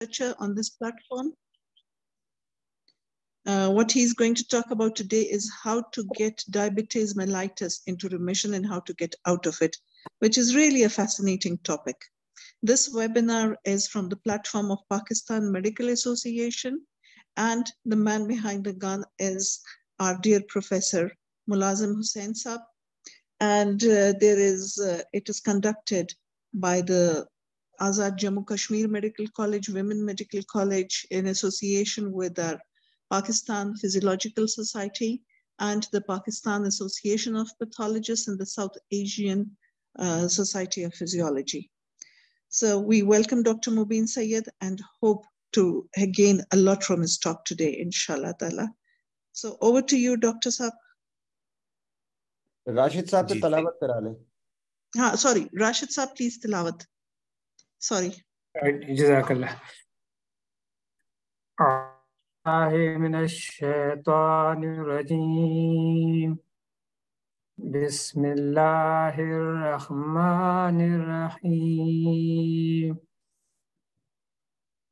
researcher on this platform. Uh, what he's going to talk about today is how to get diabetes mellitus into remission and how to get out of it, which is really a fascinating topic. This webinar is from the platform of Pakistan Medical Association and the man behind the gun is our dear professor Mulazim Hussain Saab. And uh, there is, uh, it is conducted by the Azad Jammu Kashmir Medical College, Women Medical College, in association with our Pakistan Physiological Society and the Pakistan Association of Pathologists and the South Asian uh, Society of Physiology. So we welcome Dr. Mubin Sayed and hope to gain a lot from his talk today, inshallah ta'ala. So over to you, Dr. Saab. Rashid Saab, the tilawat हाँ sorry Rashid سوري طيب، جزاك الله الله من الشيطان الرجيم بسم الله الرحمن الرحيم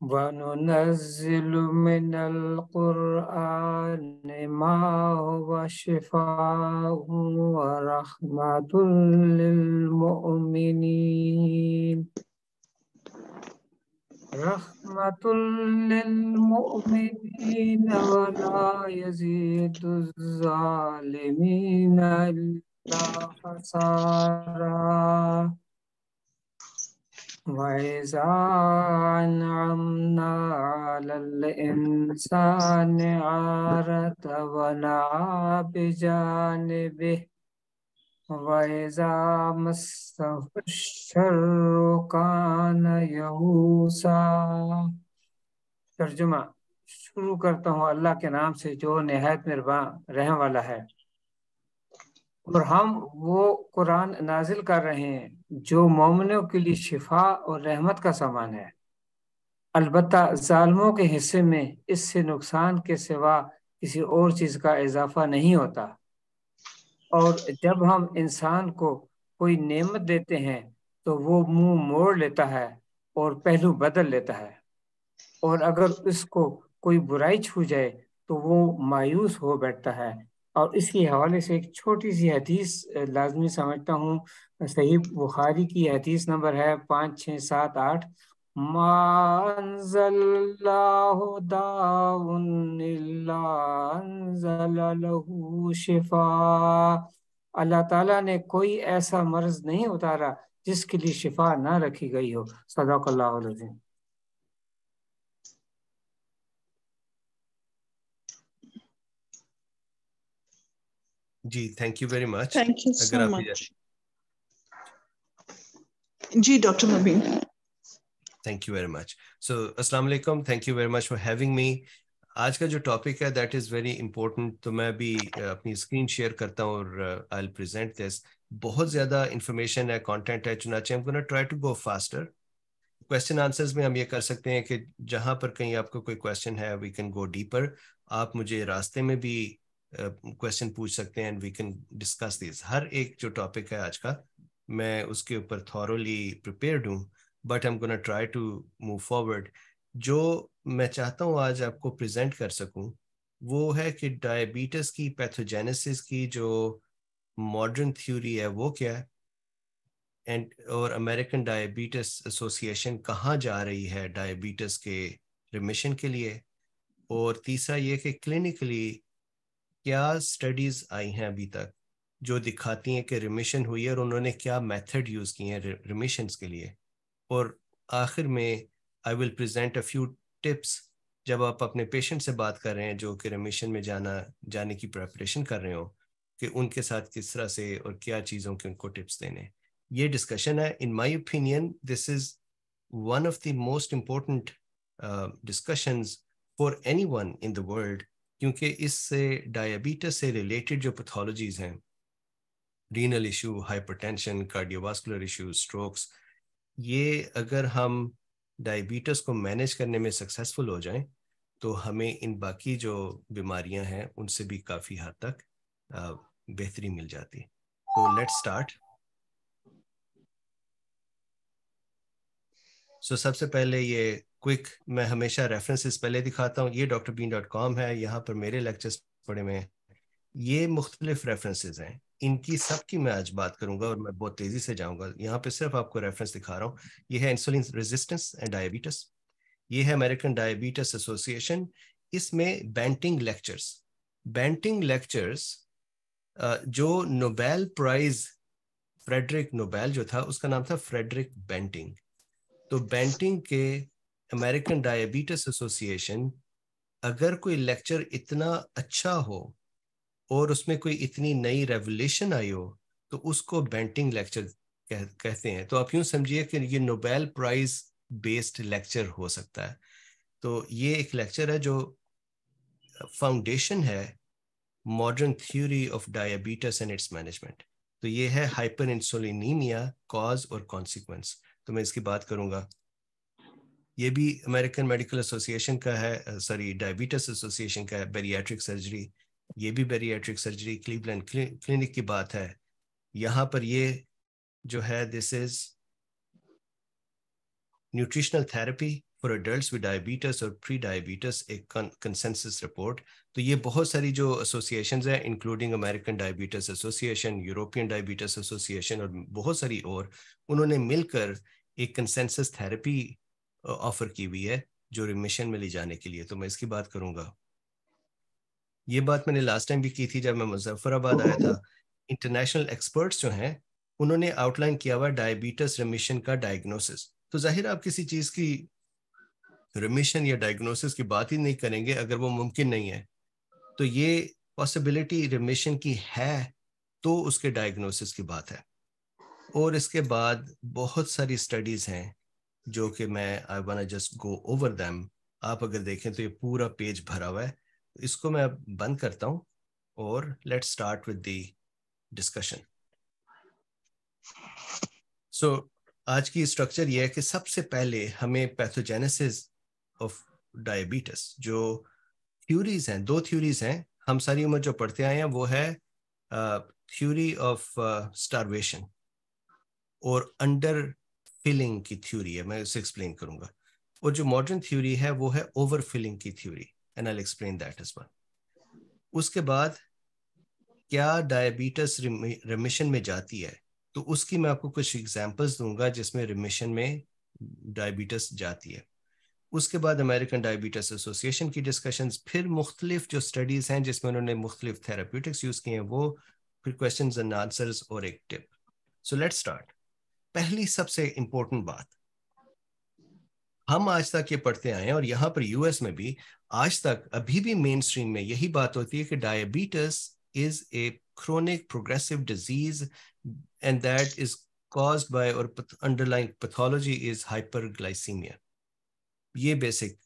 وننزل من القرآن ما هو شفاء ورحمة للمؤمنين رحمة للمؤمنين ولا يزيد الظالمين إلا خسارا وإذا أنعمنا على الإنسان عارة ونعى بجانبه तर्जुमा शुरू करता हूँ अल्लाह के नाम से जो नहायत मेहरबान रहने वाला है और हम वो कुरान नाजिल कर रहे हैं जो मोमिनों के लिए शिफा और रहमत का सामान है अलबत्ता जालमों के हिस्से में इससे नुकसान के सिवा किसी और चीज़ का इजाफा नहीं होता और जब हम इंसान को कोई नेमत देते हैं तो वो मुंह मोड़ लेता है और पहलू बदल लेता है और अगर उसको कोई बुराई छू जाए तो वो मायूस हो बैठता है और इसके हवाले से एक छोटी सी हदीस लाजमी समझता हूँ सही बुखारी की हदीस नंबर है पाँच छः सात आठ शिफा अल्लाह ताला ने कोई ऐसा मर्ज नहीं उतारा जिसके लिए शिफा ना रखी गई हो सदाकल्लाजीम जी thank you very much thank you so much जी doctor Mubeen thank you very much so अस्सलाम वालेकुम thank you very much for having me आज का जो टॉपिक है दैट इज़ वेरी इंपॉर्टेंट तो मैं भी अपनी स्क्रीन शेयर करता हूँ और आई प्रेजेंट दिस बहुत ज़्यादा इंफॉर्मेशन है कंटेंट है चुनाचे हम try to go faster question answers में हम ये कर सकते हैं कि जहां पर कहीं आपको कोई क्वेश्चन है वी कैन गो डीपर आप मुझे रास्ते में भी क्वेश्चन uh, पूछ सकते हैं and we can discuss this हर एक जो टॉपिक है आज का मैं उसके ऊपर थॉरली प्रिपेयर्ड हूँ but I am gonna try to move forward जो मैं चाहता हूँ आज आपको प्रेजेंट कर सकूँ वो है कि डायबिटीज की पैथोजेनेसिस की जो मॉडर्न थ्योरी है वो क्या है एंड और अमेरिकन डायबिटीज एसोसिएशन कहाँ जा रही है डायबिटीज के रिमिशन के लिए और तीसरा ये कि क्लिनिकली क्या स्टडीज आई हैं अभी तक जो दिखाती हैं कि रिमिशन हुई है और उन्होंने क्या मेथड यूज किए हैं रिमिशन के लिए और आखिर में I will present a few tips जब आप अपने पेशेंट से बात कर रहे हैं जो कि रेमिशन में जाना जाने की प्रेपरेशन कर रहे हो कि उनके साथ किस तरह से और क्या चीज़ों के उनको टिप्स देने ये डिस्कशन है in my opinion this is one of the most important discussion for anyone in the world क्योंकि इससे डायबिटिस से रिलेटेड जो पैथोलॉजीज हैं renal issue hypertension cardiovascular issue strokes ये अगर हम डायबिटीज़ को मैनेज करने में सक्सेसफुल हो जाएं तो हमें इन बाकी जो बीमारियां हैं उनसे भी काफ़ी हद तक बेहतरी मिल जाती है तो लेट स्टार्ट सो सबसे पहले ये क्विक मैं हमेशा रेफरेंसेस पहले दिखाता हूँ ये डॉक्टर बीन डॉट कॉम है यहाँ पर मेरे लेक्चर्स पड़े हुए हैं ये मुख्तलिफ रेफरेंसेज हैं इनकी सबकी मैं आज बात करूंगा और मैं बहुत तेजी से जाऊंगा यहाँ पे सिर्फ आपको रेफरेंस दिखा रहा हूँ ये है इंसुलिन रेजिस्टेंस एंड डायबिटिस ये है अमेरिकन डायबिटिस एसोसिएशन इसमें बैंटिंग लेक्चर्स बैंटिंग लेक्चर्स जो नोबेल प्राइज फ्रेडरिक नोबेल जो था उसका नाम था फ्रेडरिक बैंटिंग तो बैंटिंग के अमेरिकन डायबिटिस एसोसिएशन अगर कोई लेक्चर इतना अच्छा हो और उसमें कोई इतनी नई रेवोल्यूशन आई हो तो उसको बेंटिंग लेक्चर कह, कहते हैं तो आप यूं समझिए कि ये नोबेल प्राइज बेस्ड लेक्चर हो सकता है तो ये एक लेक्चर है जो फाउंडेशन है modern theory of diabetes and its management तो ये है हाइपर इंसुलिनीमिया कॉज और कॉन्सिक्वेंस तो मैं इसकी बात करूंगा ये भी अमेरिकन मेडिकल एसोसिएशन का है सॉरी डायबिटस एसोसिएशन का है बेरियाट्रिक सर्जरी ये भी बेरियाट्रिक सर्जरी क्लीवलैंड क्लिनिक की बात है यहाँ पर ये जो है this is nutritional therapy for adult with diabetes और प्री डायबिटीज एक कंसेंसस रिपोर्ट तो ये बहुत सारी जो एसोसिएशन है including American Diabetes Association European Diabetes Association और बहुत सारी और उन्होंने मिलकर एक कंसेंसस थेरेपी ऑफर की हुई है जो रिमिशन में ले जाने के लिए तो मैं इसकी बात करूंगा ये बात मैंने लास्ट टाइम भी की थी जब मैं मुजफ्फराबाद आया था इंटरनेशनल एक्सपर्ट्स जो हैं उन्होंने आउटलाइन किया हुआ डायबिटस रिमिशन का डायग्नोसिस तो जाहिर आप किसी चीज़ की रिमिशन या डायग्नोसिस की बात ही नहीं करेंगे अगर वो मुमकिन नहीं है तो ये पॉसिबिलिटी रिमिशन की है तो उसके डायग्नोसिस की बात है और इसके बाद बहुत सारी स्टडीज़ हैं जो कि मैं आई वाना जस्ट गो ओवर दैम आप अगर देखें तो ये पूरा पेज भरा हुआ है इसको मैं अब बंद करता हूं और let start with the discussion so आज की स्ट्रक्चर यह है कि सबसे पहले हमें पैथोजेनेसिस ऑफ डायबिटिस जो थ्योरीज हैं दो थ्योरीज हैं हम सारी उम्र जो पढ़ते आए हैं वो है थ्योरी ऑफ स्टारवेशन और अंडर फिलिंग की थ्योरी है मैं उसे एक्सप्लेन करूंगा और जो मॉडर्न थ्योरी है वो है ओवर फिलिंग की theory and I explain that is one उसके बाद क्या डायबिटीज रिमिशन में जाती है तो उसकी मैं आपको कुछ एग्जांपल्स दूंगा जिसमें रिमिशन में डायबिटीज जाती है उसके बाद अमेरिकन डायबिटीज एसोसिएशन की डिस्कशंस फिर मुख्तलिफ जो स्टडीज़ हैं जिसमें उन्होंने मुख्तलिफ थेरापीटिक्स यूज़ किए हैं वो फिर क्वेश्चन एंड आंसर्स और एक टिप सो लेट स्टार्ट पहली सबसे इंपॉर्टेंट बात हम आज तक ये पढ़ते आए हैं और यहाँ पर यूएस में भी आज तक अभी भी मेन स्ट्रीम में यही बात होती है कि diabetes is a chronic progressive disease and that is cause by और underlying पैथोलॉजी इज hyperglycemia. ये बेसिक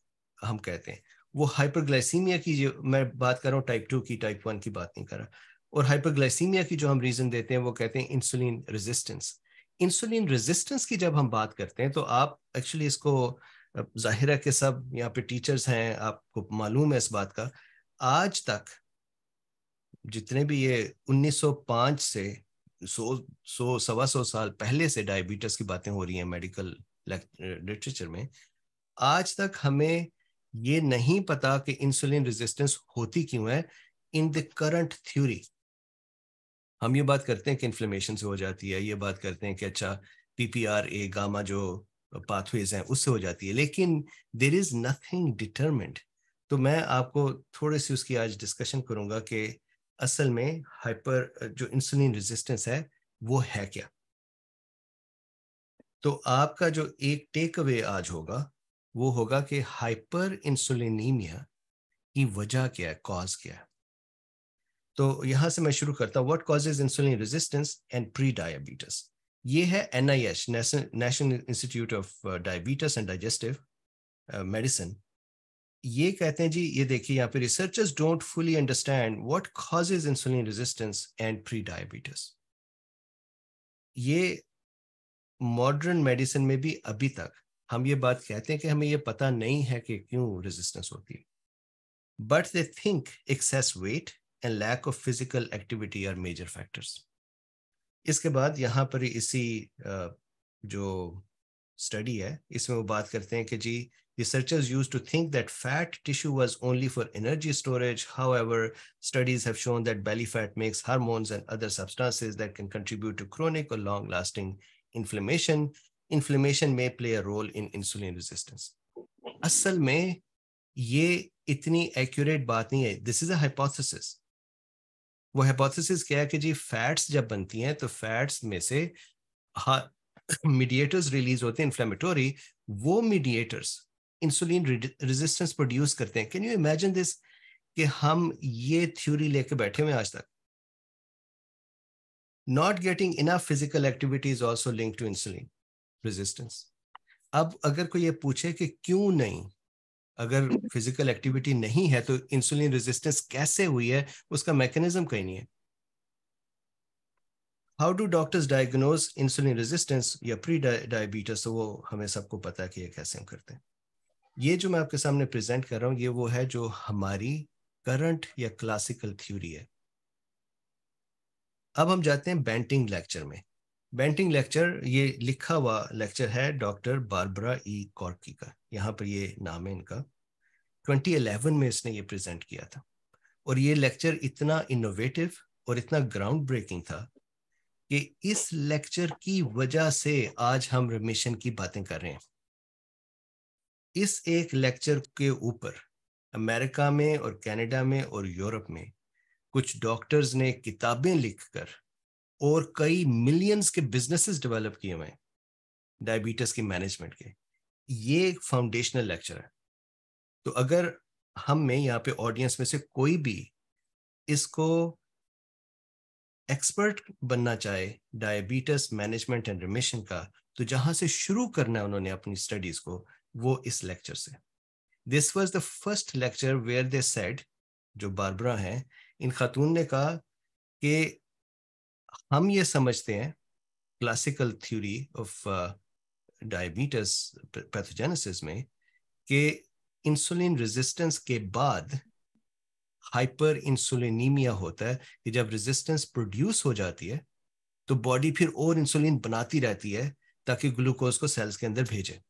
हम कहते हैं वो हाइपरग्लाइसीमिया की जो मैं बात कर रहा हूँ टाइप टू की टाइप वन की बात नहीं कर रहा और हाइपरग्लाइसीमिया की जो हम रीजन देते हैं वो कहते हैं इंसुलिन रेजिस्टेंस इंसुलिन रेजिस्टेंस की जब हम बात करते हैं तो आप एक्चुअली इसको जाहिर है कि सब यहाँ पे टीचर्स हैं आपको मालूम है इस बात का आज तक जितने भी ये 1905 से सौ सौ सवा सौ साल पहले से डायबिटीज की बातें हो रही हैं मेडिकल लिटरेचर में आज तक हमें ये नहीं पता कि इंसुलिन रेजिस्टेंस होती क्यों है इन द करंट थ्योरी हम ये बात करते हैं कि इन्फ्लेमेशन से हो जाती है ये बात करते हैं कि अच्छा P P R A gamma जो पाथवेज हैं उससे हो जाती है लेकिन देर इज नथिंग डिटर्मेंट तो मैं आपको थोड़े सी उसकी आज डिस्कशन करूंगा कि असल में हाइपर जो इंसुलिन रेजिस्टेंस है वो है क्या तो आपका जो एक टेक अवे आज होगा वो होगा कि हाइपर इंसुलिनीमिया की वजह क्या है कॉज क्या है तो यहां से मैं शुरू करता हूँ what causes insulin resistance and pre diabetes ये है N I H National Institute of Diabetes and Digestive Medicine ये कहते हैं जी ये देखिए यहाँ पे researchers don't fully understand what causes insulin resistance and pre diabetes ये मॉडर्न मेडिसिन में भी अभी तक हम ये बात कहते हैं कि हमें ये पता नहीं है कि क्यों रेजिस्टेंस होती है but they think excess weight and lack of physical activity are major factors इसके बाद यहाँ पर इसी जो स्टडी है इसमें वो बात करते हैं कि जी Researchers used to think that fat tissue was only for energy storage. However, studies have shown that belly fat makes hormones and other substances that can contribute to chronic or long lasting inflammation. Inflammation may play a role in insulin resistance. असल में ये इतनी accurate बात नहीं है this is a hypothesis वो हेपोथेसिस क्या है कि जी फैट्स जब बनती हैं तो फैट्स में से मीडिएटर्स रिलीज होते हैं इन्फ्लेमेटोरी वो मीडिएटर्स इंसुलिन रेजिस्टेंस प्रोड्यूस करते हैं कैन यू इमेजिन दिस कि हम ये थ्योरी लेके बैठे हुए आज तक not getting enough physical activity also link to insulin resistance अब अगर कोई ये पूछे कि क्यों नहीं अगर फिजिकल एक्टिविटी नहीं है तो इंसुलिन रेजिस्टेंस कैसे हुई है उसका मैकेनिज्म कहीं नहीं है how do doctors diagnose insulin resistance या प्री डायबिटीज तो वो हमें सबको पता है कि ये कैसे हम करते हैं ये जो मैं आपके सामने प्रेजेंट कर रहा हूँ ये वो है जो हमारी करंट या क्लासिकल थ्योरी है अब हम जाते हैं बैंटिंग लेक्चर में बैंटिंग लेक्चर ये लिखा हुआ लेक्चर है डॉक्टर बारबरा ई कॉर्की का यहाँ पर ये नाम है इनका 2011 में इसने ये प्रेजेंट किया था और ये लेक्चर इतना इनोवेटिव और इतना ग्राउंड ब्रेकिंग था कि इस लेक्चर की वजह से आज हम रिमिशन की बातें कर रहे हैं इस एक लेक्चर के ऊपर अमेरिका में और कनाडा में और यूरोप में कुछ डॉक्टर्स ने किताबें लिखकर और कई मिलियंस के बिजनेसेस डेवलप किए हुए हैं डायबिटीज के मैनेजमेंट के ये एक फाउंडेशनल लेक्चर है तो अगर हम में यहाँ पे ऑडियंस में से कोई भी इसको एक्सपर्ट बनना चाहे डायबिटीज मैनेजमेंट एंड रिमिशन का तो जहां से शुरू करना है उन्होंने अपनी स्टडीज को वो इस लेक्चर से this was the first lecture where they said जो बारबरा हैं इन खातून ने कहा कि हम ये समझते हैं classical theory of diabetes pathogenesis में कि इंसुलिन रेजिस्टेंस के बाद हाइपर इंसुलिनीमिया होता है कि जब रेजिस्टेंस प्रोड्यूस हो जाती है तो बॉडी फिर और इंसुलिन बनाती रहती है ताकि ग्लूकोज को सेल्स के अंदर भेजे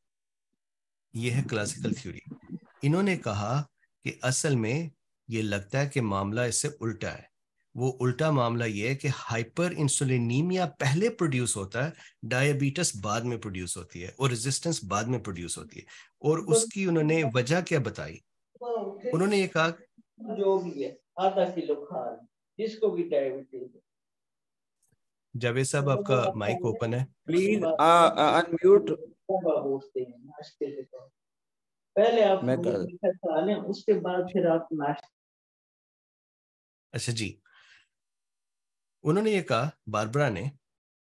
ये है क्लासिकल थ्योरी इन्होंने कहा कि असल में ये लगता है कि मामला इससे उल्टा है वो उल्टा मामला ये है कि हाइपर इंसुलिनीमिया पहले प्रोड्यूस होता है डायबिटिस बाद में प्रोड्यूस होती है और रेजिस्टेंस बाद में प्रोड्यूस होती है और तो उसकी उन्होंने वजह क्या बताई उन्होंने ये कहा जो भी है आधा किलो जिसको भी डायबिटीज जावेद साहब आपका माइक तो ओपन है प्लीज अनम्यूट तो। पहले आप मैं उसके बाद फिर आप अच्छा जी उन्होंने ये कहा बारबरा ने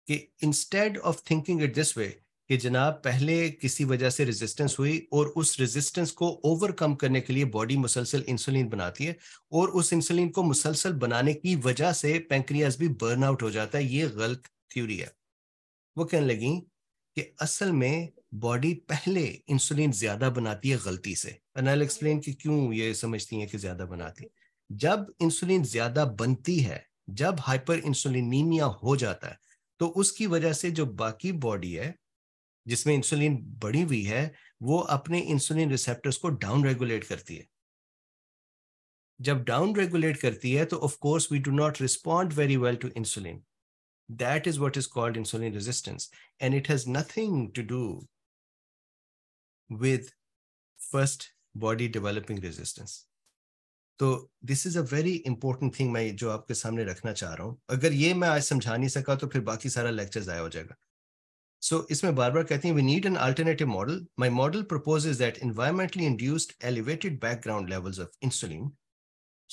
कि instead of thinking it this way कि जनाब पहले किसी वजह से रेजिस्टेंस हुई और उस रेजिस्टेंस को ओवरकम करने के लिए बॉडी मुसलसल इंसुलिन बनाती है और उस इंसुलिन को मुसलसल बनाने की वजह से पेंक्रियाज भी बर्न आउट हो जाता है ये गलत थ्योरी है वो कहने लगी कि असल में बॉडी पहले इंसुलिन ज्यादा बनाती है गलती से एनाल एक्सप्लेन कि क्यों ये समझती है कि ज्यादा बनाती है जब इंसुलिन ज्यादा बनती है जब हाइपर इंसुलिनीमिया हो जाता है तो उसकी वजह से जो बाकी बॉडी है जिसमें इंसुलिन बढ़ी हुई है वो अपने इंसुलिन रिसेप्टर्स को डाउन रेगुलेट करती है जब डाउन रेगुलेट करती है तो of course we do not respond very well to insulin that is what is called insulin resistance and it has nothing to do with first body developing resistance तो this is a very important thing मैं जो आपके सामने रखना चाह रहा हूँ अगर ये मैं आज समझा नहीं सका तो फिर बाकी सारा लेक्चर ज़ाया हो जाएगा सो so, इसमें बार बार कहती हैं we need an alternative model my model propose is that environmentally induced elevated background levels of insulin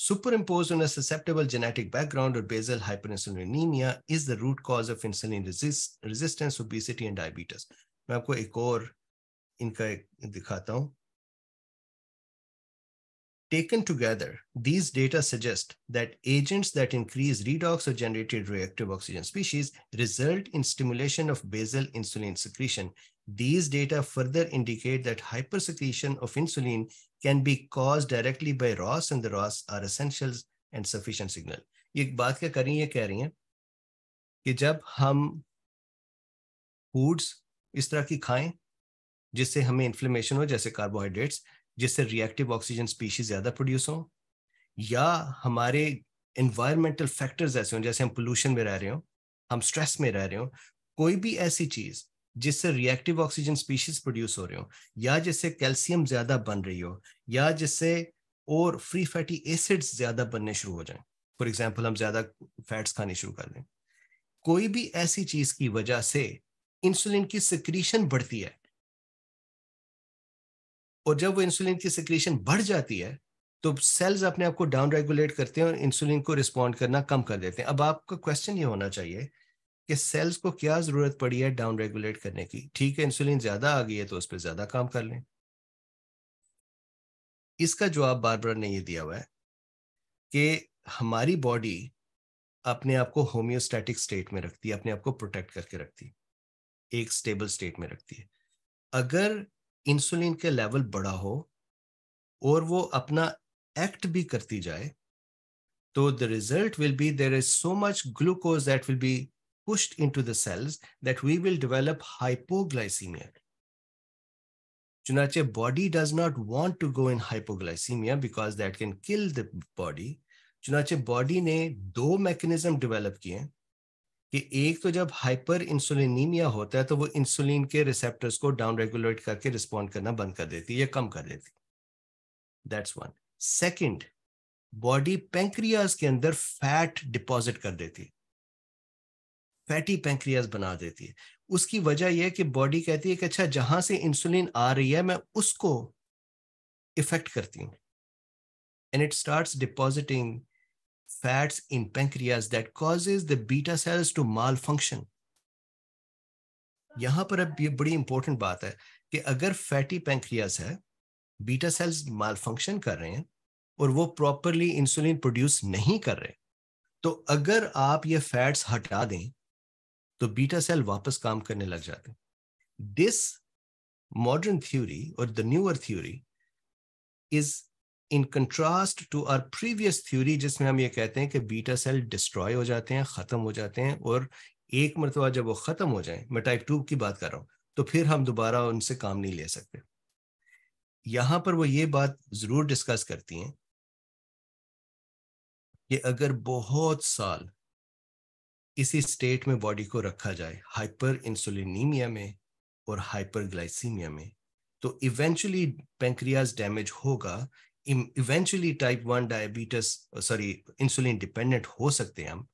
superimpose on susceptible genetic background और basal hyperinsulinaemia is the root cause of insulin resistance obesity and diabetes. मैं आपको एक और इनका एक दिखाता हूँ Taken together, these data suggest that agents that increase redox or generated reactive oxygen species result in stimulation of basal insulin secretion. These data further indicate that hypersecretion of insulin can be caused directly by ROS and the ROS are essential and sufficient signal. एक बात क्या कर रही है कह रही हैं कि जब हम फूड्स इस तरह की खाएं जिससे हमें इन्फ्लेमेशन हो जैसे कार्बोहाइड्रेट्स जिससे रिएक्टिव ऑक्सीजन स्पीशीज ज्यादा प्रोड्यूस हो या हमारे इन्वायरमेंटल फैक्टर्स ऐसे हों जैसे हम पोल्यूशन में रह रहे हो हम स्ट्रेस में रह रहे हो कोई भी ऐसी चीज जिससे रिएक्टिव ऑक्सीजन स्पीशीज प्रोड्यूस हो रहे हो या जिससे कैल्शियम ज्यादा बन रही हो या जिससे और फ्री फैटी एसिड्स ज्यादा बनने शुरू हो जाए फॉर एग्जाम्पल हम ज्यादा फैट्स खाने शुरू कर दें कोई भी ऐसी चीज की वजह से इंसुलिन की सिक्रीशन बढ़ती है और जब वो इंसुलिन की सिक्रेशन बढ़ जाती है तो सेल्स अपने आप को डाउन रेगुलेट करते हैं और इंसुलिन को रिस्पॉन्ड करना कम कर देते हैं अब आपका क्वेश्चन ये होना चाहिए कि सेल्स को क्या जरूरत पड़ी है डाउन रेगुलेट करने की ठीक है इंसुलिन ज्यादा आ गई है तो उस पर ज्यादा काम कर लें इसका जवाब बार बार ने ये दिया हुआ है कि हमारी बॉडी अपने आप को होम्योस्टैटिक स्टेट में रखती है अपने आप को प्रोटेक्ट करके रखती है एक स्टेबल स्टेट में रखती है अगर इंसुलिन के लेवल बड़ा हो और वो अपना एक्ट भी करती जाए तो the result will be there is so much glucose that will be pushed into the cells that we will develop hypoglycaemia चुनाचे body does not want to go in hypoglycaemia because that can kill the body चुनाचे body ने दो mechanism develop किए कि एक तो जब hyper इंसुलिनीमिया होता है तो वो इंसुलिन के रिसेप्टर्स को डाउन रेगुलेट करके रिस्पॉन्ड करना बंद कर देती है या कम कर देती that's one second body pancreas के अंदर फैट डिपॉजिट कर देती है फैटी पेंक्रियाज बना देती है उसकी वजह यह कि बॉडी कहती है कि अच्छा जहां से इंसुलिन आ रही है मैं उसको इफेक्ट करती हूँ and it start depositing fats in pancreas that causes the beta cells to malfunction यहां पर अब ये बड़ी इंपॉर्टेंट बात है कि अगर फैटी पैंक्रियाज है बीटा सेल्स माल फंक्शन कर रहे हैं और वो प्रॉपरली इंसुलिन प्रोड्यूस नहीं कर रहे तो अगर आप ये फैट्स हटा दें तो बीटा सेल वापस काम करने लग जाते दिस मॉडर्न थ्योरी और the newer theory is in contrast to our previous theory जिसमें हम ये कहते हैं कि बीटा सेल डिस्ट्रॉय हो जाते हैं ख़त्म हो जाते हैं और एक मरतबा जब वो ख़त्म हो जाए मैं टाइप टू की बात कर रहा हूँ तो फिर हम दोबारा उनसे काम नहीं ले सकते यहां पर वो ये बात ज़रूर डिस्कस करती हैं कि अगर बहुत साल इसी स्टेट में बॉडी को रखा जाए हाइपर इंसुलिनीमिया में और हाइपर ग्लाइसीमिया में तो इवेंचुअली पेंक्रियाज डैमेज होगा eventually type one diabetes sorry insulin dependent हो सकते हैं हम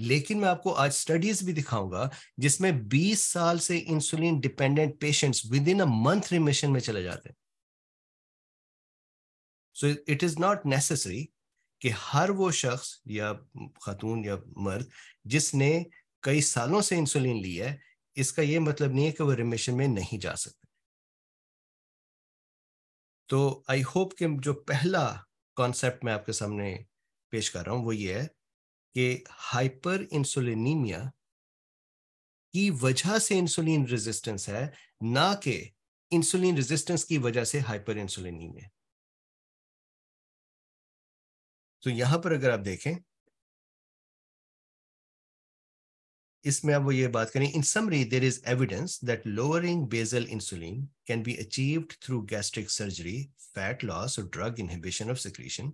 लेकिन मैं आपको आज स्टडीज भी दिखाऊंगा जिसमें 20 साल से insulin dependent patients within a month remission में चले जाते हैं so it is not necessary कि हर वो शख्स या खातून या मर्द जिसने कई सालों से इंसुलिन लिया है इसका ये मतलब नहीं है कि वो रिमिशन में नहीं जा सकते तो आई होप कि जो पहला कॉन्सेप्ट मैं आपके सामने पेश कर रहा हूं वो ये है कि हाइपर इंसुलिनीमिया की वजह से इंसुलिन रेजिस्टेंस है ना कि इंसुलिन रेजिस्टेंस की वजह से हाइपर इंसुलिनीमिया तो यहां पर अगर आप देखें इसमें अब वो ये बात करें in summary there is evidence that lowering basal insulin can be achieved through gastric surgery fat loss और drug inhibition of secretion.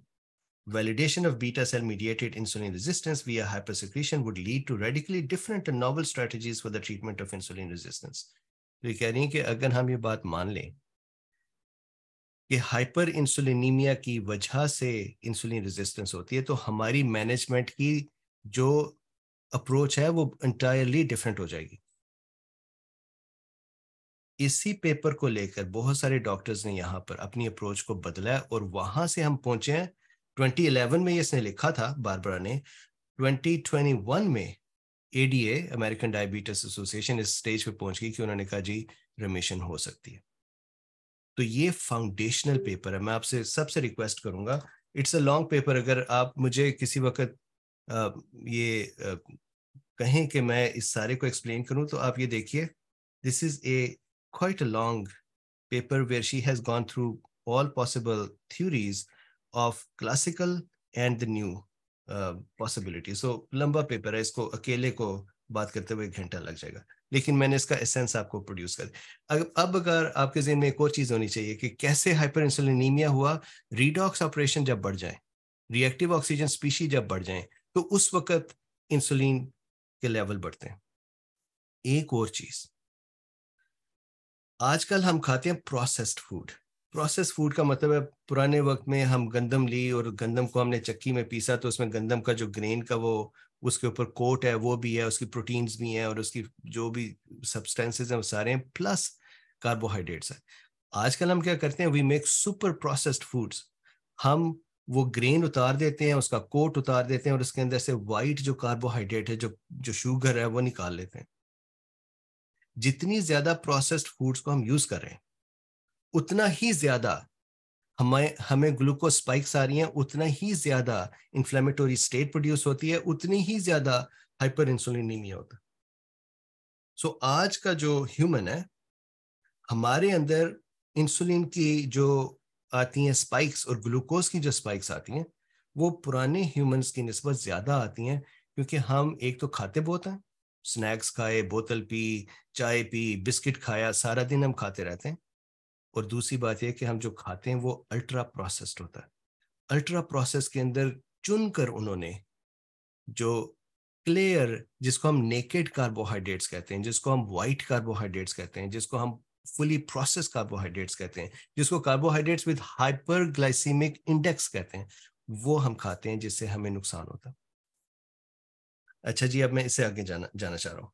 Validation of beta cell mediated insulin resistance via hypersecretion would lead to radically different and novel strategies for the treatment of insulin resistance. तो कह रही है कि अगर हम ये बात मान लें कि हाइपर इंसुलिनीमिया की वजह से इंसुलिन रेजिस्टेंस होती है तो हमारी मैनेजमेंट की जो अप्रोच है वो इंटायरली डिफरेंट हो जाएगी इसी पेपर को लेकर बहुत सारे डॉक्टर्स ने यहाँ पर अपनी अप्रोच को बदला है और वहां से हम पहुंचे हैं 2011 में इसने लिखा था बारबरा ने 2021 में एडीए अमेरिकन डायबिटीज एसोसिएशन इस स्टेज पे पहुंच गई कि उन्होंने कहा जी रिमिशन हो सकती है तो ये फाउंडेशनल पेपर है मैं आपसे सबसे रिक्वेस्ट करूंगा इट्स अ लॉन्ग पेपर अगर आप मुझे किसी वक्त ये कहें कि मैं इस सारे को एक्सप्लेन करूं तो आप ये देखिए this is a quite a long paper where she has gone through all possible theories of classical and the new possibility so लंबा पेपर है इसको अकेले को बात करते हुए घंटा लग जाएगा लेकिन मैंने इसका एसेंस आपको प्रोड्यूस कर अब अब अगर आपके जहन में एक और चीज़ होनी चाहिए कि कैसे हाइपर हुआ रीडॉक्स ऑपरेशन जब बढ़ जाए रिएक्टिव ऑक्सीजन स्पीशी जब बढ़ जाए तो उस वक्त इंसुलिन के लेवल बढ़ते हैं एक और चीज आजकल हम खाते हैं प्रोसेस्ड फूड प्रोसेस फूड का मतलब है पुराने वक्त में हम गंदम ली और गंदम को हमने चक्की में पीसा तो उसमें गंदम का जो ग्रेन का वो उसके ऊपर कोट है वो भी है उसकी प्रोटीन्स भी हैं और उसकी जो भी सब्सटेंसेस हैं वो सारे हैं प्लस कार्बोहाइड्रेट्स हैं आजकल हम क्या करते हैं we make super processed foods हम वो ग्रेन उतार देते हैं उसका कोट उतार देते हैं और उसके अंदर से वाइट जो कार्बोहाइड्रेट है जो जो शुगर है वो निकाल लेते हैं जितनी ज्यादा प्रोसेस्ड फूड्स को हम यूज करें उतना ही ज्यादा हमें हमें ग्लूकोज स्पाइक्स आ रही हैं उतना ही ज्यादा इन्फ्लेमेटोरी स्टेट प्रोड्यूस होती है उतनी ही ज्यादा हाइपर इंसुलिनीमिया होता सो आज का जो ह्यूमन है हमारे अंदर इंसुलिन की जो आती हैं स्पाइक्स और ग्लूकोज की जो स्पाइक्स आती हैं वो पुराने ह्यूमंस की नस्बत ज़्यादा आती हैं क्योंकि हम एक तो खाते बहुत हैं स्नैक्स खाए बोतल पी चाय पी बिस्किट खाया सारा दिन हम खाते रहते हैं और दूसरी बात यह कि हम जो खाते हैं वो अल्ट्रा प्रोसेस्ड होता है अल्ट्रा प्रोसेस के अंदर चुन कर उन्होंने जो क्लियर जिसको हम नेकेड कार्बोहाइड्रेट्स कहते हैं जिसको हम वाइट कार्बोहाइड्रेट्स कहते हैं जिसको हम फुली प्रोसेस कार्बोहाइड्रेट्स कहते हैं जिसको carbohydrates with hyperglycaemic index कहते हैं वो हम खाते हैं जिससे हमें नुकसान होता अच्छा जी अब मैं इसे आगे जाना जाना चाह रहा हूं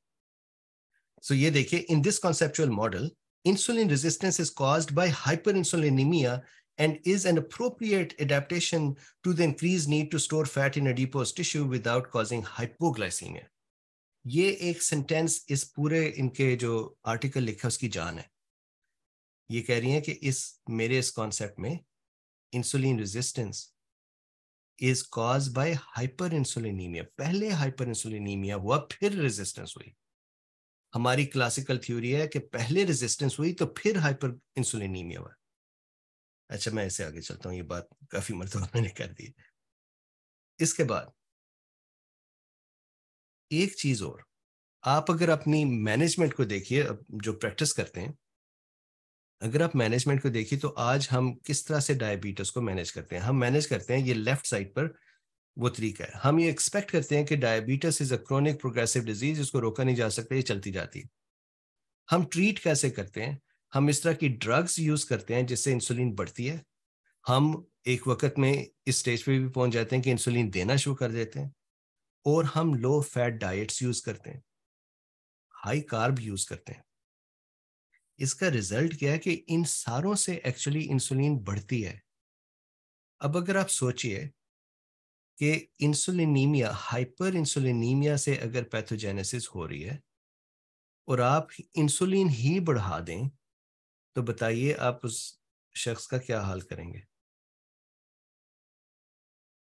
सो so ये देखिए in this conceptual model insulin resistance is cause by hyperinsulinaemia and is an appropriate adaptation to the increase need to store fat in adipose tissue without causing hypoglycaemia ये एक सेंटेंस इस पूरे इनके जो article लिखा उसकी जान है ये कह रही हैं कि इस मेरे इस कॉन्सेप्ट में insulin resistance is cause by hyperinsulinaemia पहले हाइपर इंसुलिनीमिया हुआ फिर रेजिस्टेंस हुई हमारी क्लासिकल थ्योरी है कि पहले रेजिस्टेंस हुई तो फिर हाइपर इंसुलिनीमिया हुआ अच्छा मैं ऐसे आगे चलता हूँ ये बात काफी मर्द मैंने कर दी इसके बाद एक चीज और आप अगर अपनी मैनेजमेंट को देखिए जो प्रैक्टिस करते हैं अगर आप मैनेजमेंट को देखिए तो आज हम किस तरह से डायबिटीज को मैनेज करते हैं हम मैनेज करते हैं ये लेफ्ट साइड पर वो तरीका है हम ये एक्सपेक्ट करते हैं कि diabetes is a chronic progressive disease इसको रोका नहीं जा सकता ये चलती जाती है हम ट्रीट कैसे करते हैं हम इस तरह की ड्रग्स यूज करते हैं जिससे इंसुलिन बढ़ती है हम एक वक्त में इस स्टेज पे भी पहुंच जाते हैं कि इंसुलिन देना शुरू कर देते हैं और हम लो फैट डाइट्स यूज करते हैं हाई कार्ब यूज करते हैं इसका रिजल्ट क्या है कि इन सारों से एक्चुअली इंसुलिन बढ़ती है अब अगर आप सोचिए कि इंसुलिनीमिया हाइपर इंसुलिनीमिया से अगर पैथोजेनेसिस हो रही है और आप इंसुलिन ही बढ़ा दें तो बताइए आप उस शख्स का क्या हाल करेंगे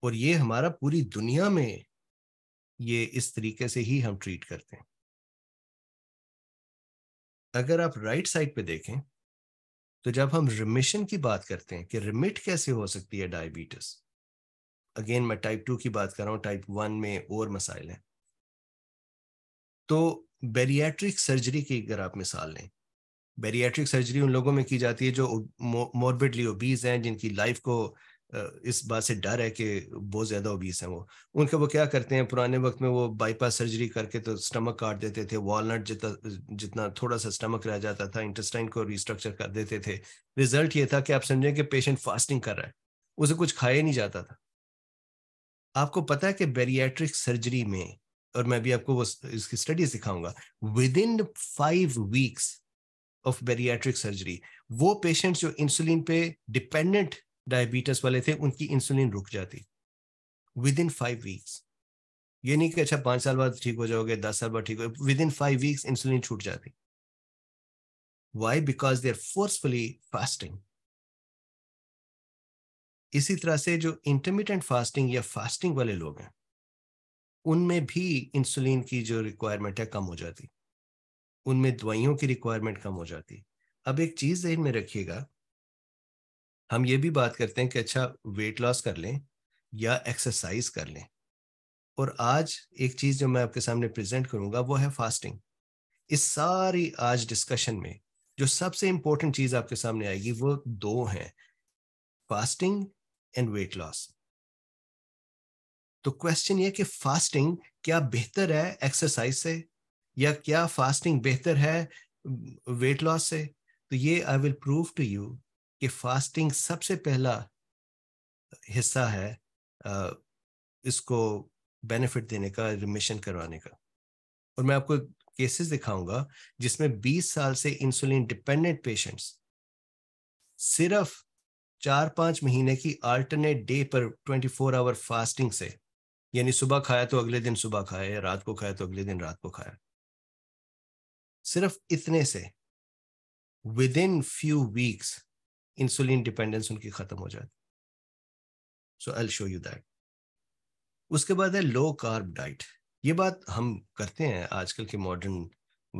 और ये हमारा पूरी दुनिया में ये इस तरीके से ही हम ट्रीट करते हैं अगर आप राइट साइड पे देखें तो जब हम रिमिशन की बात करते हैं कि रिमिट कैसे हो सकती है डायबिटीज अगेन मैं टाइप टू की बात कर रहा हूँ टाइप वन में और मसाइल हैं तो बेरियाट्रिक सर्जरी की अगर आप मिसाल लें बेरियाट्रिक सर्जरी उन लोगों में की जाती है जो मोरबिडली ओबीज हैं जिनकी लाइफ को इस बात से डर है कि बहुत ज़्यादा ओबीस हैं वो उनके वो क्या करते हैं पुराने वक्त में वो बाईपास सर्जरी करके तो स्टमक काट देते थे वॉलनट जितना जितना थोड़ा सा स्टमक रह जाता था इंटेस्टाइन को रिस्ट्रक्चर कर देते थे रिजल्ट ये था कि आप समझें कि पेशेंट फास्टिंग कर रहा है उसे कुछ खाया नहीं जाता था आपको पता है कि बेरियाट्रिक सर्जरी में और मैं भी आपको वो इसकी स्टडी सिखाऊंगा within five weeks of bariatric surgery वो पेशेंट्स जो इंसुलिन पे डिपेंडेंट डायबिटीज वाले थे उनकी इंसुलिन रुक जाती विद इन फाइव वीक्स ये नहीं कि अच्छा पांच साल बाद ठीक हो जाओगे दस साल बाद ठीक हो within five weeks insulin छूट जाती why because they are forcefully fasting इसी तरह से जो इंटरमीडियंट फास्टिंग या फास्टिंग वाले लोग हैं उनमें भी इंसुलिन की जो रिक्वायरमेंट है कम हो जाती उनमें दवाइयों की रिक्वायरमेंट कम हो जाती अब एक चीज में रखिएगा हम ये भी बात करते हैं कि अच्छा वेट लॉस कर लें या एक्सरसाइज कर लें और आज एक चीज़ जो मैं आपके सामने प्रेजेंट करूंगा वो है फास्टिंग इस सारी आज डिस्कशन में जो सबसे इंपॉर्टेंट चीज़ आपके सामने आएगी वो दो हैं फास्टिंग एंड वेट लॉस तो क्वेश्चन ये कि फास्टिंग क्या बेहतर है एक्सरसाइज से या क्या फास्टिंग बेहतर है वेट लॉस से तो ये I will prove to you कि फास्टिंग सबसे पहला हिस्सा है इसको बेनिफिट देने का रिमिशन करवाने का और मैं आपको केसेस दिखाऊंगा जिसमें 20 साल से इंसुलिन डिपेंडेंट पेशेंट्स सिर्फ चार पांच महीने की अल्टरनेट डे पर 24 आवर फास्टिंग से यानी सुबह खाया तो अगले दिन सुबह खाया रात को खाया तो अगले दिन रात को खाया सिर्फ इतने से within few weeks insulin dependence उनकी खत्म हो जाती so I show you that उसके बाद है लो कार्ब डाइट ये बात हम करते हैं आजकल के मॉडर्न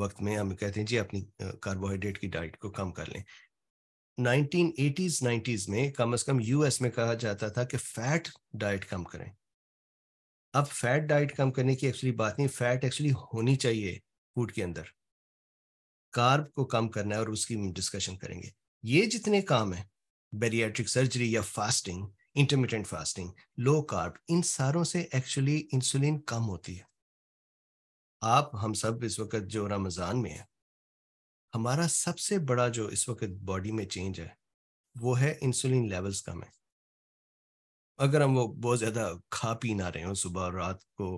वक्त में हम कहते हैं जी अपनी कार्बोहाइड्रेट की डाइट को कम कर लें 1980s 90s में कम से कम यूएस में कहा जाता था कि फैट डाइट कम करें अब फैट डाइट कम करने की एक्चुअली बात नहीं फैट एक्चुअली होनी चाहिए फूड के अंदर कार्ब को कम करना है और उसकी डिस्कशन करेंगे ये जितने काम है बेरियाट्रिक सर्जरी या fasting intermittent fasting low carb इन सारों से एक्चुअली इंसुलिन कम होती है आप हम सब इस वक्त जो रमज़ान में है हमारा सबसे बड़ा जो इस वक्त बॉडी में चेंज है वो है इंसुलिन लेवल्स कम है अगर हम वो बहुत ज़्यादा खा पी ना रहे हो सुबह और रात को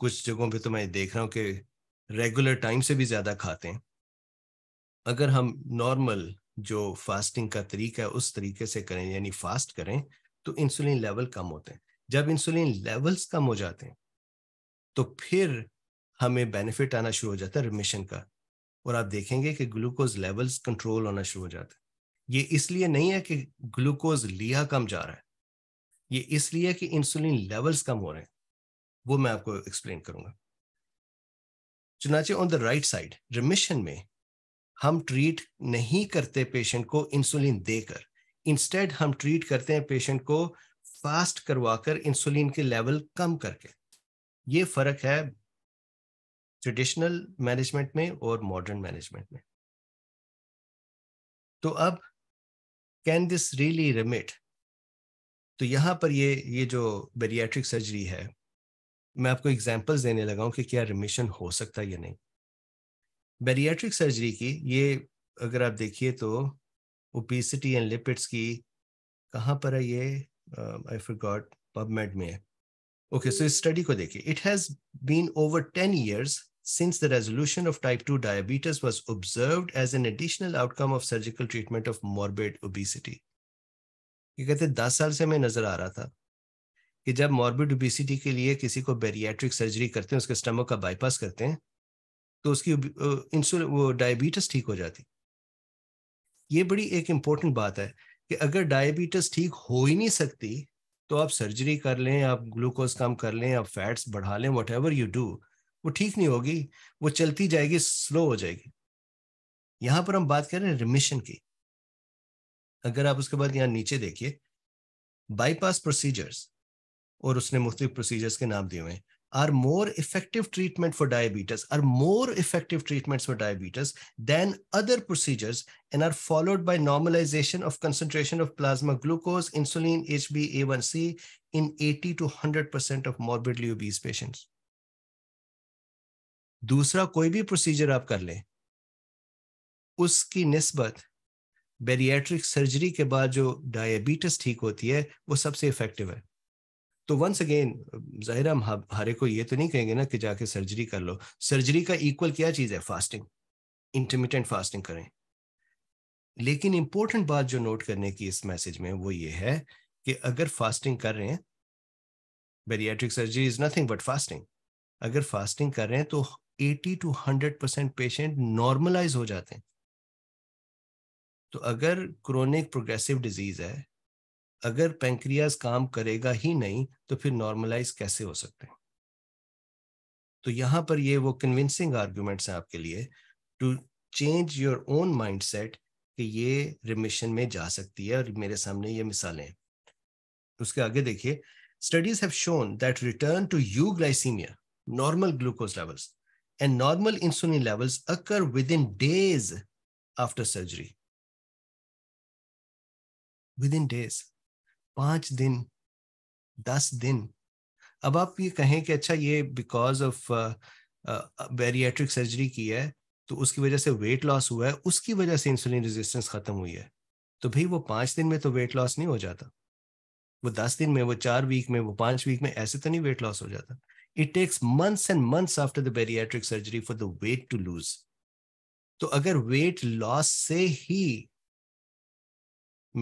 कुछ जगहों पे तो मैं देख रहा हूँ कि रेगुलर टाइम से भी ज़्यादा खाते हैं अगर हम नॉर्मल जो फास्टिंग का तरीका है उस तरीके से करें यानी फास्ट करें तो इंसुलिन लेवल कम होते हैं जब इंसुलिन लेवल्स कम हो जाते हैं तो फिर हमें बेनिफिट आना शुरू हो जाता है रिमिशन का और आप देखेंगे कि ग्लूकोज लेवल्स कंट्रोल होना शुरू हो जाते हैं ये इसलिए नहीं है कि ग्लूकोज लिया कम जा रहा है ये इसलिए कि इंसुलिन लेवल्स कम हो रहे हैं वो मैं आपको एक्सप्लेन करूंगा चुनाचे on the right side remission में हम ट्रीट नहीं करते पेशेंट को इंसुलिन देकर इंस्टेड हम ट्रीट करते हैं पेशेंट को फास्ट करवाकर इंसुलिन के लेवल कम करके ये फर्क है ट्रेडिशनल मैनेजमेंट में और मॉडर्न मैनेजमेंट में तो अब कैन दिस रियली रिमिट तो यहां पर ये ये जो बेरियाट्रिक सर्जरी है मैं आपको एग्जांपल्स देने लगा हूं कि क्या रिमिशन हो सकता है या नहीं बेरियाट्रिक सर्जरी की ये अगर आप देखिए तो ओबेसिटी एंड लिपिड्स की कहाँ पर है ये आई गॉड पबमेड में है ओके सो इस स्टडी को देखिए it has been over ten years since the resolution of type 2 diabetes was observed as an additional outcome of surgical treatment of morbid obesity ये कहते दस साल से हमें नजर आ रहा था कि जब मॉर्बिड ओबिसिटी के लिए किसी को बेरियाट्रिक सर्जरी करते हैं उसके स्टमक का बाईपास करते हैं तो उसकी इंसुलिन वो डायबिटीज़ ठीक हो जाती ये बड़ी एक इम्पोर्टेंट बात है कि अगर डायबिटीज़ ठीक हो ही नहीं सकती तो आप सर्जरी कर लें आप ग्लूकोज कम कर लें आप फैट्स बढ़ा लें वट एवर यू डू वो ठीक नहीं होगी वो चलती जाएगी स्लो हो जाएगी यहां पर हम बात कर रहे हैं रिमिशन की अगर आप उसके बाद यहाँ नीचे देखिए बाईपास प्रोसीजर्स और उसने मुख्तलिफ प्रोसीजर्स के नाम दिए हुए हैं are more effective treatment for diabetes are more effective treatments for diabetes than other procedures and are followed by normalization of concentration of plasma glucose insulin hba1c in 80 to 100% of morbidly obese patients दूसरा कोई भी procedure आप कर लें उसकी निस्बत bariatric surgery के बाद जो diabetes ठीक होती है वो सबसे effective है तो वंस अगेन जाहिर हम हरे को ये तो नहीं कहेंगे ना कि जाके सर्जरी कर लो सर्जरी का इक्वल क्या चीज़ है फास्टिंग इंटरमीडियंट फास्टिंग करें लेकिन इंपॉर्टेंट बात जो नोट करने की इस मैसेज में वो ये है कि अगर फास्टिंग कर रहे हैं bariatric surgery is nothing but fasting अगर फास्टिंग कर रहे हैं तो 80 टू 100 परसेंट पेशेंट नॉर्मलाइज हो जाते हैं तो अगर क्रोनिक प्रोग्रेसिव डिजीज है अगर पेंक्रियाज काम करेगा ही नहीं तो फिर नॉर्मलाइज कैसे हो सकते हैं तो यहां पर ये वो कन्विंसिंग आर्ग्यूमेंट्स हैं आपके लिए to change your own mindset कि ये रिमिशन में जा सकती है और मेरे सामने ये मिसालें हैं उसके आगे देखिए studies have shown that return to euglycaemia normal glucose levels and normal insulin levels occur within days after surgery within days पांच दिन दस दिन अब आप ये कहें कि अच्छा ये बिकॉज ऑफ बैरियाट्रिक सर्जरी की है तो उसकी वजह से वेट लॉस हुआ है उसकी वजह से इंसुलिन रेजिस्टेंस खत्म हुई है तो भाई वो पांच दिन में तो वेट लॉस नहीं हो जाता वो दस दिन में वो चार वीक में वो पांच वीक में ऐसे तो नहीं वेट लॉस हो जाता it takes months and months after the bariatric surgery for the weight to lose तो अगर वेट लॉस से ही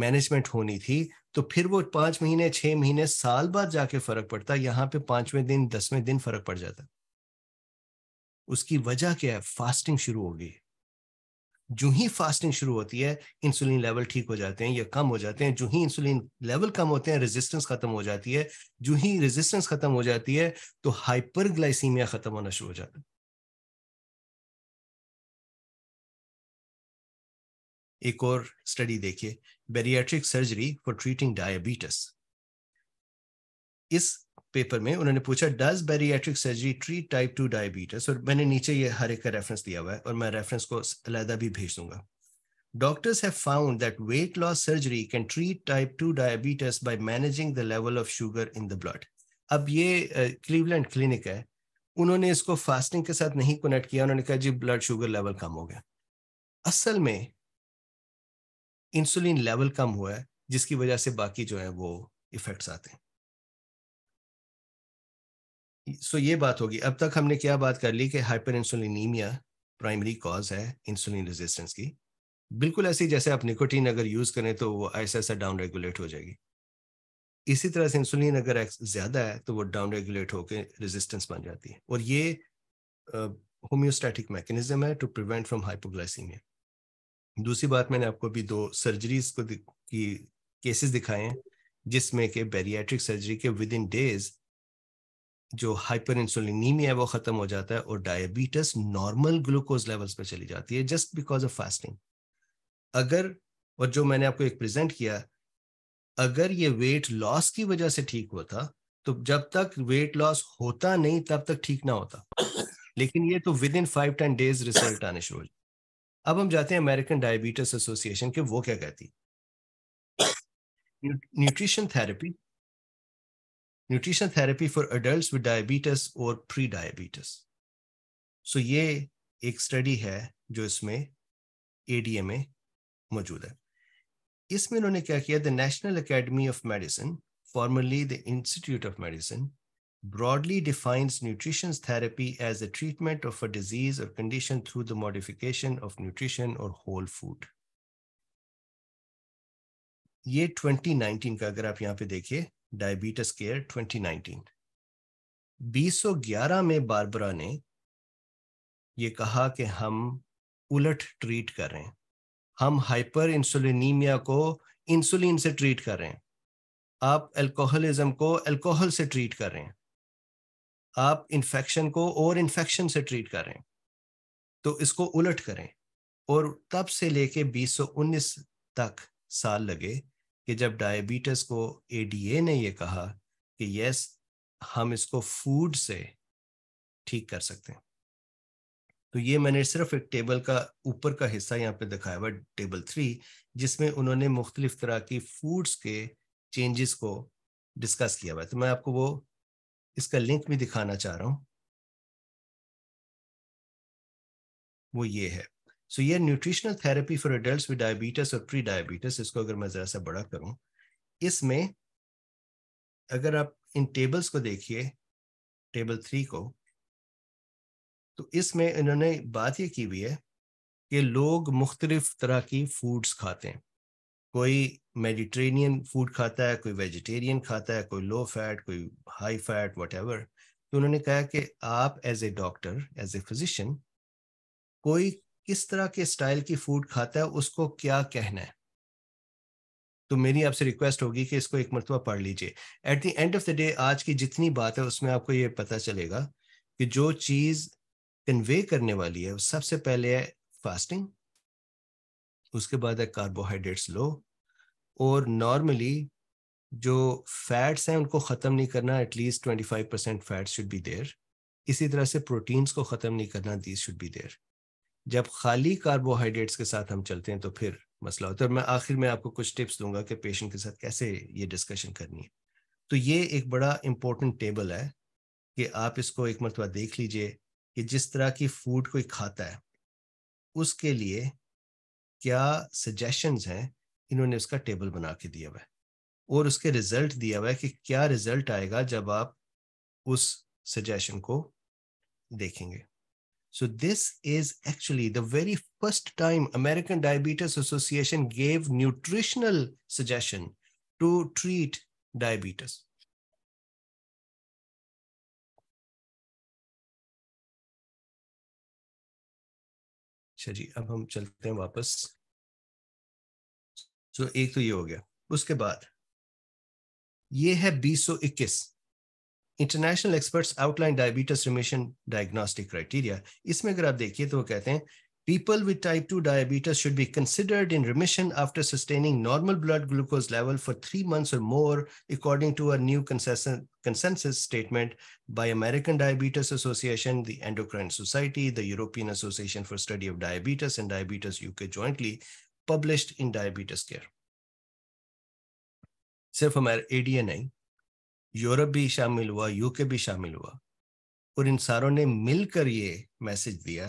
मैनेजमेंट होनी थी तो फिर वो पांच महीने छह महीने साल बाद जाके फर्क पड़ता यहाँ पे पांचवें दिन दसवें दिन फर्क पड़ जाता उसकी वजह क्या है फास्टिंग शुरू हो गई जो ही फास्टिंग शुरू होती है इंसुलिन लेवल ठीक हो जाते हैं या कम हो जाते हैं जो ही इंसुलिन लेवल कम होते हैं रेजिस्टेंस खत्म हो जाती है जो ही रेजिस्टेंस खत्म हो जाती है तो हाइपरग्लाइसीमिया खत्म होना शुरू हो जाता है एक और स्टडी देखिए bariatric surgery for treating diabetes इस पेपर में उन्होंने पूछा does bariatric surgery treat type two diabetes और मैंने नीचे ये हर एक का रेफरेंस दिया हुआ है और मैं रेफरेंस को अलहदा भी भेज दूंगा Doctors have found that weight loss surgery can treat type 2 diabetes by managing the level of sugar in the blood. अब ये क्लीवलैंड uh, क्लिनिक है उन्होंने इसको फास्टिंग के साथ नहीं कनेक्ट किया उन्होंने कहा जी ब्लड शुगर लेवल कम हो गया असल में इंसुलिन लेवल कम हुआ है जिसकी वजह से बाकी जो है वो इफेक्ट्स आते हैं सो so, ये बात होगी अब तक हमने क्या बात कर ली कि हाइपर इंसुलिनीमिया प्राइमरी कॉज है इंसुलिन रेजिस्टेंस की बिल्कुल ऐसी जैसे आप निकोटीन अगर यूज करें तो वो ऐसा ऐसा डाउन रेगुलेट हो जाएगी इसी तरह से इंसुलिन अगर ज्यादा है तो वो डाउन रेगुलेट होकर रेजिस्टेंस बन जाती है और ये होम्योस्टैटिक मैकेनिज्म है टू प्रिवेंट फ्रॉम हाइपोग्लाइसीमिया दूसरी बात मैंने आपको अभी दो सर्जरीज को की केसेस दिखाए हैं जिसमें कि बैरियाट्रिक सर्जरी के विद इन डेज जो हाइपर इंसुलिनीमिया है वो खत्म हो जाता है और डायबिटीज नॉर्मल ग्लूकोज लेवल्स पर चली जाती है जस्ट बिकॉज ऑफ फास्टिंग अगर और जो मैंने आपको एक प्रेजेंट किया अगर ये वेट लॉस की वजह से ठीक होता तो जब तक वेट लॉस होता नहीं तब तक ठीक ना होता लेकिन ये तो within five ten days result आने शुरू हो अब हम जाते हैं अमेरिकन डायबिटिस एसोसिएशन के वो क्या कहती nutrition therapy nutrition therapy for adult with diabetes और प्री डायबिटिस सो ये एक स्टडी है जो इसमें ए में मौजूद है इसमें उन्होंने क्या किया the National Academy of Medicine formerly the Institute of Medicine broadly defines nutrition therapy as the treatment of a disease or condition through the modification of nutrition or whole food. ये 2019 का अगर आप यहाँ पे देखिए डायबिटीज केयर 2019 2011 में Barbara ने ये कहा कि हम उलट ट्रीट कर रहे हैं हम हाइपर इंसुलिनीमिया को इंसुलिन से ट्रीट कर रहे हैं आप अल्कोहलिज्म को अल्कोहल से ट्रीट कर रहे हैं आप इन्फेक्शन को और इन्फेक्शन से ट्रीट करें तो इसको उलट करें और तब से लेके 2019 तक साल लगे कि जब डायबिटीज़ को एडीए ने ये कहा कि यस हम इसको फूड से ठीक कर सकते हैं तो ये मैंने सिर्फ एक टेबल का ऊपर का हिस्सा यहाँ पे दिखाया हुआ टेबल थ्री जिसमें उन्होंने मुख्तलिफ तरह की फूड्स के चेंजेस को डिस्कस किया हुआ है तो मैं आपको वो इसका लिंक भी दिखाना चाह रहा हूं वो ये है सो so, ये nutritional therapy for adult with diabetes और प्री डायबिटिस इसको अगर मैं ज़रा सा बड़ा करूं इसमें अगर आप इन टेबल्स को देखिए टेबल थ्री को तो इसमें इन्होंने बात ये की हुई है कि लोग मुख्तलिफ तरह की फूड्स खाते हैं कोई मेडिटेरियन फूड खाता है कोई वेजिटेरियन खाता है कोई लो फैट कोई हाई फैट वट तो उन्होंने कहा कि आप as a doctor as a physician कोई किस तरह के स्टाइल की फूड खाता है उसको क्या कहना है तो मेरी आपसे रिक्वेस्ट होगी कि इसको एक मरतबा पढ़ लीजिए at the end of the day आज की जितनी बात है उसमें आपको ये पता चलेगा कि जो चीज़ कन्वे करने वाली है सबसे पहले है फास्टिंग उसके बाद है कार्बोहाइड्रेट्स लो और नॉर्मली जो फैट्स हैं उनको ख़त्म नहीं करना at least twenty five percent fat should be there इसी तरह से प्रोटीन्स को ख़त्म नहीं करना दीज शुड बी देर जब खाली कार्बोहाइड्रेट्स के साथ हम चलते हैं तो फिर मसला होता है मैं आखिर में आपको कुछ टिप्स दूंगा कि पेशेंट के साथ कैसे ये डिस्कशन करनी है तो ये एक बड़ा इम्पोर्टेंट टेबल है कि आप इसको एक मरतबा देख लीजिए कि जिस तरह की फूड कोई खाता है उसके लिए क्या सजेशंस हैं इन्होंने उसका टेबल बना के दिया हुआ है और उसके रिजल्ट दिया हुआ है कि क्या रिजल्ट आएगा जब आप उस सजेशन को देखेंगे so this is actually the very first time American Diabetes Association gave nutritional suggestion to treat diabetes जी अब हम चलते हैं वापस सो एक तो ये हो गया उसके बाद ये है बीस सौ इक्कीस international experts outline diabetes remission diagnostic criteria इसमें अगर आप देखिए तो वो कहते हैं people with type two diabetes should be considered in remission after sustaining normal blood glucose level for three months और more according to uh new consensus statement by American Diabetes Association the Endocrine Society the European Association for Study of Diabetes and Diabetes UK jointly published in diabetes care सिर्फ हमारा ADA नहीं Europe भी शामिल हुआ UK भी शामिल हुआ और इन सारों ने मिलकर ये मैसेज दिया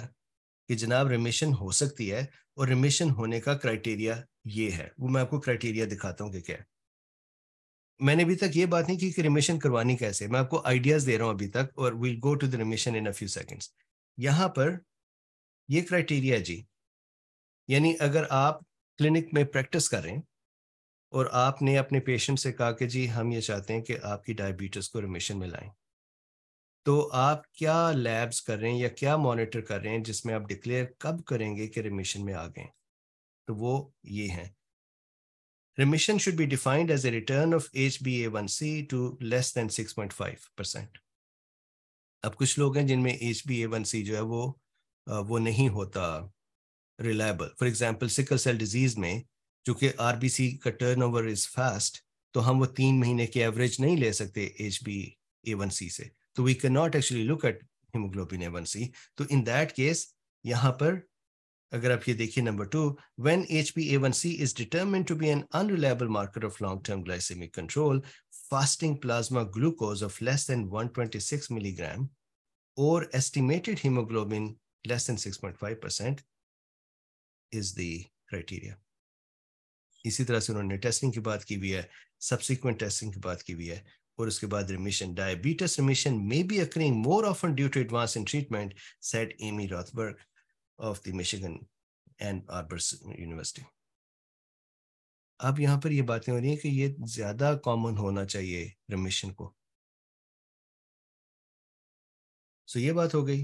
कि जनाब रिमिशन हो सकती है और रिमिशन होने का क्राइटेरिया ये है वो मैं आपको क्राइटेरिया दिखाता हूँ कि क्या मैंने अभी तक ये बात नहीं की कि रिमिशन करवानी कैसे मैं आपको आइडियाज दे रहा हूँ अभी तक और will go to the remission in a few seconds यहाँ पर ये क्राइटेरिया जी यानी अगर आप क्लिनिक में प्रैक्टिस करें और आपने अपने पेशेंट से कहा कि जी हम ये चाहते हैं कि आपकी डायबिटीज़ को रिमिशन में लाएं तो आप क्या लैब्स कर रहे हैं या क्या मॉनिटर कर रहे हैं जिसमें आप डिक्लेयर कब करेंगे कि रिमिशन में आ गए तो वो ये हैं return of H B A one C to less than six point five percent अब कुछ लोग हैं जिनमें H B A one C जो है वो वो नहीं होता reliable for example sickle cell disease में जो कि आर का टर्न ओवर इज फास्ट तो हम वो तीन महीने की एवरेज नहीं ले सकते H B A one C से तो we can not actually look at haemoglobin A one C तो इन दैट केस यहाँ पर अगर आप ये देखिए number two when H B A one C is determine to be an unreliable marker of long term glycaemic control then one twenty six milligram और estimated haemoglobin less than six point five percent is the criteria इसी तरह से उन्होंने testing की बात की भी है सब्सिक्वेंट टेस्टिंग की बात की भी है और उसके बाद remission diabetes remission may be occurring more often due to advance in treatment said Amy Rothberg of the Michigan Ann Arbor University अब यहाँ पर ये बातें हो रही हैं कि ये ज्यादा कॉमन होना चाहिए रिमिशन को सो so ये बात हो गई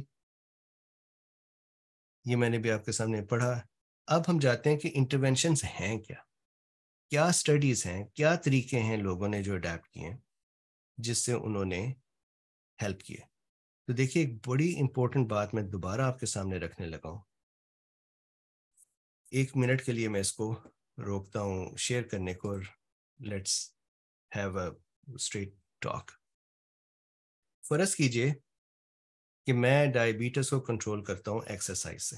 ये मैंने भी आपके सामने पढ़ा अब हम जाते हैं कि इंटरवेंशन हैं क्या क्या स्टडीज हैं क्या तरीके हैं लोगों ने जो अडेप्ट किए जिससे उन्होंने हेल्प किए तो देखिए एक बड़ी इंपॉर्टेंट बात मैं दोबारा आपके सामने रखने लगा हूँ एक मिनट के लिए मैं इसको रोकता हूँ शेयर करने को और let's have a straight talk फर्ज कीजिए कि मैं डायबिटीज को कंट्रोल करता हूँ एक्सरसाइज से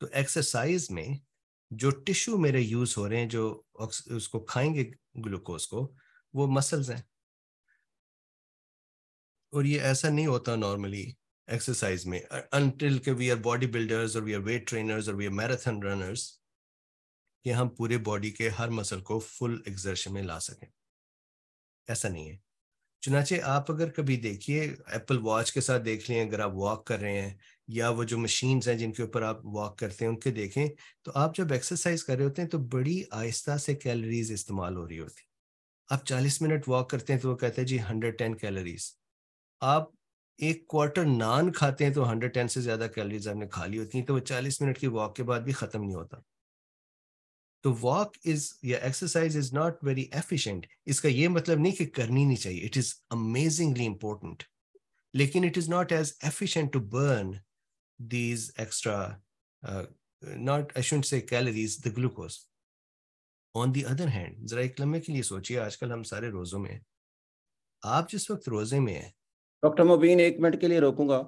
तो एक्सरसाइज में जो टिश्यू मेरे यूज हो रहे हैं जो उसको खाएंगे ग्लूकोज को वो मसल्स हैं और ये ऐसा नहीं होता नॉर्मली एक्सरसाइज में अनटिल के वी आर बॉडी बिल्डर्स और वी आर वेट ट्रेनर्स और वी आर मैराथन रनर्स कि हम पूरे बॉडी के हर मसल को फुल एक्सर्शन में ला सकें ऐसा नहीं है चुनाचे आप अगर कभी देखिए एप्पल वॉच के साथ देख लें अगर आप वॉक कर रहे हैं या वो जो मशीन हैं जिनके ऊपर आप वॉक करते हैं उनके देखें तो आप जब एक्सरसाइज कर रहे होते हैं तो बड़ी आहिस्ता से कैलोरीज इस्तेमाल हो रही होती आप 40 मिनट वॉक करते हैं तो वो कहते हैं जी 110 कैलोरीज आप एक क्वार्टर नान खाते हैं तो 110 से ज़्यादा कैलोरीज आपने खा ली होती हैं तो वो 40 मिनट की वॉक के बाद भी ख़त्म नहीं होता तो वॉक इज या exercise is not very efficient इसका ये मतलब नहीं कि करनी नहीं चाहिए इट इज अमेजिंगली इंपॉर्टेंट लेकिन it is not as efficient to burn these extra not I should say calories the glucose on the other hand जरा एक लम्बे के लिए सोचिए आजकल हम सारे रोजों में आप जिस वक्त रोजे में हैं डॉक्टर मोबीन एक मिनट के लिए रोकूंगा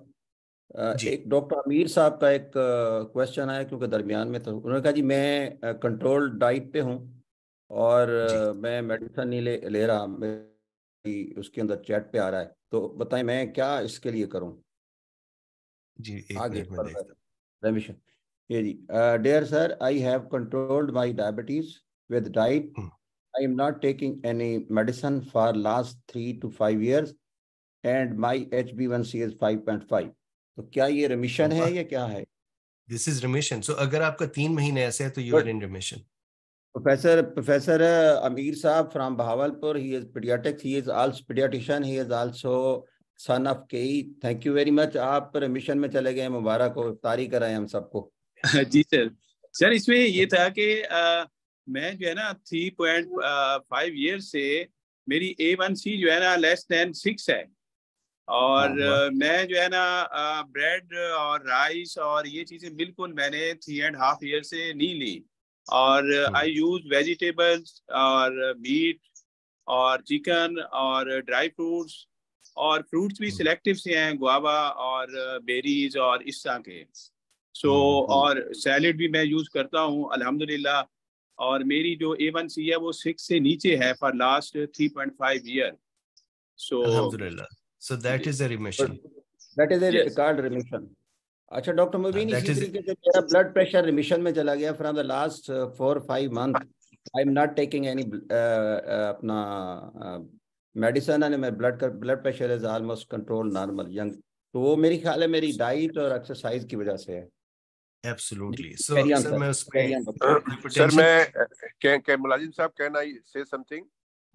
एक डॉक्टर अमीर साहब का एक क्वेश्चन आया क्योंकि दरमियान में तो उन्होंने कहा जी मैं कंट्रोल डाइट पे हूँ और मैं मेडिसिन नहीं ले ले रहा मेरी उसके अंदर चैट पे आ रहा है तो बताएं मैं क्या इसके लिए करूँ जी एक आगे रेमिशन ये जी dear sir I have controlled my diabetes with diet I am not taking any medicine for last three to five years and my H B one C is five point five तो क्या ये remission है या क्या है this is remission सो अगर आपका तीन महीने ऐसे है तो you are in remission professor professor Amir sahab from Bahawalpur he is paediatrics he is also paediatrician he is also son of के थैंक यू वेरी मच आप रिमिशन में चले गए मुबारक हो तारी कराएं हम सबको जी सर सर इसमें ये था कि मैं जो है ना थ्री पॉइंट फाइव ईयर से मेरी ए वन सी जो है ना लेस देन सिक्स है हाँ, और मैं जो है ना ब्रेड और राइस और ये चीज़ें बिल्कुल मैंने थ्री एंड हाफ ईयर से नहीं ली और आई यूज वेजिटेबल्स और मीट और चिकन और ड्राई फ्रूट्स और फ्रूट्स भी सिलेक्टिव हाँ। से हैं गुआवा और बेरीज और इस तरह के सो so, हाँ, और सैलड भी मैं यूज़ करता हूँ अल्हम्दुलिल्लाह और मेरी जो ए वन सी है वो सिक्स से नीचे है for last three point five year so So that is a remission. That is a yes. called remission. अच्छा डॉक्टर मुबीन इसी तरीके से मेरा ब्लड प्रेशर रिमिशन में चला गया from the last four five month I am not taking any अपना medicine and मैं ब्लड का blood pressure is almost control normal young तो वो मेरी ख्याल है मेरी डाइट और एक्सरसाइज की वजह से है Absolutely. So, sir, मैं उसमें सर मैं कैन कैन मुलाजिम साहब कैन आई से समथिंग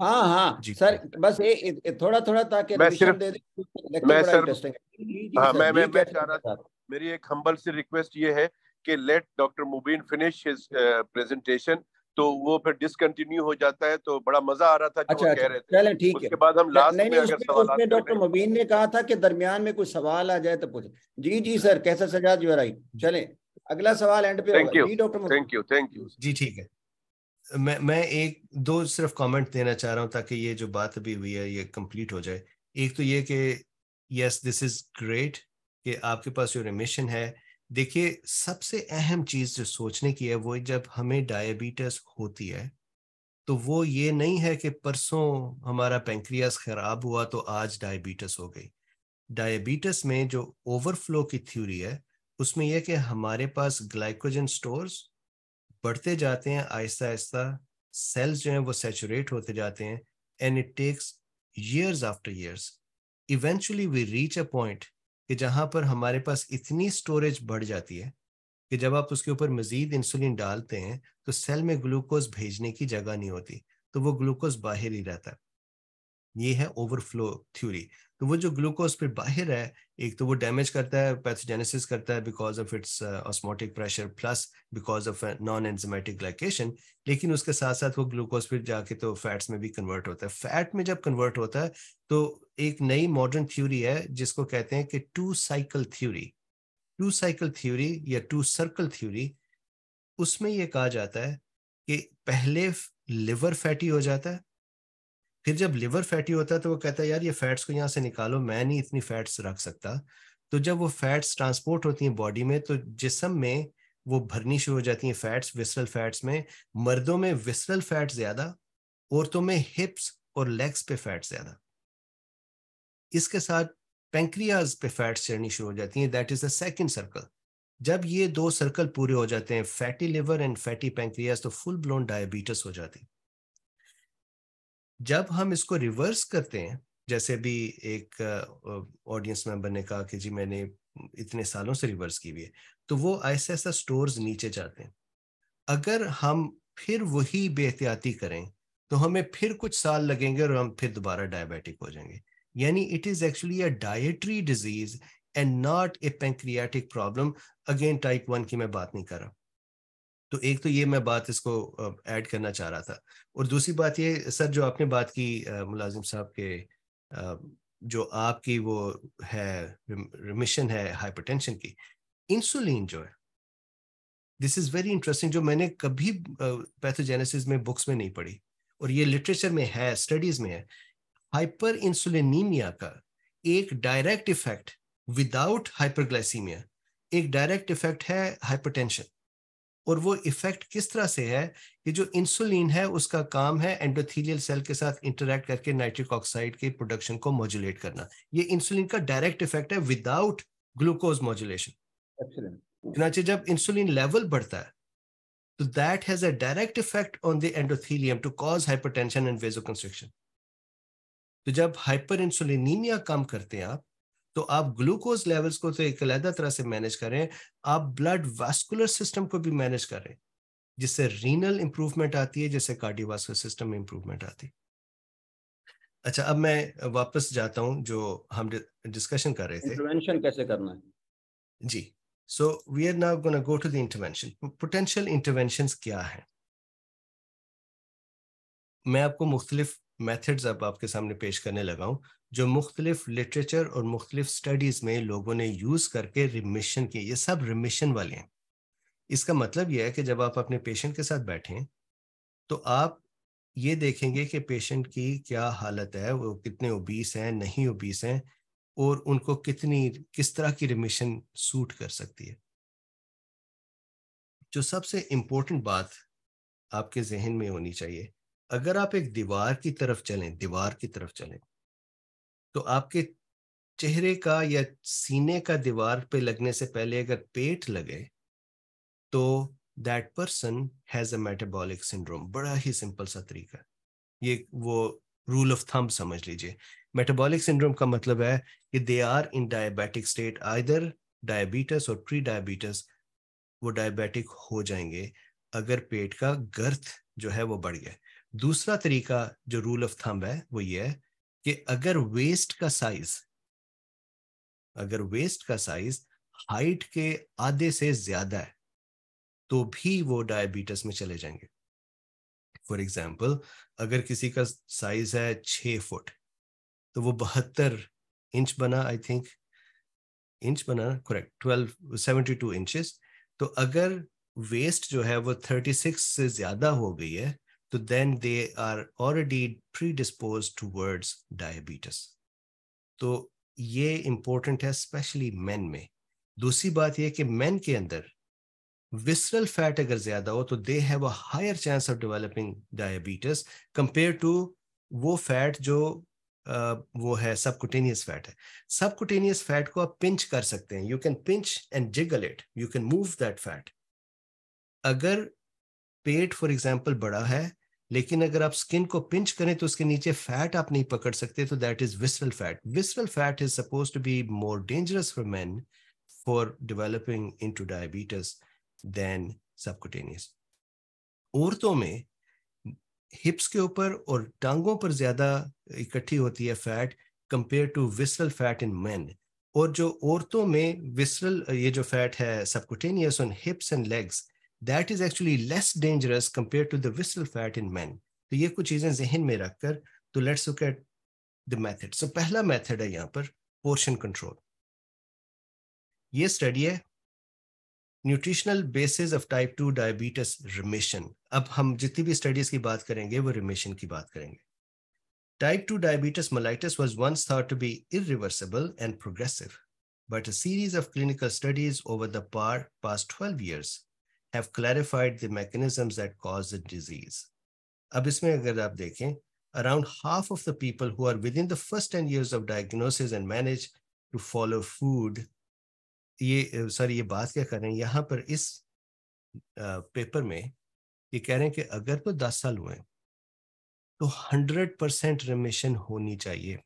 हाँ हाँ सर बस ये थोड़ा थोड़ा ताकि मैं सिर्फ दे दे, मैं हाँ, सर हाँ मैं मैं मैं चाह रहा था मेरी एक हम्बल से रिक्वेस्ट ये है कि let doctor Mubeen finish his presentation तो वो फिर डिसकंटिन्यू हो जाता है तो बड़ा मजा आ रहा था जो अच्छा, कह अच्छा। रहे थे चले ठीक है उसके बाद हम लास्ट में अगर सवाल डॉक्टर मुबीन ने कहा था कि दरमियान में कुछ सवाल आ जाए तो पूछे जी जी हम्म। सर कैसा सजाद जो राइट चले अगला सवाल एंड पे thank you thank you thank you जी ठीक है मैं मैं एक दो सिर्फ कमेंट देना चाह रहा हूँ ताकि ये जो बात अभी हुई है ये कंप्लीट हो जाए एक तो ये कि यस दिस इज ग्रेट कि आपके पास जो रिमिशन है देखिए सबसे अहम चीज़ जो सोचने की है वो जब हमें डायबिटीज होती है तो वो ये नहीं है कि परसों हमारा पेंक्रियास खराब हुआ तो आज डायबिटीज हो गई डायबिटीज में जो ओवरफ्लो की थ्योरी है उसमें यह कि हमारे पास ग्लाइकोजन स्टोर्स बढ़ते जाते हैं आहिस्ता आहिस्ता सेल्स जो हैं वो सेचुरेट होते जाते हैं and it takes years after years eventually we reach a point कि जहाँ पर हमारे पास इतनी स्टोरेज बढ़ जाती है कि जब आप उसके ऊपर मजीद इंसुलिन डालते हैं तो सेल में ग्लूकोज भेजने की जगह नहीं होती तो वो ग्लूकोज बाहर ही रहता है ये है ओवरफ्लो थ्योरी तो वो जो ग्लूकोज फिर बाहर है एक तो वो डैमेज करता है पैथोजेनेसिस करता है because of its osmotic pressure plus because of non enzymatic glycation लेकिन उसके साथ साथ वो ग्लूकोज फिर जाके तो फैट्स में भी कन्वर्ट होता है फैट में जब कन्वर्ट होता है तो एक नई मॉडर्न थ्योरी है जिसको कहते हैं कि two cycle theory two cycle theory या टू सर्कल थ्योरी उसमें ये कहा जाता है कि पहले लिवर फैटी हो जाता है फिर जब लिवर फैटी होता है तो वो कहता है यार ये फैट्स को यहाँ से निकालो मैं नहीं इतनी फैट्स रख सकता तो जब वो फैट्स ट्रांसपोर्ट होती हैं बॉडी में तो जिसम में वो भरनी शुरू हो जाती हैं फैट्स विसरल फैट्स में मर्दों में विसरल फैट ज्यादा औरतों में हिप्स और लेग्स पे फैट्स ज्यादा इसके साथ पेंक्रियाज पे फैट्स चढ़नी शुरू हो जाती हैं that is the second circle जब ये दो सर्कल पूरे हो जाते हैं fatty liver and fatty pancreas तो फुल ब्लोन डायबिटीज हो जाती है जब हम इसको रिवर्स करते हैं जैसे भी एक ऑडियंस मेंबर ने कहा कि जी मैंने इतने सालों से रिवर्स की हुई है तो वो ऐसा ऐसा स्टोर नीचे जाते हैं अगर हम फिर वही बेहतियाती करें तो हमें फिर कुछ साल लगेंगे और हम फिर दोबारा डायबिटिक हो जाएंगे यानी it is actually a dietary disease and not a pancreatic problem again type one की मैं बात नहीं कर रहा तो एक तो ये मैं बात इसको ऐड करना चाह रहा था और दूसरी बात ये सर जो आपने बात की मुलाजिम साहब के जो आपकी वो है रिमिशन है हाइपरटेंशन की इंसुलिन जो है दिस इज़ वेरी इंटरेस्टिंग जो मैंने कभी पैथोजेनेसिस में बुक्स में नहीं पढ़ी और ये लिटरेचर में है स्टडीज में है हाइपर इंसुलिनीमिया का एक डायरेक्ट इफेक्ट विदाउट हाइपरग्लाइसीमिया एक डायरेक्ट इफेक्ट है हाइपरटेंशन और वो इफेक्ट किस तरह से है कि जो इंसुलिन है उसका काम है एंडोथीलियल सेल के साथ इंटरेक्ट करके नाइट्रिक ऑक्साइड के प्रोडक्शन को मॉड्यूलेट करना ये इंसुलिन का डायरेक्ट इफेक्ट है विदाउट ग्लूकोज मॉड्यूलेशन चुनाचे जब इंसुलिन लेवल बढ़ता है तो that has a direct effect on the endothelium to cause hypertension and vasoconstriction तो जब हाइपर इंसुलिनीमिया काम करते हैं आप तो आप ग्लूकोज लेवल्स को तो एक अलहदा तरह से मैनेज करें आप ब्लड वास्कुलर सिस्टम को भी मैनेज करें जिससे रीनल इंप्रूवमेंट आती है जिससे कार्डियोवास्कुलर सिस्टम में इंप्रूवमेंट आती है अच्छा अब मैं वापस जाता हूँ जो हम डिस्कशन कर रहे थे इंटरवेंशन कैसे करना है जी so we are now gonna go to the intervention potential interventions क्या है मैं आपको मुख्तलिफ मेथड्स अब आपके सामने पेश करने लगा हूँ जो मुख्तलिफ लिटरेचर और मुख्तलिफ स्टडीज़ में लोगों ने यूज़ करके रिमिशन के ये सब रिमिशन वाले हैं इसका मतलब यह है कि जब आप अपने पेशेंट के साथ बैठें तो आप ये देखेंगे कि पेशेंट की क्या हालत है वो कितने ओबीस हैं नहीं ओबीस हैं और उनको कितनी किस तरह की रिमिशन सूट कर सकती है जो सबसे इम्पोर्टेंट बात आपके जहन में होनी चाहिए अगर आप एक दीवार की तरफ चलें दीवार की तरफ चलें तो आपके चेहरे का या सीने का दीवार पे लगने से पहले अगर पेट लगे तो that person has a metabolic syndrome बड़ा ही सिंपल सा तरीका ये वो रूल ऑफ थंब समझ लीजिए मेटाबॉलिक सिंड्रोम का मतलब है कि they are in diabetic state either diabetes और प्री डायबिटस वो डायबिटिक हो जाएंगे अगर पेट का गर्थ जो है वो बढ़ गया दूसरा तरीका जो रूल ऑफ थंब है वो ये है कि अगर वेस्ट का साइज अगर वेस्ट का साइज हाइट के आधे से ज्यादा है तो भी वो डायबिटीज में चले जाएंगे फॉर एग्जाम्पल अगर किसी का साइज है छ फुट तो वो बहत्तर इंच बना आई थिंक इंच बना correct twelve seventy two inches तो अगर वेस्ट जो है वो थर्टी सिक्स से ज्यादा हो गई है तो they are already pre dispose towards diabetes. तो ये इंपॉर्टेंट है स्पेशली मेन में दूसरी बात यह कि मेन के अंदर विसरल फैट अगर ज्यादा हो तो they have a higher chance of developing diabetes compare to वो फैट जो आ, वो है सबकुटेनियस फैट है सबकुटेनियस फैट को आप पिंच कर सकते हैं you can pinch and jiggle it you can move that fat अगर पेट फॉर एग्जाम्पल बड़ा है लेकिन अगर आप स्किन को पिंच करें तो उसके नीचे फैट आप नहीं पकड़ सकते तो that is visceral fat visceral fat is suppose to be more dangerous for man for developing into diabetes than subcutaneous औरतों में हिप्स के ऊपर और टांगों पर ज्यादा इकट्ठी होती है fat compare to visceral fat in man और जो औरतों में विस्टल ये जो फैट है subcutaneous on hips and legs that is actually less dangerous compared to the visceral fat in men. So, ye kuch zehin mein rakkar, to let's look at the method. So, pehla method hai yahan par, portion control. Ye study hai, nutritional basis of type 2 diabetes remission. Ab hum jitni bhi studies ki baat karenge, wo remission ki baat karenge. Type 2 diabetes mellitus was once thought to be irreversible and progressive, but a series of clinical studies over the past 12 years have clarified the mechanisms that cause the disease. अब इसमें अगर आप देखें around half of the people who are within the first 10 years of diagnosis and manage to follow food ये sorry ये बात क्या कर रहे हैं यहाँ पर इस पेपर में ये कह रहे हैं कि अगर वो 10 साल हुए तो 100 परसेंट रिमिशन होनी चाहिए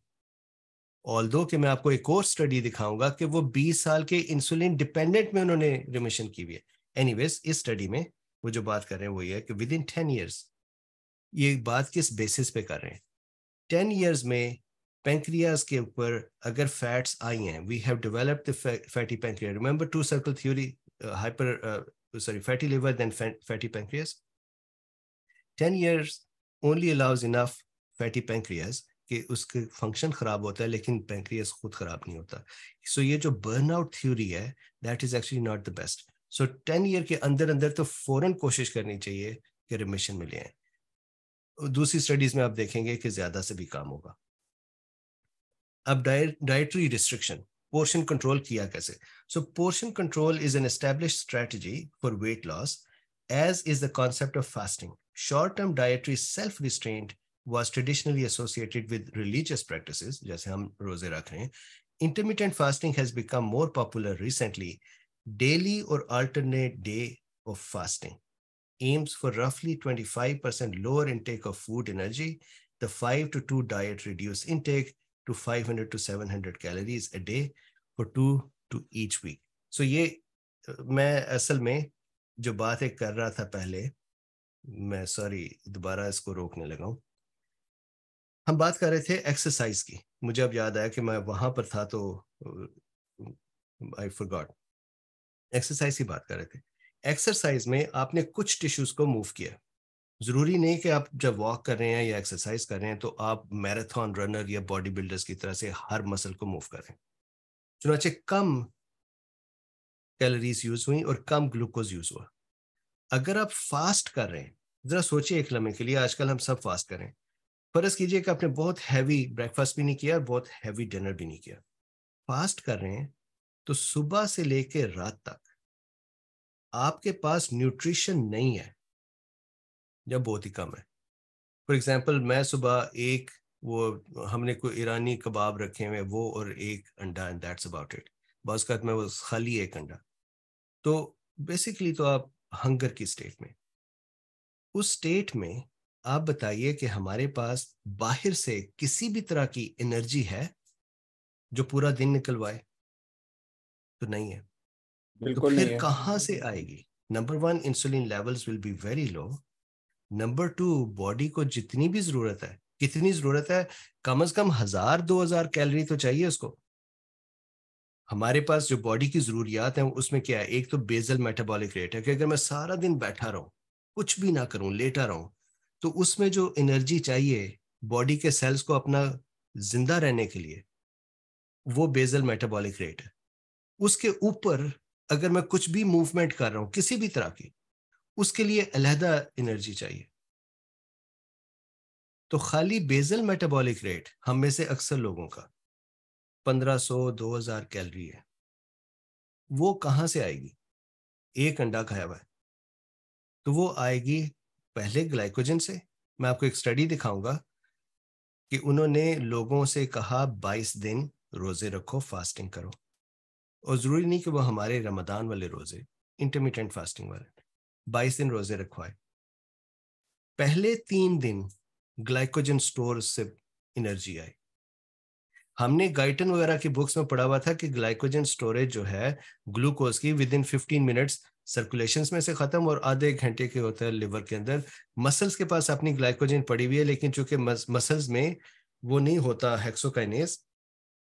ऑल दो कि मैं आपको एक और स्टडी दिखाऊंगा कि वो 20 साल के इंसुलिन डिपेंडेंट में उन्होंने रिमिशन की हुई है एनीवेज इस स्टडी में वो जो बात कर रहे हैं वो ये है कि विद इन टेन ईयर्स ये बात किस बेसिस पे कर रहे हैं टेन ईयर्स में पेंक्रियाज के ऊपर अगर फैट्स आई हैं we have developed the fatty pancreas remember two circle theory hyper sorry fatty liver then fatty pancreas ten years only allows enough fatty pancreas कि उसके फंक्शन खराब होता है लेकिन पेंक्रियाज खुद खराब नहीं होता सो so ये जो बर्न आउट थ्योरी है that is actually not the best so ten year के अंदर अंदर तो फौरन कोशिश करनी चाहिए कि रिमिशन मिले हैं दूसरी स्टडीज में आप देखेंगे कि ज्यादा से भी काम होगा अब डाइटरी रिस्ट्रिक्शन पोर्शन कंट्रोल किया कैसे so portion control is an establish strategy for weight loss as is the concept of fasting short term dietary self restraint was traditionally associated with religious practice जैसे हम रोजे रख रहे हैं intermittent fasting has become more popular recently daily or alternate day of fasting aims for roughly 25% lower intake of food energy the 5 to 2 diet reduce intake to 500 to 700 calories a day for 2 to each week so ये मैं असल में जो बातें कर रहा था पहले मैं सॉरी दोबारा इसको रोकने लगा हूँ हम बात कर रहे थे एक्सरसाइज की मुझे अब याद आया कि मैं वहां पर था तो आई फॉरगॉट एक्सरसाइज की बात कर रहे थे एक्सरसाइज में आपने कुछ टिश्यूज को मूव किया जरूरी नहीं कि आप जब वॉक कर रहे हैं या एक्सरसाइज कर रहे हैं तो आप मैराथन रनर या बॉडी बिल्डर्स की तरह से हर मसल को मूव करें चुनाचे कम कैलोरीज यूज हुई और कम ग्लूकोज यूज हुआ अगर आप फास्ट कर रहे हैं जरा सोचिए एक लम्हे के लिए आजकल हम सब फास्ट करें फर्ज कीजिए कि आपने बहुत हैवी ब्रेकफास्ट भी नहीं किया और बहुत हैवी डिनर भी नहीं किया फास्ट कर रहे हैं तो सुबह से लेकर रात तक आपके पास न्यूट्रिशन नहीं है या बहुत ही कम है फॉर एग्जाम्पल मैं सुबह एक वो हमने कोई ईरानी कबाब रखे हुए वो और एक अंडा एंड दैट्स अबाउट इट बस का में वो खाली एक अंडा तो बेसिकली तो आप हंगर की स्टेट में उस स्टेट में आप बताइए कि हमारे पास बाहर से किसी भी तरह की एनर्जी है जो पूरा दिन निकलवाए तो नहीं है तो बिल्कुल तो फिर कहां से आएगी number one insulin levels will be very low number two body को जितनी भी जरूरत है कितनी जरूरत है कम से कम हजार दो हजार कैलोरी तो चाहिए उसको हमारे पास जो बॉडी की जरूरियात है उसमें क्या है एक तो बेजल मेटाबॉलिक रेट है कि अगर मैं सारा दिन बैठा रहूं कुछ भी ना करूं लेटा रहूं तो उसमें जो एनर्जी चाहिए बॉडी के सेल्स को अपना जिंदा रहने के लिए वो बेजल मेटाबॉलिक रेट है उसके ऊपर अगर मैं कुछ भी मूवमेंट कर रहा हूं किसी भी तरह की उसके लिए अलहदा एनर्जी चाहिए तो खाली बेजल मेटाबॉलिक रेट हम में से अक्सर लोगों का 1500 2000 कैलोरी है वो कहां से आएगी एक अंडा खाया हुआ है तो वो आएगी पहले ग्लाइकोजन से मैं आपको एक स्टडी दिखाऊंगा कि उन्होंने लोगों से कहा 22 दिन रोजे रखो फास्टिंग करो और ज़रूरी नहीं कि वो हमारे रमदान वाले रोज़े इंटरमीडियंट फास्टिंग वाले बाईस दिन रोज़े रखवाए पहले तीन दिन ग्लाइकोजन स्टोर से एनर्जी आई हमने गाइटन वगैरह की बुक्स में पढ़ा हुआ था कि ग्लाइकोजन स्टोरेज जो है ग्लूकोज की within fifteen minutes circulation में से खत्म और आधे घंटे के होता है लिवर के अंदर मसल्स के पास अपनी ग्लाइकोजन पड़ी हुई है लेकिन चूंकि मसल्स में वो नहीं होता हेक्सोकाइनेस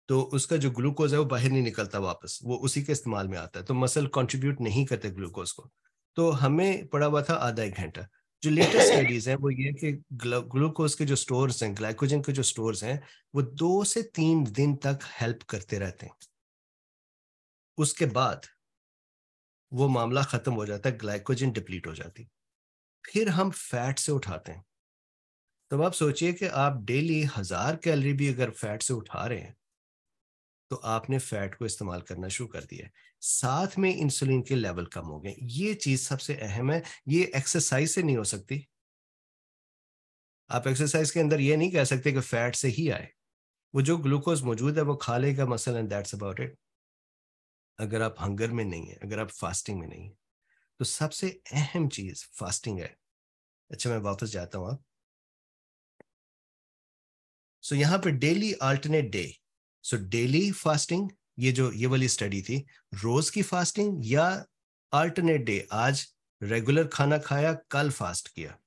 तो उसका जो ग्लूकोज है वो बाहर नहीं निकलता वापस वो उसी के इस्तेमाल में आता है तो मसल कंट्रीब्यूट नहीं करते ग्लूकोज को तो हमें पड़ा हुआ था आधा एक घंटा जो लेटेस्ट स्टडीज हैं वो ये कि ग्लूकोज के जो स्टोर्स हैं ग्लाइकोजन के जो स्टोर्स हैं वो दो से तीन दिन तक हेल्प करते रहते हैं उसके बाद वो मामला खत्म हो जाता है ग्लाइकोजन डिप्लीट हो जाती फिर हम फैट से उठाते हैं तब तो आप सोचिए कि आप डेली हजार कैलरी भी अगर फैट से उठा रहे हैं तो आपने फैट को इस्तेमाल करना शुरू कर दिया साथ में इंसुलिन के लेवल कम हो गए ये चीज सबसे अहम है ये एक्सरसाइज से नहीं हो सकती आप एक्सरसाइज के अंदर ये नहीं कह सकते कि फैट से ही आए वो जो ग्लूकोज मौजूद है वो खा लेगा muscle and that's about it अगर आप हंगर में नहीं है अगर आप फास्टिंग में नहीं है तो सबसे अहम चीज फास्टिंग है अच्छा मैं वापस जाता हूं आप सो so, यहां पर daily alternate day so daily fasting ये जो ये वाली स्टडी थी रोज की फास्टिंग या अल्टरनेट डे आज रेगुलर खाना खाया कल फास्ट किया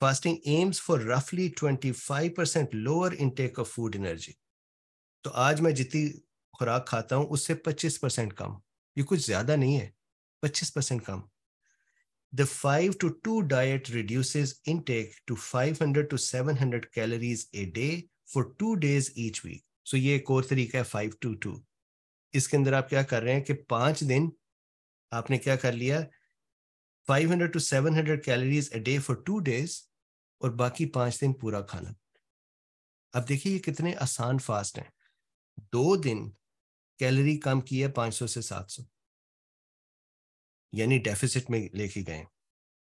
फास्टिंग एम्स फॉर रफली 25 percent lower intake of food energy तो आज मैं जितनी खुराक खाता हूं उससे 25 परसेंट कम ये कुछ ज्यादा नहीं है 25 परसेंट कम the five to two diet reduces intake to 500 to 700 calories a day for two days each week so ये एक और तरीका है फाइव टू टू इसके अंदर आप क्या कर रहे हैं कि पांच दिन आपने क्या कर लिया 500 to 700 calories a day for two days और बाकी पांच दिन पूरा खाना अब देखिए ये कितने आसान फास्ट हैं दो दिन कैलोरी कम की है 500 से 700 यानी डेफिसिट में लेके गए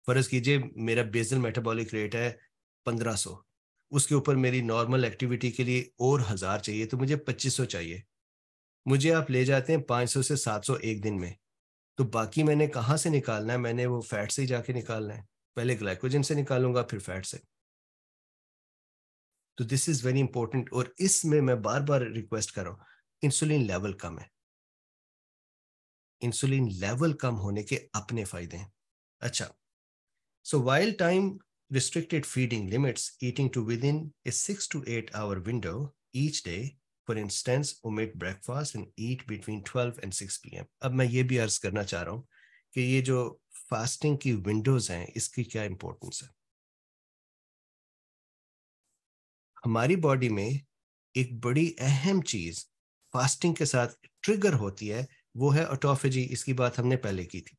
फर्ज कीजिए मेरा बेजल मेटाबॉलिक रेट है 1500 उसके ऊपर मेरी नॉर्मल एक्टिविटी के लिए और हज़ार चाहिए तो मुझे पच्चीस सौ चाहिए मुझे आप ले जाते हैं पाँच सौ से सात सौ एक दिन में तो बाकी मैंने कहाँ से निकालना है मैंने वो फैट से ही जाके निकालना है पहले ग्लाइकोजन से निकालूंगा फिर फैट से तो दिस इज़ वेरी इंपॉर्टेंट और इसमें मैं बार बार रिक्वेस्ट कर रहा हूँ इंसुलिन लेवल कम है इंसुलिन लेवल कम होने के अपने फायदे हैं अच्छा so while time restricted feeding limits eating to within a six to eight hour window each day for instance omit breakfast and eat between 12 and 6 PM अब मैं ये भी अर्ज करना चाह रहा हूँ कि ये जो फास्टिंग की विंडोज हैं इसकी क्या इम्पोर्टेंस है हमारी बॉडी में एक बड़ी अहम चीज फास्टिंग के साथ ट्रिगर होती है वो है ऑटोफेजी इसकी बात हमने पहले की थी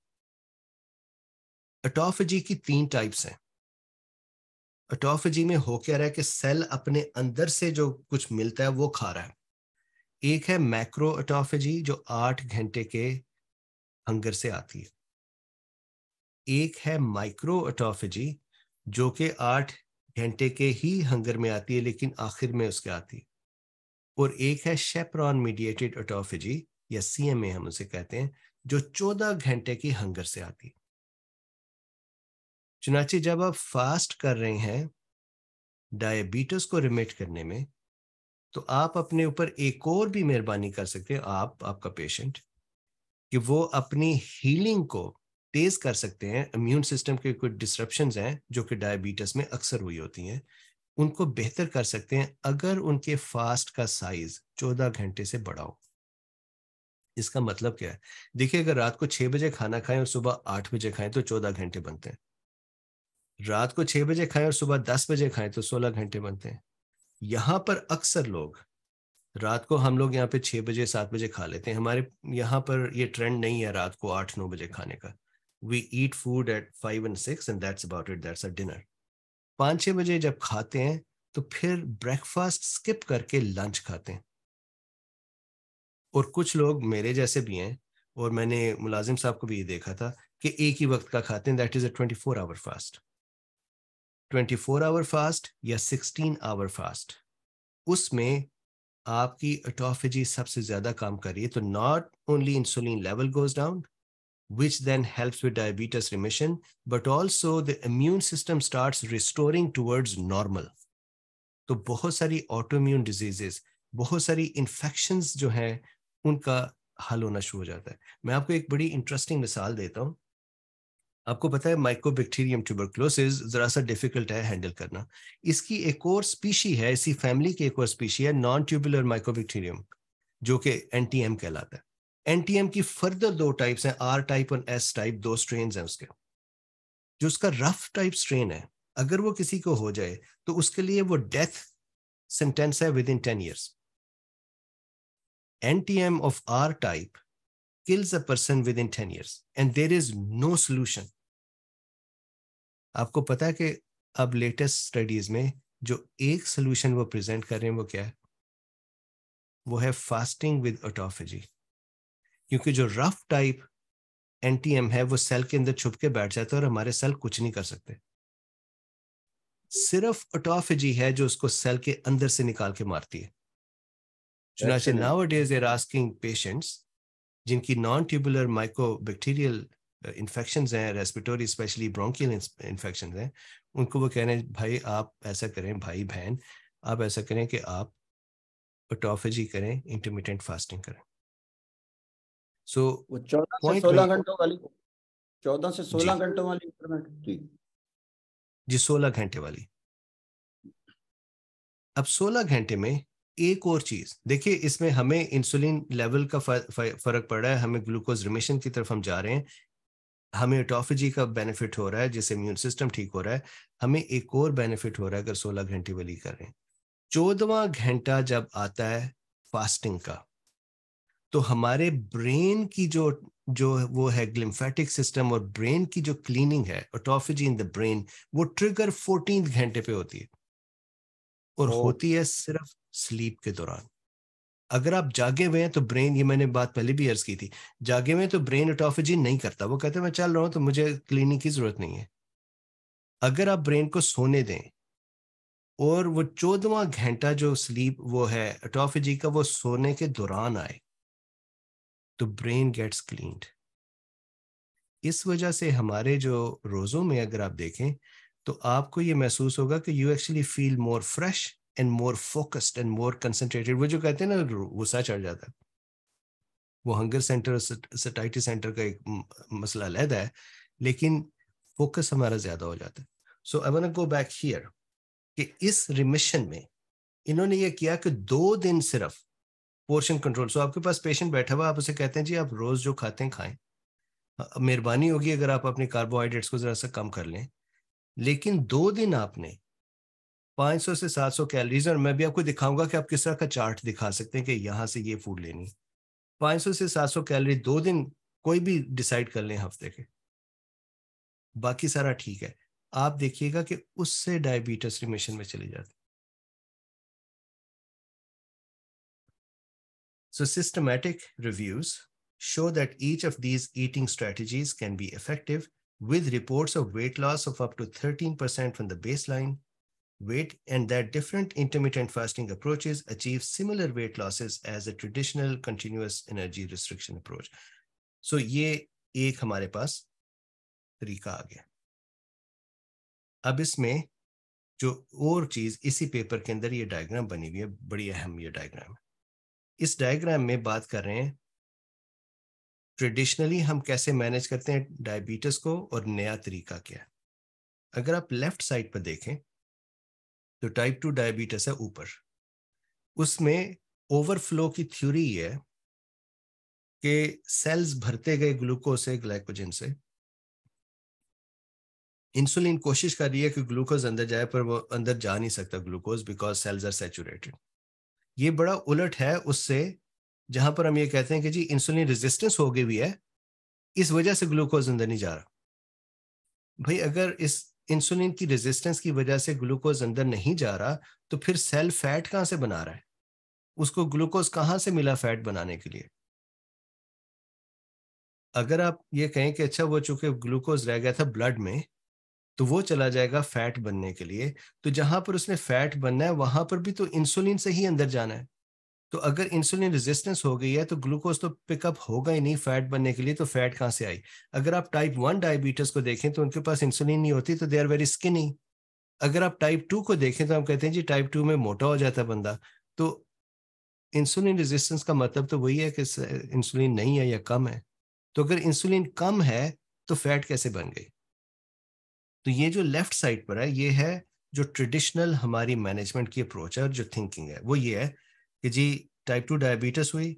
ऑटोफेजी की तीन टाइप्स हैं ऑटोफेजी में हो क्या रहा है कि सेल अपने अंदर से जो कुछ मिलता है वो खा रहा है एक है मैक्रो ऑटोफेजी जो आठ घंटे के हंगर से आती है एक है माइक्रो ऑटोफेजी जो कि आठ घंटे के ही हंगर में आती है लेकिन आखिर में उसके आती है और एक है शेप्रॉन मीडिएटेड ऑटोफेजी या सी हम उसे कहते हैं जो चौदह घंटे की हंगर से आती है चुनाचे जब आप फास्ट कर रहे हैं डायबिटीज को रिमेट करने में तो आप अपने ऊपर एक और भी मेहरबानी कर सकते हैं आप आपका पेशेंट कि वो अपनी हीलिंग को तेज कर सकते हैं इम्यून सिस्टम के कुछ डिस्ट्रप्शन हैं जो कि डायबिटीज में अक्सर हुई होती हैं उनको बेहतर कर सकते हैं अगर उनके फास्ट का साइज चौदह घंटे से बड़ा हो इसका मतलब क्या है देखिए अगर रात को छह बजे खाना खाएं और सुबह आठ बजे खाएं तो चौदह घंटे बनते हैं रात को छह बजे खाएं और सुबह दस बजे खाएं तो सोलह घंटे बनते हैं यहाँ पर अक्सर लोग रात को हम लोग यहाँ पे छह बजे सात बजे खा लेते हैं हमारे यहाँ पर ये ट्रेंड नहीं है रात को आठ नौ बजे खाने का we eat food at five and six and that's about it that's a dinner पाँच छः बजे जब खाते हैं तो फिर ब्रेकफास्ट स्किप करके लंच खाते हैं और कुछ लोग मेरे जैसे भी हैं और मैंने मुलाजिम साहब को भी ये देखा था कि एक ही वक्त का खाते हैं that is a twenty four hour fast twenty four hour fast या सिक्सटीन आवर फास्ट उसमें आपकी अटोफिजी सबसे ज़्यादा काम कर रही है तो not only insulin level goes down which then help with diabetes remission but also the immune system start restoring towards normal तो बहुत सारी ऑटोम्यून डिजीजेस बहुत सारी इन्फेक्शंस जो हैं उनका हल होना शुरू हो जाता है मैं आपको एक बड़ी इंटरेस्टिंग मिसाल देता हूँ आपको पता है माइकोबैक्टीरियम ट्यूबरक्लोसिस जरा सा डिफिकल्ट है हैंडल करना इसकी एक और स्पीशी है इसी फैमिली की एक और स्पीशी है नॉन ट्यूबुलर माइकोबैक्टीरियम जो कि एनटीएम कहलाता है एनटीएम की फर्दर दो टाइप्स हैं आर टाइप और एस टाइप दो स्ट्रेन हैं उसके जो उसका रफ टाइप स्ट्रेन है अगर वो किसी को हो जाए तो उसके लिए वो डेथ सेंटेंस है within ten years NTM of R type kills a person within 10 years and there is no solution आपको पता है कि अब लेटेस्ट स्टडीज में जो एक सोल्यूशन वो प्रेजेंट कर रहे हैं वो क्या है वो है फास्टिंग विद ऑटोफेजी क्योंकि जो रफ टाइप एनटीएम है वो सेल के अंदर छुप के बैठ जाता है और हमारे सेल कुछ नहीं कर सकते सिर्फ ऑटोफेजी है जो उसको सेल के अंदर से निकाल के मारती है चुनाचे now it is there asking patients जिनकी नॉन ट्यूबुलर माइकोबैक्टीरियल इन्फेक्शन हैं रेस्पिटोरी स्पेशली ब्रोंकियल इन्फेक्शन हैं उनको वो कह रहे हैं भाई आप ऐसा करें भाई बहन आप ऐसा करें कि आप ऑटोफेजी करें इंटरमीडियंट फास्टिंग करें सो so, सोलह घंटों वाली चौदह से सोलह घंटों वाली इंटरमीडियंट जी सोलह घंटे वाली अब सोलह घंटे में एक और चीज देखिए इसमें हमें इंसुलिन लेवल का फर्क पड़ रहा है हमें ग्लूकोज रिमेशन की तरफ हम जा रहे हैं हमें ऑटोफिजी का बेनिफिट हो रहा है जिससे इम्यून सिस्टम ठीक हो रहा है हमें एक और बेनिफिट हो रहा है अगर सोलह घंटे वाली करें चौदवा घंटा जब आता है फास्टिंग का तो हमारे ब्रेन की जो जो वो है ग्लिम्फेटिक सिस्टम और ब्रेन की जो क्लीनिंग है ऑटोफिजी इन द ब्रेन वो ट्रिगर फोर्टीन घंटे पे होती है और oh. होती है सिर्फ स्लीप के दौरान अगर आप जागे हुए हैं तो ब्रेन ये मैंने बात पहले भी अर्ज की थी जागे हुए तो ब्रेन ऑटोफेजी नहीं करता वो कहते मैं चल रहा हूं तो मुझे क्लीनिंग की जरूरत नहीं है अगर आप ब्रेन को सोने दें और वो चौदवा घंटा जो स्लीप वो है ऑटोफेजी का वो सोने के दौरान आए तो ब्रेन गेट्स क्लीन इस वजह से हमारे जो रोजों में अगर आप देखें तो आपको ये महसूस होगा कि you actually feel more fresh and more focused and more concentrated वो जो कहते हैं ना गुस्सा चढ़ जाता है वो हंगर सेंटर सटाइटी सेंटर का एक मसला अलहदा है लेकिन फोकस हमारा ज्यादा हो जाता है so I to go back here कि इस रिमिशन में इन्होंने ये किया कि दो दिन सिर्फ पोर्शन कंट्रोल सो आपके पास पेशेंट बैठा हुआ आप उसे कहते हैं जी आप रोज जो खाते हैं खाएं मेहरबानी होगी अगर आप अपने कार्बोहाइड्रेट्स को जरा सा कम कर लें लेकिन दो दिन आपने 500 से 700 कैलोरीज और मैं भी आपको दिखाऊंगा कि आप किस तरह का चार्ट दिखा सकते हैं कि यहाँ से ये फूड लेनी 500 से 700 कैलोरी दो दिन कोई भी डिसाइड कर लें हफ्ते के बाकी सारा ठीक है आप देखिएगा कि उससे डायबिटीज रिमिशन में चले जाते so systematic reviews show that each of these eating strategies can be effective with reports of weight loss of up to 13% from the baseline weight and that different intermittent fasting approaches achieve similar weight losses as a traditional continuous energy restriction approach. So ये एक हमारे पास तरीका आ गया अब इसमें जो और चीज इसी paper के अंदर ये diagram बनी हुई है बड़ी अहम ये diagram. इस डायग्राम में बात कर रहे हैं ट्रेडिशनली हम कैसे मैनेज करते हैं डायबिटीज को और नया तरीका क्या है अगर आप लेफ्ट साइड पर देखें तो टाइप टू डायबिटीज है ऊपर उसमें ओवरफ्लो की थ्योरी है कि सेल्स भरते गए ग्लूकोज से ग्लाइकोजन से इंसुलिन कोशिश कर रही है कि ग्लूकोज अंदर जाए पर वो अंदर जा नहीं सकता glucose because cells are saturated ये बड़ा उलट है उससे जहां पर हम ये कहते हैं कि जी इंसुलिन रेजिस्टेंस हो गई हुई है इस वजह से ग्लूकोज अंदर नहीं जा रहा भाई अगर इस इंसुलिन की रेजिस्टेंस की वजह से ग्लूकोज अंदर नहीं जा रहा तो फिर सेल फैट कहां से बना रहा है उसको ग्लूकोज कहां से मिला फैट बनाने के लिए अगर आप ये कहें कि अच्छा वो चूंकि ग्लूकोज रह गया था ब्लड में तो वो चला जाएगा फैट बनने के लिए तो जहां पर उसने फैट बनना है वहां पर भी तो इंसुलिन से ही अंदर जाना है तो अगर इंसुलिन रेजिस्टेंस हो गई है तो ग्लूकोज तो पिकअप होगा ही नहीं फैट बनने के लिए तो फैट कहां से आई अगर आप टाइप वन डायबिटीज को देखें तो उनके पास इंसुलिन नहीं होती तो दे आर वेरी स्किनी अगर आप टाइप टू को देखें तो हम कहते हैं जी टाइप टू में मोटा हो जाता बंदा तो इंसुलिन रेजिस्टेंस का मतलब तो वही है कि इंसुलिन नहीं है या कम है तो अगर इंसुलिन कम है तो फैट कैसे बन गई तो ये जो लेफ्ट साइड पर है ये है जो ट्रेडिशनल हमारी मैनेजमेंट की अप्रोच है और जो थिंकिंग है वो ये है कि जी टाइप टू डायबिटिस हुई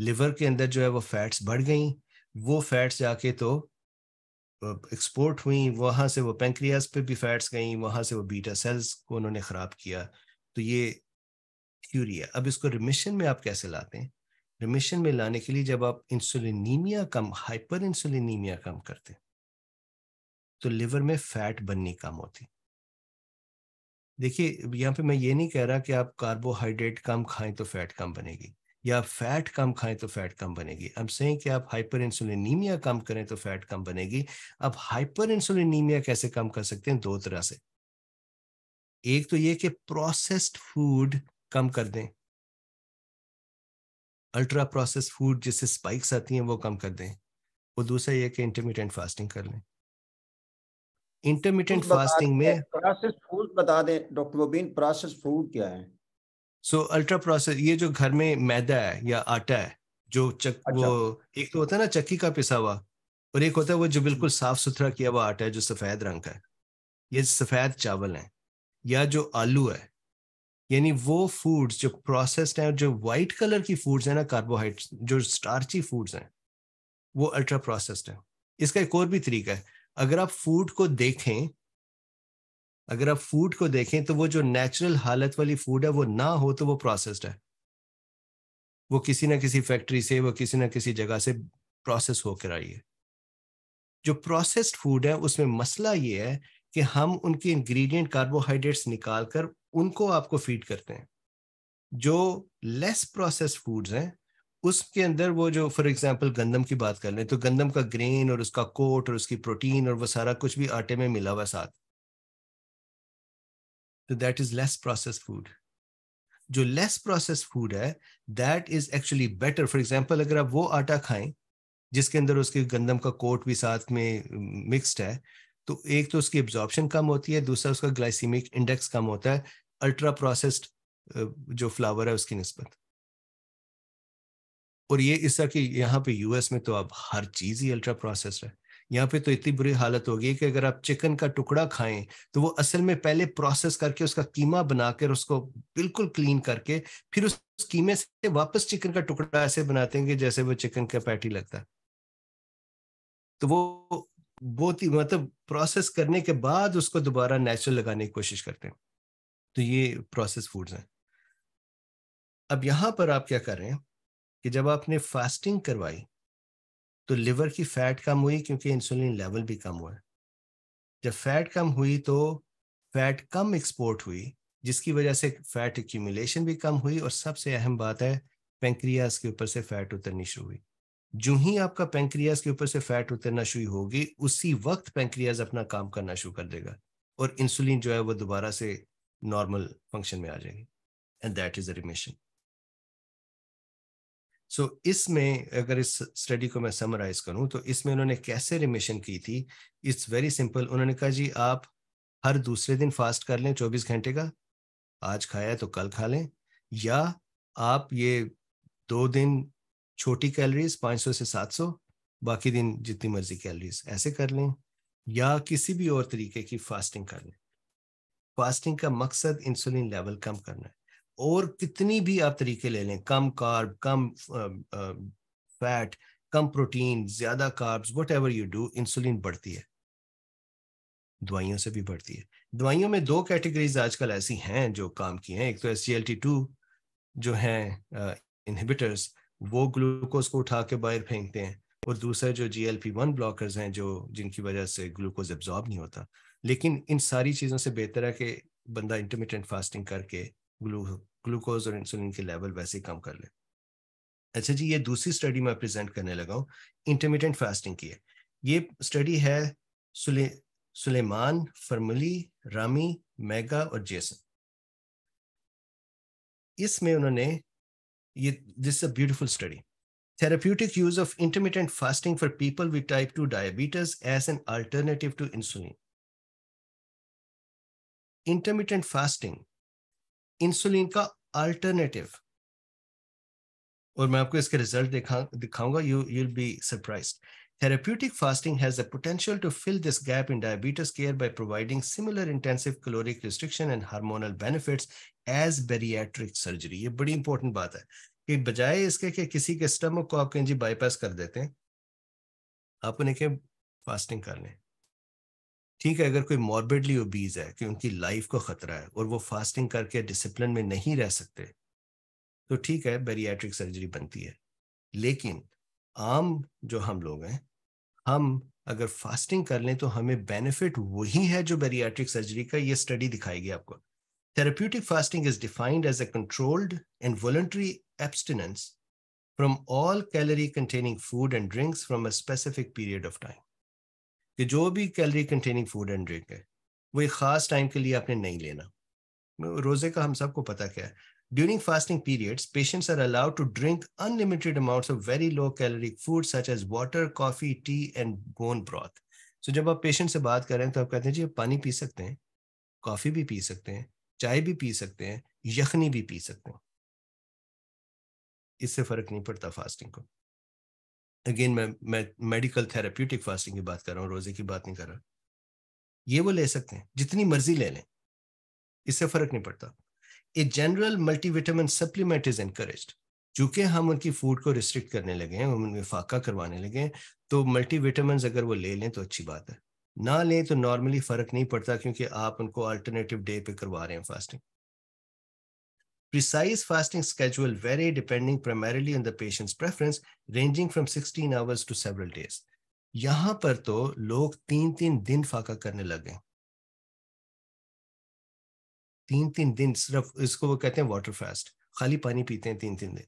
लिवर के अंदर जो है वो फैट्स बढ़ गई वो फैट्स जाके तो एक्सपोर्ट हुई वहाँ से वो पेंक्रियास पे भी फैट्स गई वहाँ से वो बीटा सेल्स को उन्होंने ख़राब किया तो ये थ्यूरी है अब इसको रिमिशन में आप कैसे लाते हैं रिमिशन में लाने के लिए जब आप इंसुलिनीमिया कम हाइपर इंसुलिनीमिया कम करते तो लिवर में फैट बननी कम होती देखिए यहाँ पे मैं ये नहीं कह रहा कि आप कार्बोहाइड्रेट कम खाएं तो फैट कम बनेगी या फैट कम खाएं तो फैट तो कम बनेगी अब सही कि आप हाइपर इंसुलिनीमिया कम करें तो फैट कम बनेगी अब हाइपर इंसुलिनीमिया कैसे कम कर सकते हैं दो तरह से एक तो ये कि प्रोसेस्ड फूड कम कर दें अल्ट्रा प्रोसेस फूड जिससे स्पाइक्स आती हैं वो कम कर दें और दूसरा ये कि इंटरमीडियंट फास्टिंग कर लें इंटरमीडियंट फास्टिंग में प्रोसेस फूड बता दें डॉक्टर मुबीन प्रोसेस फूड क्या है सो अल्ट्रा प्रोसेस ये जो घर में मैदा है या आटा है जो चक अच्छा। वो एक तो होता है ना चक्की का पिसा हुआ और एक होता है वो जो हम्म। बिल्कुल साफ सुथरा किया हुआ आटा है जो सफेद रंग का है ये सफेद चावल है या जो आलू है यानी वो फूड्स जो प्रोसेस्ड हैं जो वाइट कलर की फूड्स हैं ना कार्बोहाइड्रेट जो स्टार्ची फूड्स हैं वो अल्ट्रा प्रोसेस्ड है इसका एक और भी तरीका है अगर आप फूड को देखें अगर आप फूड को देखें तो वो जो नेचुरल हालत वाली फूड है वो ना हो तो वो प्रोसेस्ड है वो किसी ना किसी फैक्ट्री से वो किसी ना किसी जगह से प्रोसेस होकर आई है जो प्रोसेस्ड फूड है उसमें मसला ये है कि हम उनके इंग्रेडिएंट कार्बोहाइड्रेट्स निकाल कर उनको आपको फीड करते हैं जो लेस प्रोसेस फूड्स हैं उसके अंदर वो जो फॉर एग्जाम्पल गंदम की बात कर लें तो गंदम का ग्रेन और उसका कोट और उसकी प्रोटीन और वो सारा कुछ भी आटे में मिला हुआ साथ तो that is less process food जो लेस प्रोसेस फूड है that is actually better for example अगर आप वो आटा खाएं जिसके अंदर उसके गंदम का कोट भी साथ में मिक्सड है तो एक तो उसकी एब्जॉर्बशन कम होती है दूसरा उसका ग्लाइसीमिक इंडेक्स कम होता है अल्ट्रा प्रोसेस्ड जो फ्लावर है उसकी नस्बत और ये इस तरह की यहाँ पे यूएस में तो अब हर चीज ही अल्ट्रा प्रोसेस है यहाँ पे तो इतनी बुरी हालत हो गई कि अगर आप चिकन का टुकड़ा खाएं तो वो असल में पहले प्रोसेस करके उसका कीमा बनाकर उसको बिल्कुल क्लीन करके फिर उस कीमे से वापस चिकन का टुकड़ा ऐसे बनाते हैं कि जैसे वो चिकन का पैटी लगता है तो वो बहुत ही मतलब प्रोसेस करने के बाद उसको दोबारा नेचुरल लगाने की कोशिश करते हैं तो ये प्रोसेस फूड्स हैं अब यहां पर आप क्या कर रहे हैं कि जब आपने फास्टिंग करवाई तो लिवर की फैट कम हुई क्योंकि इंसुलिन लेवल भी कम हुआ जब फैट कम हुई तो फैट कम एक्सपोर्ट हुई जिसकी वजह से फैट एक्यूमुलेशन भी कम हुई और सबसे अहम बात है पेंक्रियाज के ऊपर से फैट उतरनी शुरू हुई जो ही आपका पेंक्रियाज के ऊपर से फैट उतरना शुरू होगी उसी वक्त पेंक्रियाज अपना काम करना शुरू कर देगा और इंसुलिन जो है वो दोबारा से नॉर्मल फंक्शन में आ जाएगी and that is a remission so so, इसमें अगर इस स्टडी को मैं समराइज करूं तो इसमें उन्होंने कैसे रिमिशन की थी इट्स वेरी सिंपल उन्होंने कहा जी आप हर दूसरे दिन फास्ट कर लें चौबीस घंटे का आज खाया तो कल खा लें या आप ये दो दिन छोटी कैलोरीज 500 से 700 बाकी दिन जितनी मर्जी कैलोरीज ऐसे कर लें या किसी भी और तरीके की फास्टिंग कर लें फास्टिंग का मकसद इंसुलिन लेवल कम करना है और कितनी भी आप तरीके ले लें कम कार्ब कम फैट कम प्रोटीन ज्यादा carbs whatever you do insulin बढ़ती है दवाइयों से भी बढ़ती है दवाइयों में दो कैटेगरीज आजकल ऐसी हैं जो काम की हैं एक तो एस टू जो हैं इनहिबिटर्स वो ग्लूकोज को उठा के बाहर फेंकते हैं और दूसरा जो G L P one blockers हैं जो जिनकी वजह से ग्लूकोज एब्जॉर्ब नहीं होता लेकिन इन सारी चीज़ों से बेहतर है कि बंदा इंटरमीडियंट फास्टिंग करके ग्लू ग्लूकोज और इंसुलिन के लेवल वैसे ही कम कर ले अच्छा जी ये दूसरी स्टडी मैं प्रेजेंट करने लगा हूँ इंटरमीडियंट फास्टिंग की है ये स्टडी है सुले सुलेमान फरमली रामी मेगा और जेसन इसमें उन्होंने ये this a beautiful study therapeutic use of intermittent fasting for people with type two diabetes as an alternative to insulin intermittent fasting insulin का alternative और मैं आपको इसके रिजल्ट दिखा दिखाऊंगा you you'll be surprise Therapeutic fasting has the potential to fill this gap in diabetes care by providing similar intensive caloric restriction and hormonal benefits as bariatric surgery. ये बड़ी important बात है कि बजाय इसके कि किसी के स्टमक को आप कहीं जी बाईपास कर देते हैं आप उन्हें क्या फास्टिंग कर लें ठीक है अगर कोई मॉर्बिडली ओबीज है कि उनकी लाइफ को खतरा है और वो फास्टिंग करके डिसिप्लिन में नहीं रह सकते तो ठीक है बेरियाट्रिक सर्जरी बनती है लेकिन आम जो हम लोग हैं हम अगर फास्टिंग कर लें तो हमें बेनिफिट वही है जो बेरियाट्रिक सर्जरी का ये स्टडी दिखाएगी आपको therapeutic fasting is defined as a controlled and voluntary abstinence from all calorie containing food and drinks from a specific period of time कि जो भी calorie containing food and drink है वो एक ख़ास टाइम के लिए आपने नहीं लेना रोज़े का हम सबको पता क्या है during fasting periods patients are allowed to drink unlimited amounts of very low caloric food such as water coffee tea and bone broth so जब आप पेशेंट से बात करें तो आप कहते हैं जी पानी पी सकते हैं कॉफी भी पी सकते हैं चाय भी पी सकते हैं यखनी भी पी सकते हैं इससे फर्क नहीं पड़ता फास्टिंग को अगेन मैं मैं मेडिकल थेराप्यूटिक फास्टिंग की बात कर रहा हूँ रोजे की बात नहीं कर रहा ये वो ले सकते हैं जितनी मर्जी ले लें इससे फर्क नहीं पड़ता a general multivitamin supplement is encourage चूंकि हम उनकी फूड को रिस्ट्रिक्ट करने लगे हैं हम उनमें फाका करवाने लगे हैं तो मल्टीविटामिन अगर वो ले लें तो अच्छी बात है ना लें तो नॉर्मली फर्क नहीं पड़ता क्योंकि आप उनको अल्टरनेटिव डे पे करवा रहे हैं fasting Precise fasting schedule vary depending primarily on the patient's preference, ranging from 16 hours to several days. यहां पर तो लोग तीन तीन दिन फाका करने लगे तीन तीन दिन सिर्फ इसको वो कहते हैं वाटर फास्ट खाली पानी पीते हैं तीन तीन दिन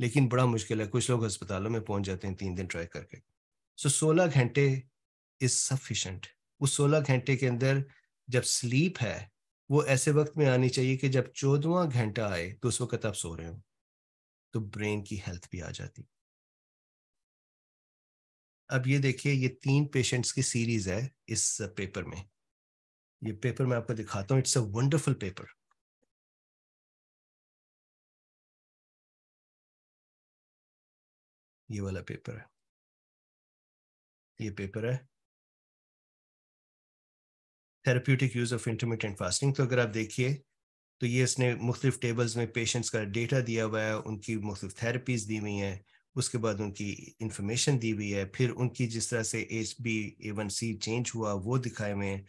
लेकिन बड़ा मुश्किल है कुछ लोग अस्पतालों में पहुंच जाते हैं तीन दिन ट्राई करके सो so, सोलह घंटे इज सफिशेंट उस सोलह घंटे के अंदर जब स्लीप है वो ऐसे वक्त में आनी चाहिए कि जब चौदवा घंटा आए तो उस वक्त आप सो रहे हो तो ब्रेन की हेल्थ भी आ जाती अब ये देखिए ये तीन पेशेंट्स की सीरीज है इस पेपर में ये पेपर मैं आपको दिखाता हूँ इट्स अ वंडरफुल पेपर ये वाला पेपर है ये पेपर है therapeutic use of intermittent fasting तो अगर आप देखिए तो ये इसने मुख्तलिफ टेबल्स में पेशेंट्स का डेटा दिया हुआ है उनकी मुख्तलिफ थेरेपीज़ दी हुई हैं उसके बाद उनकी इंफॉर्मेशन दी हुई है फिर उनकी जिस तरह से H B A one C change हुआ वो दिखाए हुए हैं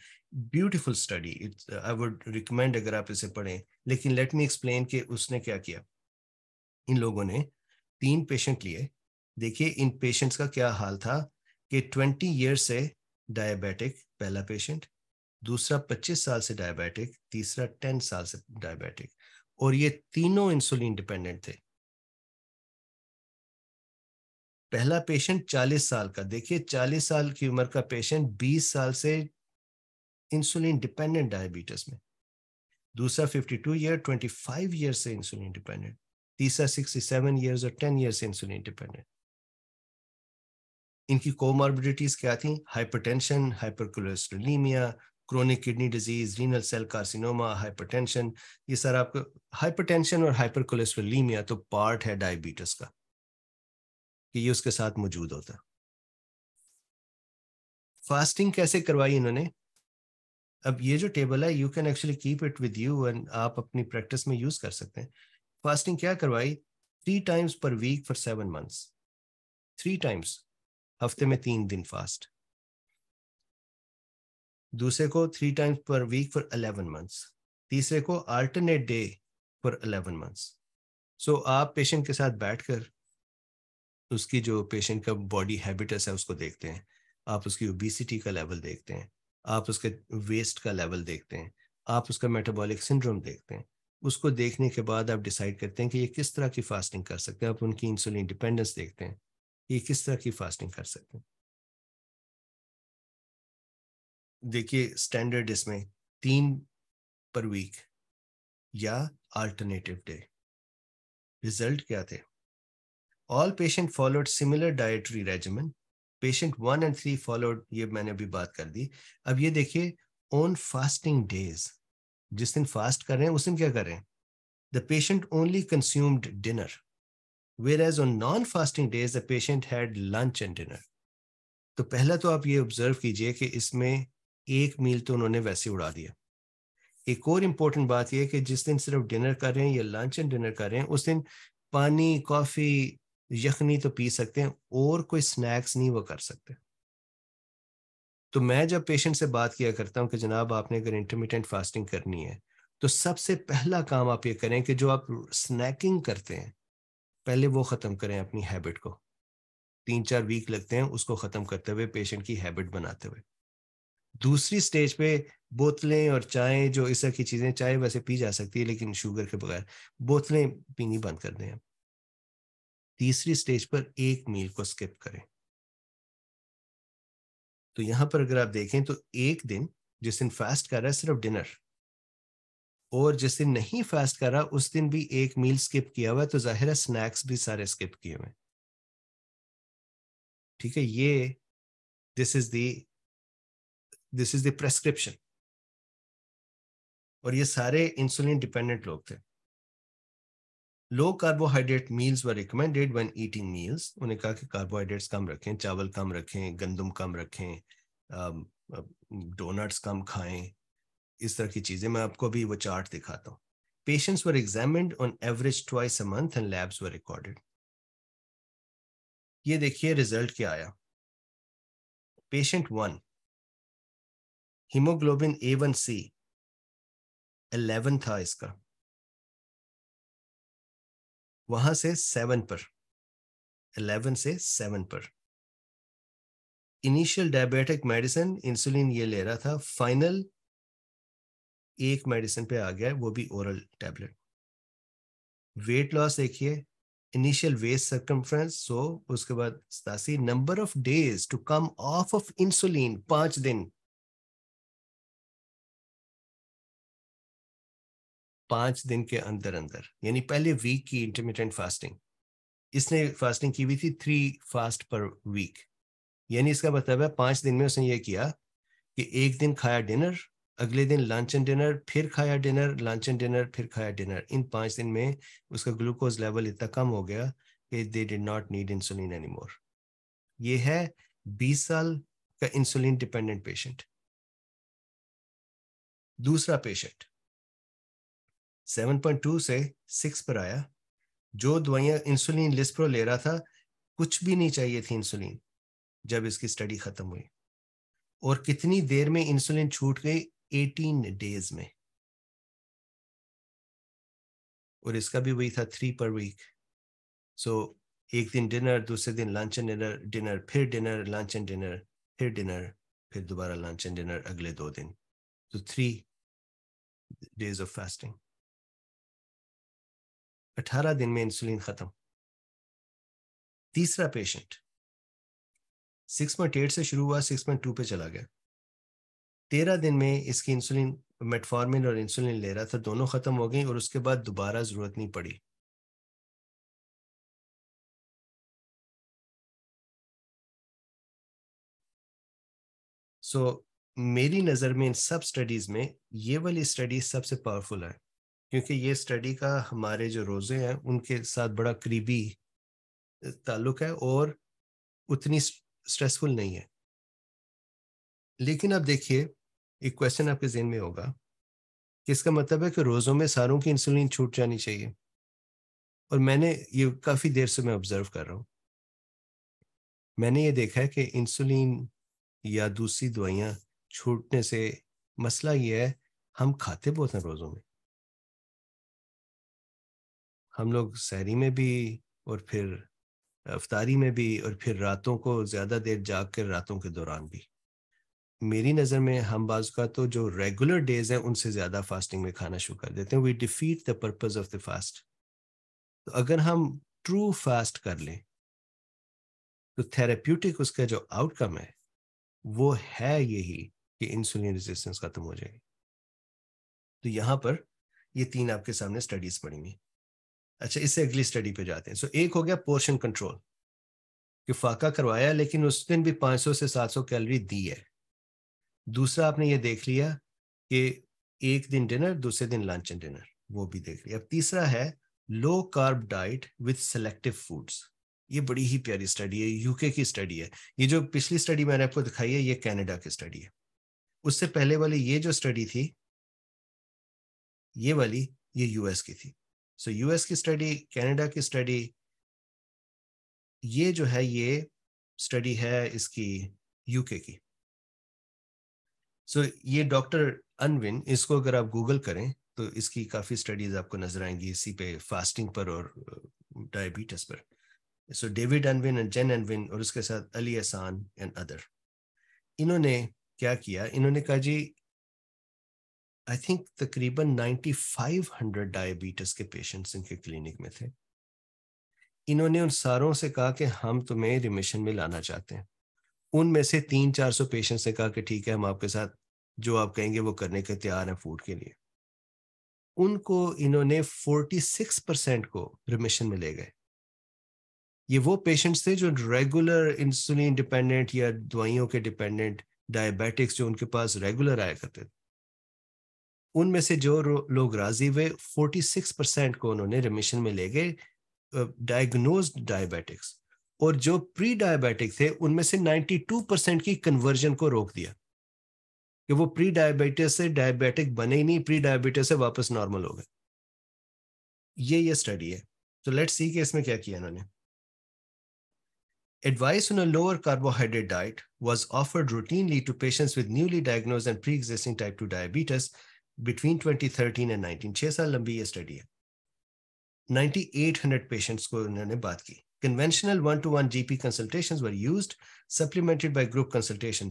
beautiful study it's I would recommend अगर आप इसे पढ़ें लेकिन लेट मी एक्सप्लेन कि उसने क्या किया इन लोगों ने तीन पेशेंट लिए देखिए इन पेशेंट्स का क्या हाल था कि ट्वेंटी ईयर से डायबिटिक पहला पेशेंट दूसरा 25 साल से डायबिटिक तीसरा 10 साल से डायबिटिक और ये तीनों इंसुलिन डिपेंडेंट थे पहला पेशेंट 40 साल का देखिए 40 साल की उम्र का पेशेंट 20 साल से इंसुलिन डिपेंडेंट डायबिटीज में दूसरा 52 ईयर 25 ईयर से इंसुलिन डिपेंडेंट तीसरा 67 ईयर्स और 10 ईयर से इंसुलिन डिपेंडेंट इनकी कोमॉर्बिडिटीज क्या थी hypertension hypercholesterolaemia chronic kidney disease renal cell carcinoma hypertension ये सारा आपको हाइपरटेंशन और हाइपर तो पार्ट है डायबिटीज का कि ये उसके साथ मौजूद होता है फास्टिंग कैसे करवाई इन्होंने अब ये जो टेबल है you can actually keep it with you and आप अपनी प्रैक्टिस में यूज कर सकते हैं फास्टिंग क्या करवाई three times per week for seven months three times हफ्ते में तीन दिन फास्ट दूसरे को three times per week for eleven months तीसरे को alternate day for eleven months so आप पेशेंट के साथ बैठ कर उसकी जो पेशेंट का बॉडी हैबिटस है उसको देखते हैं आप उसकी ओबिसिटी का लेवल देखते हैं आप उसके वेस्ट का लेवल देखते हैं आप उसका मेटाबॉलिक सिंड्रोम देखते हैं उसको देखने के बाद आप डिसाइड करते हैं कि ये किस तरह की फास्टिंग कर सकते हैं आप उनकी इंसुलिन डिपेंडेंस देखते हैं ये किस तरह की फास्टिंग कर सकते हैं देखिए स्टैंडर्ड इसमें तीन पर वीक या अल्टरनेटिव डे रिजल्ट क्या थे all patient followed similar dietary regiment patient one and three followed ये मैंने अभी बात कर दी अब ये देखिए ऑन फास्टिंग डेज जिस दिन फास्ट कर रहे हैं उस दिन क्या कर रहे हैं the patient only consumed dinner whereas on non fasting days the patient had lunch and dinner तो पहला तो आप ये ऑब्जर्व कीजिए कि इसमें एक मील तो उन्होंने वैसे उड़ा दिया एक और इम्पोर्टेंट बात यह कि जिस दिन सिर्फ डिनर कर रहे हैं या लंच एंड डिनर कर रहे हैं उस दिन पानी कॉफ़ी यखनी तो पी सकते हैं और कोई स्नैक्स नहीं वो कर सकते तो मैं जब पेशेंट से बात किया करता हूं कि जनाब आपने अगर इंटरमीडियंट फास्टिंग करनी है तो सबसे पहला काम आप ये करें कि जो आप स्नैकिंग करते हैं पहले वो ख़त्म करें अपनी हैबिट को तीन चार वीक लगते हैं उसको ख़त्म करते हुए पेशेंट की हैबिट बनाते हुए दूसरी स्टेज पे बोतलें और चाय जो इस तरह की चीजें चाय वैसे पी जा सकती है लेकिन शुगर के बगैर बोतलें पीनी बंद कर दें तीसरी स्टेज पर एक मील को स्किप करें तो यहां पर अगर आप देखें तो एक दिन जिस दिन फास्ट कर रहा है सिर्फ डिनर और जिस दिन नहीं फास्ट कर रहा उस दिन भी एक मील स्किप किया हुआ है तो जाहिर है स्नैक्स भी सारे स्किप किए हुए ठीक है ये this is the this is the prescription और ये सारे इंसुलिन डिपेंडेंट लोग थे low carbohydrate meals were recommended when eating meals उन्हें कहा कि कार्बोहाइड्रेट्स कम रखें चावल कम रखें गंदम कम रखें डोनट्स कम खाएं इस तरह की चीजें मैं आपको भी वो चार्ट दिखाता हूँ patients were examined on average twice a month and labs were recorded ये देखिए रिजल्ट क्या आया patient one haemoglobin A one C eleven था इसका वहां से सेवन पर एलेवन से सेवन पर इनिशियल डायबिटिक मेडिसिन इंसुलिन ये ले रहा था फाइनल एक मेडिसिन पे आ गया वो भी ओरल टैबलेट वेट लॉस देखिए इनिशियल वेस्ट सर्कमफ्रेंस सो उसके बाद सतासी number of days to come off of insulin पांच दिन पांच दिन के अंदर अंदर यानी पहले वीक की इंटरमीडियंट फास्टिंग इसने फास्टिंग की हुई थी थ्री फास्ट पर वीक यानी इसका मतलब है पांच दिन में उसने ये किया कि एक दिन खाया डिनर अगले दिन लंच एंड डिनर फिर खाया डिनर लंच एंड डिनर फिर खाया डिनर इन पांच दिन में उसका ग्लूकोज लेवल इतना कम हो गया कि they did not need insulin anymore ये है बीस साल का इंसुलिन डिपेंडेंट पेशेंट दूसरा पेशेंट 7.2 से 6 पर आया जो दवाइयां इंसुलिन लिस्प्रो ले रहा था कुछ भी नहीं चाहिए थी इंसुलिन जब इसकी स्टडी खत्म हुई और कितनी देर में इंसुलिन छूट गई 18 डेज में और इसका भी वही था थ्री पर वीक सो so, एक दिन डिनर दूसरे दिन लंच एंड डिनर डिनर फिर डिनर लंच एंड डिनर फिर डिनर फिर दोबारा लंच एंड डिनर अगले दो दिन तो थ्री डेज ऑफ फास्टिंग 18 दिन में इंसुलिन खत्म तीसरा पेशेंट सिक्स पॉइंट एट से शुरू हुआ सिक्स पॉइंट टू पे चला गया तेरह दिन में इसकी इंसुलिन मेटफॉर्मिन और इंसुलिन ले रहा था दोनों खत्म हो गई और उसके बाद दोबारा जरूरत नहीं पड़ी सो so, मेरी नज़र में इन सब स्टडीज़ में ये वाली स्टडी सबसे पावरफुल है क्योंकि ये स्टडी का हमारे जो रोज़े हैं उनके साथ बड़ा करीबी ताल्लुक है और उतनी स्ट्रेसफुल नहीं है लेकिन आप देखिए एक क्वेश्चन आपके जहन में होगा कि इसका मतलब है कि रोज़ों में सारों की इंसुलिन छूट जानी चाहिए और मैंने ये काफ़ी देर से मैं ऑब्जर्व कर रहा हूँ मैंने ये देखा है कि इंसुलिन या दूसरी दवाइयाँ छूटने से मसला ये है हम खाते बहुत हैं रोज़ों में हम लोग सहरी में भी और फिर अफतारी में भी और फिर रातों को ज़्यादा देर जाग कर रातों के दौरान भी मेरी नज़र में हम बाज का तो जो रेगुलर डेज है उनसे ज़्यादा फास्टिंग में खाना शुरू कर देते हैं we defeat the purpose of the fast तो अगर हम ट्रू फास्ट कर लें तो थेरेप्यूटिक उसका जो आउटकम है वो है यही कि इंसुलिन रेजिस्टेंस खत्म हो जाएगी तो यहाँ पर ये तीन आपके सामने स्टडीज पड़ेंगी अच्छा इससे अगली स्टडी पे जाते हैं सो so, एक हो गया पोर्शन कंट्रोल कि फाका करवाया लेकिन उस दिन भी 500 से 700 कैलोरी दी है दूसरा आपने ये देख लिया कि एक दिन डिनर दूसरे दिन लंच एंड डिनर वो भी देख लिया अब तीसरा है low carb diet with selective foods ये बड़ी ही प्यारी स्टडी है यूके की स्टडी है ये जो पिछली स्टडी मैंने आपको दिखाई है ये कैनेडा की स्टडी है उससे पहले वाली ये जो स्टडी थी ये वाली ये यूएस की थी सो so, यूएस की स्टडी कनाडा की स्टडी ये जो है ये स्टडी है इसकी यूके की सो so, ये डॉक्टर अनविन इसको अगर आप गूगल करें तो इसकी काफ़ी स्टडीज आपको नजर आएंगी इसी पे फास्टिंग पर और डायबिटीज uh, पर so David Unwin and Jen Unwin और उसके साथ अली असान एंड अदर इन्होंने क्या किया इन्होंने कहा जी आई थिंक तकरीबन 9500 डायबिटीज के पेशेंट्स इनके क्लिनिक में थे इन्होंने उन सारों से कहा कि हम तुम्हें रिमिशन में लाना चाहते हैं उनमें से तीन चार सौ पेशेंट्स ने कहा कि ठीक है हम आपके साथ जो आप कहेंगे वो करने के तैयार हैं फूड के लिए उनको इन्होंने 46 परसेंट को रिमिशन में ले गए ये वो पेशेंट्स थे जो रेगुलर इंसुलिन डिपेंडेंट या दवाइयों के डिपेंडेंट डायबिटिक्स जो उनके पास रेगुलर आया करते थे उनमें से जो लोग राजी हुए 46 परसेंट को उन्होंने रिमिशन में ले गए डायग्नोज डायबिटिक्स और जो प्री डायबिटिक थे उनमें से 92 परसेंट की कन्वर्जन को रोक दिया कि वो प्री डायबिटिस से डायबिटिक बने ही नहीं प्री डायबिटिस से वापस नॉर्मल हो गए ये ये स्टडी है तो लेट्स सी कि इसमें क्या किया इन्होंने Advice on a lower carbohydrate diet was offered routinely to patients with newly diagnosed and pre-existing type 2 diabetes between 2013 and 19 छह साल लंबी ये स्टडी है 9800 पेशेंट्स को उन्होंने बात की conventional one to one GP consultation were use supplemented by group consultation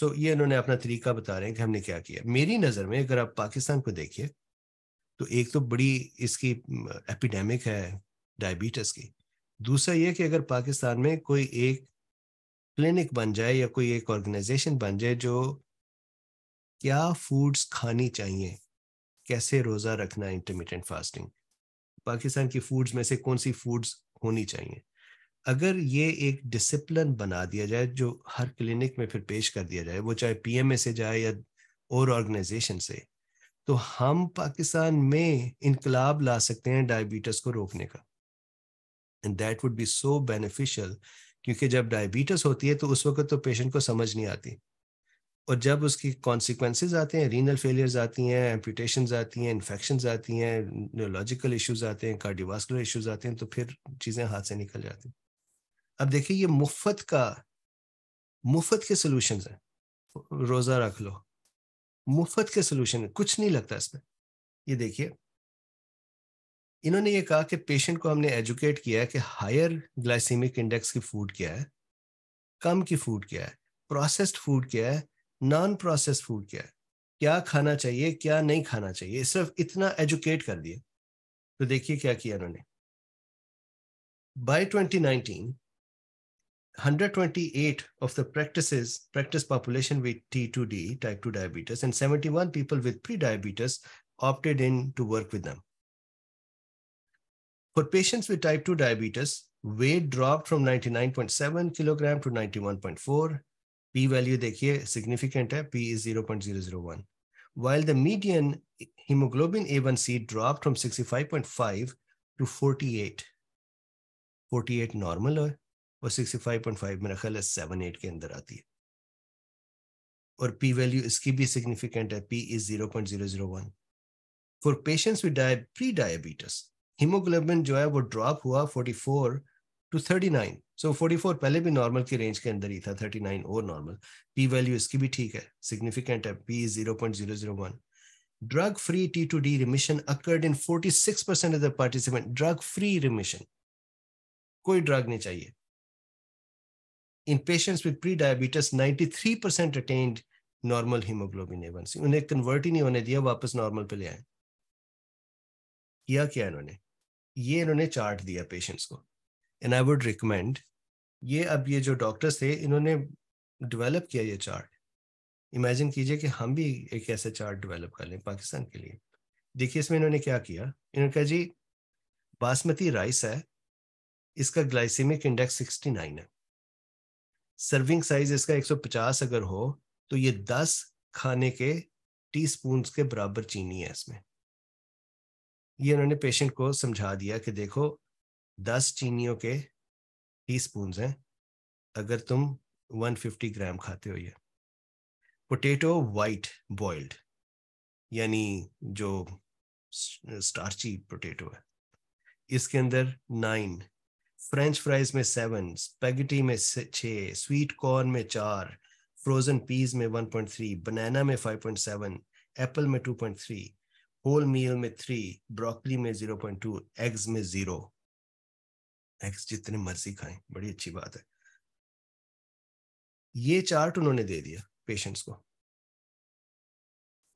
so ये उन्होंने अपना तरीका बता रहे हैं कि हमने क्या किया मेरी नज़र में अगर आप पाकिस्तान को देखिए तो एक तो बड़ी इसकी एपिडेमिक है डायबिटीज़ की दूसरा ये कि अगर पाकिस्तान में कोई एक क्लिनिक बन जाए या कोई एक ऑर्गेनाइजेशन बन जाए जो क्या फूड्स खानी चाहिए कैसे रोज़ा रखना है इंटरमीडियंट फास्टिंग पाकिस्तान की फूड्स में से कौन सी फूड्स होनी चाहिए अगर ये एक डिसिप्लिन बना दिया जाए जो हर क्लिनिक में फिर पेश कर दिया जाए वो चाहे पीएमए से जाए या और ऑर्गेनाइजेशन से तो हम पाकिस्तान में इनकलाब ला सकते हैं डायबिटीज़ को रोकने का and that would be so beneficial क्योंकि जब डायबिटीज़ होती है तो उस वक्त तो पेशेंट को समझ नहीं आती और जब उसकी कॉन्सिक्वेंसेज आते हैं रीनल फेलियर्स आती हैं एम्पूटेशन आती हैं इन्फेक्शन आती हैं न्यूरोलॉजिकल इश्यूज आते हैं कार्डियोवास्कुलर इश्यूज आते हैं तो फिर चीज़ें हाथ से निकल जाती हैं अब देखिए ये मुफ्त का मुफ्त के सोल्यूशन हैं रोज़ा रख लो मुफ्त के सोल्यूशन है कुछ नहीं लगता इसमें ये देखिए इन्होंने ये कहा कि पेशेंट को हमने एजुकेट किया है कि हायर ग्लाइसीमिक इंडेक्स की फूड क्या है कम की फूड क्या है प्रोसेस्ड फूड क्या है नॉन प्रोसेस फूड क्या है क्या खाना चाहिए क्या नहीं खाना चाहिए सिर्फ इतना एजुकेट कर दिया तो देखिए क्या किया उन्होंने by 2019, 128 of the practices practice population with T2D type 2 diabetes and 71 people with pre-diabetes opted in to work with them. For patients with type 2 diabetes, weight dropped from 99.7 kilogram to 91.4 P value देखिए significant है A one C drop from sixty five point five to forty eight forty eight normal है और five मेरा ख्याल है eight के अंदर आती है और पी वैल्यू इसकी भी सिग्निफिकेंट है P is one for patients with pre diabetes haemoglobin जो है वो ड्रॉप हुआ forty four to thirty nine so forty four पहले भी नॉर्मल की रेंज के अंदर ही था थर्टी नाइन और नॉर्मल पी वैल्यू इसकी भी ठीक है सिग्निफिकेंट है P zero zero zero point one drug free T two D remission occurred in forty six percent of the participant drug free remission कोई ड्रग नहीं चाहिए in patients with pre diabetes three percent attend normal haemoglobin A1C उन्हें convert ही नहीं होने दिया वापस normal पे ले आए किया क्या इन्होंने ये इन्होंने चार्ट दिया पेशेंट्स को एंड आई वुड रिकमेंड ये अब ये जो डॉक्टर्स थे इन्होंने डेवलप किया ये चार्ट इमेजिन कीजिए कि हम भी एक ऐसे चार्ट डेवलप कर लें पाकिस्तान के लिए देखिए इसमें इन्होंने क्या किया इन्होंने कहा जी बासमती राइस है इसका ग्लाइसेमिक इंडेक्स 69 है सर्विंग साइज इसका 150 अगर हो तो ये 10 खाने के टी स्पून के बराबर चीनी है इसमें ये उन्होंने पेशेंट को समझा दिया कि देखो दस चीनियों के टी स्पून हैं अगर तुम 150 ग्राम खाते हो ये पोटैटो वाइट बॉइल्ड यानी जो स्टार्ची पोटैटो है इसके अंदर नाइन फ्रेंच फ्राइज में सेवन स्पेगेटी में छः स्वीट कॉर्न में चार फ्रोजन पीज में 1.3 बनाना में 5.7 एप्पल में 2.3 होल मील में थ्री ब्रोकली में 0.2 एग्स में जीरो एग्स जितने मर्जी खाएं बड़ी अच्छी बात है ये चार्ट उन्होंने दे दिया पेशेंट्स को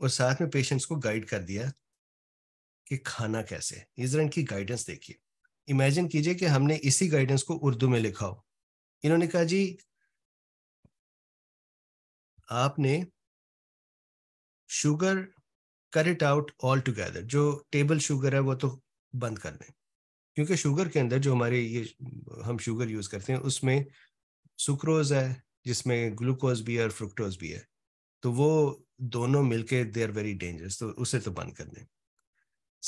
और साथ में पेशेंट्स को गाइड कर दिया कि खाना कैसे इस जरा इनकी गाइडेंस देखिए इमेजिन कीजिए कि हमने इसी गाइडेंस को उर्दू में लिखा हो इन्होंने कहा जी आपने sugar cut it out altogether जो टेबल शुगर है वो तो बंद कर दें क्योंकि शुगर के अंदर जो हमारे ये हम शुगर यूज करते हैं उसमें सुक्रोज है जिसमें ग्लूकोज भी है और फ्रुक्टोज भी है तो वो दोनों मिलके दे आर वेरी डेंजरस तो उसे तो बंद कर दें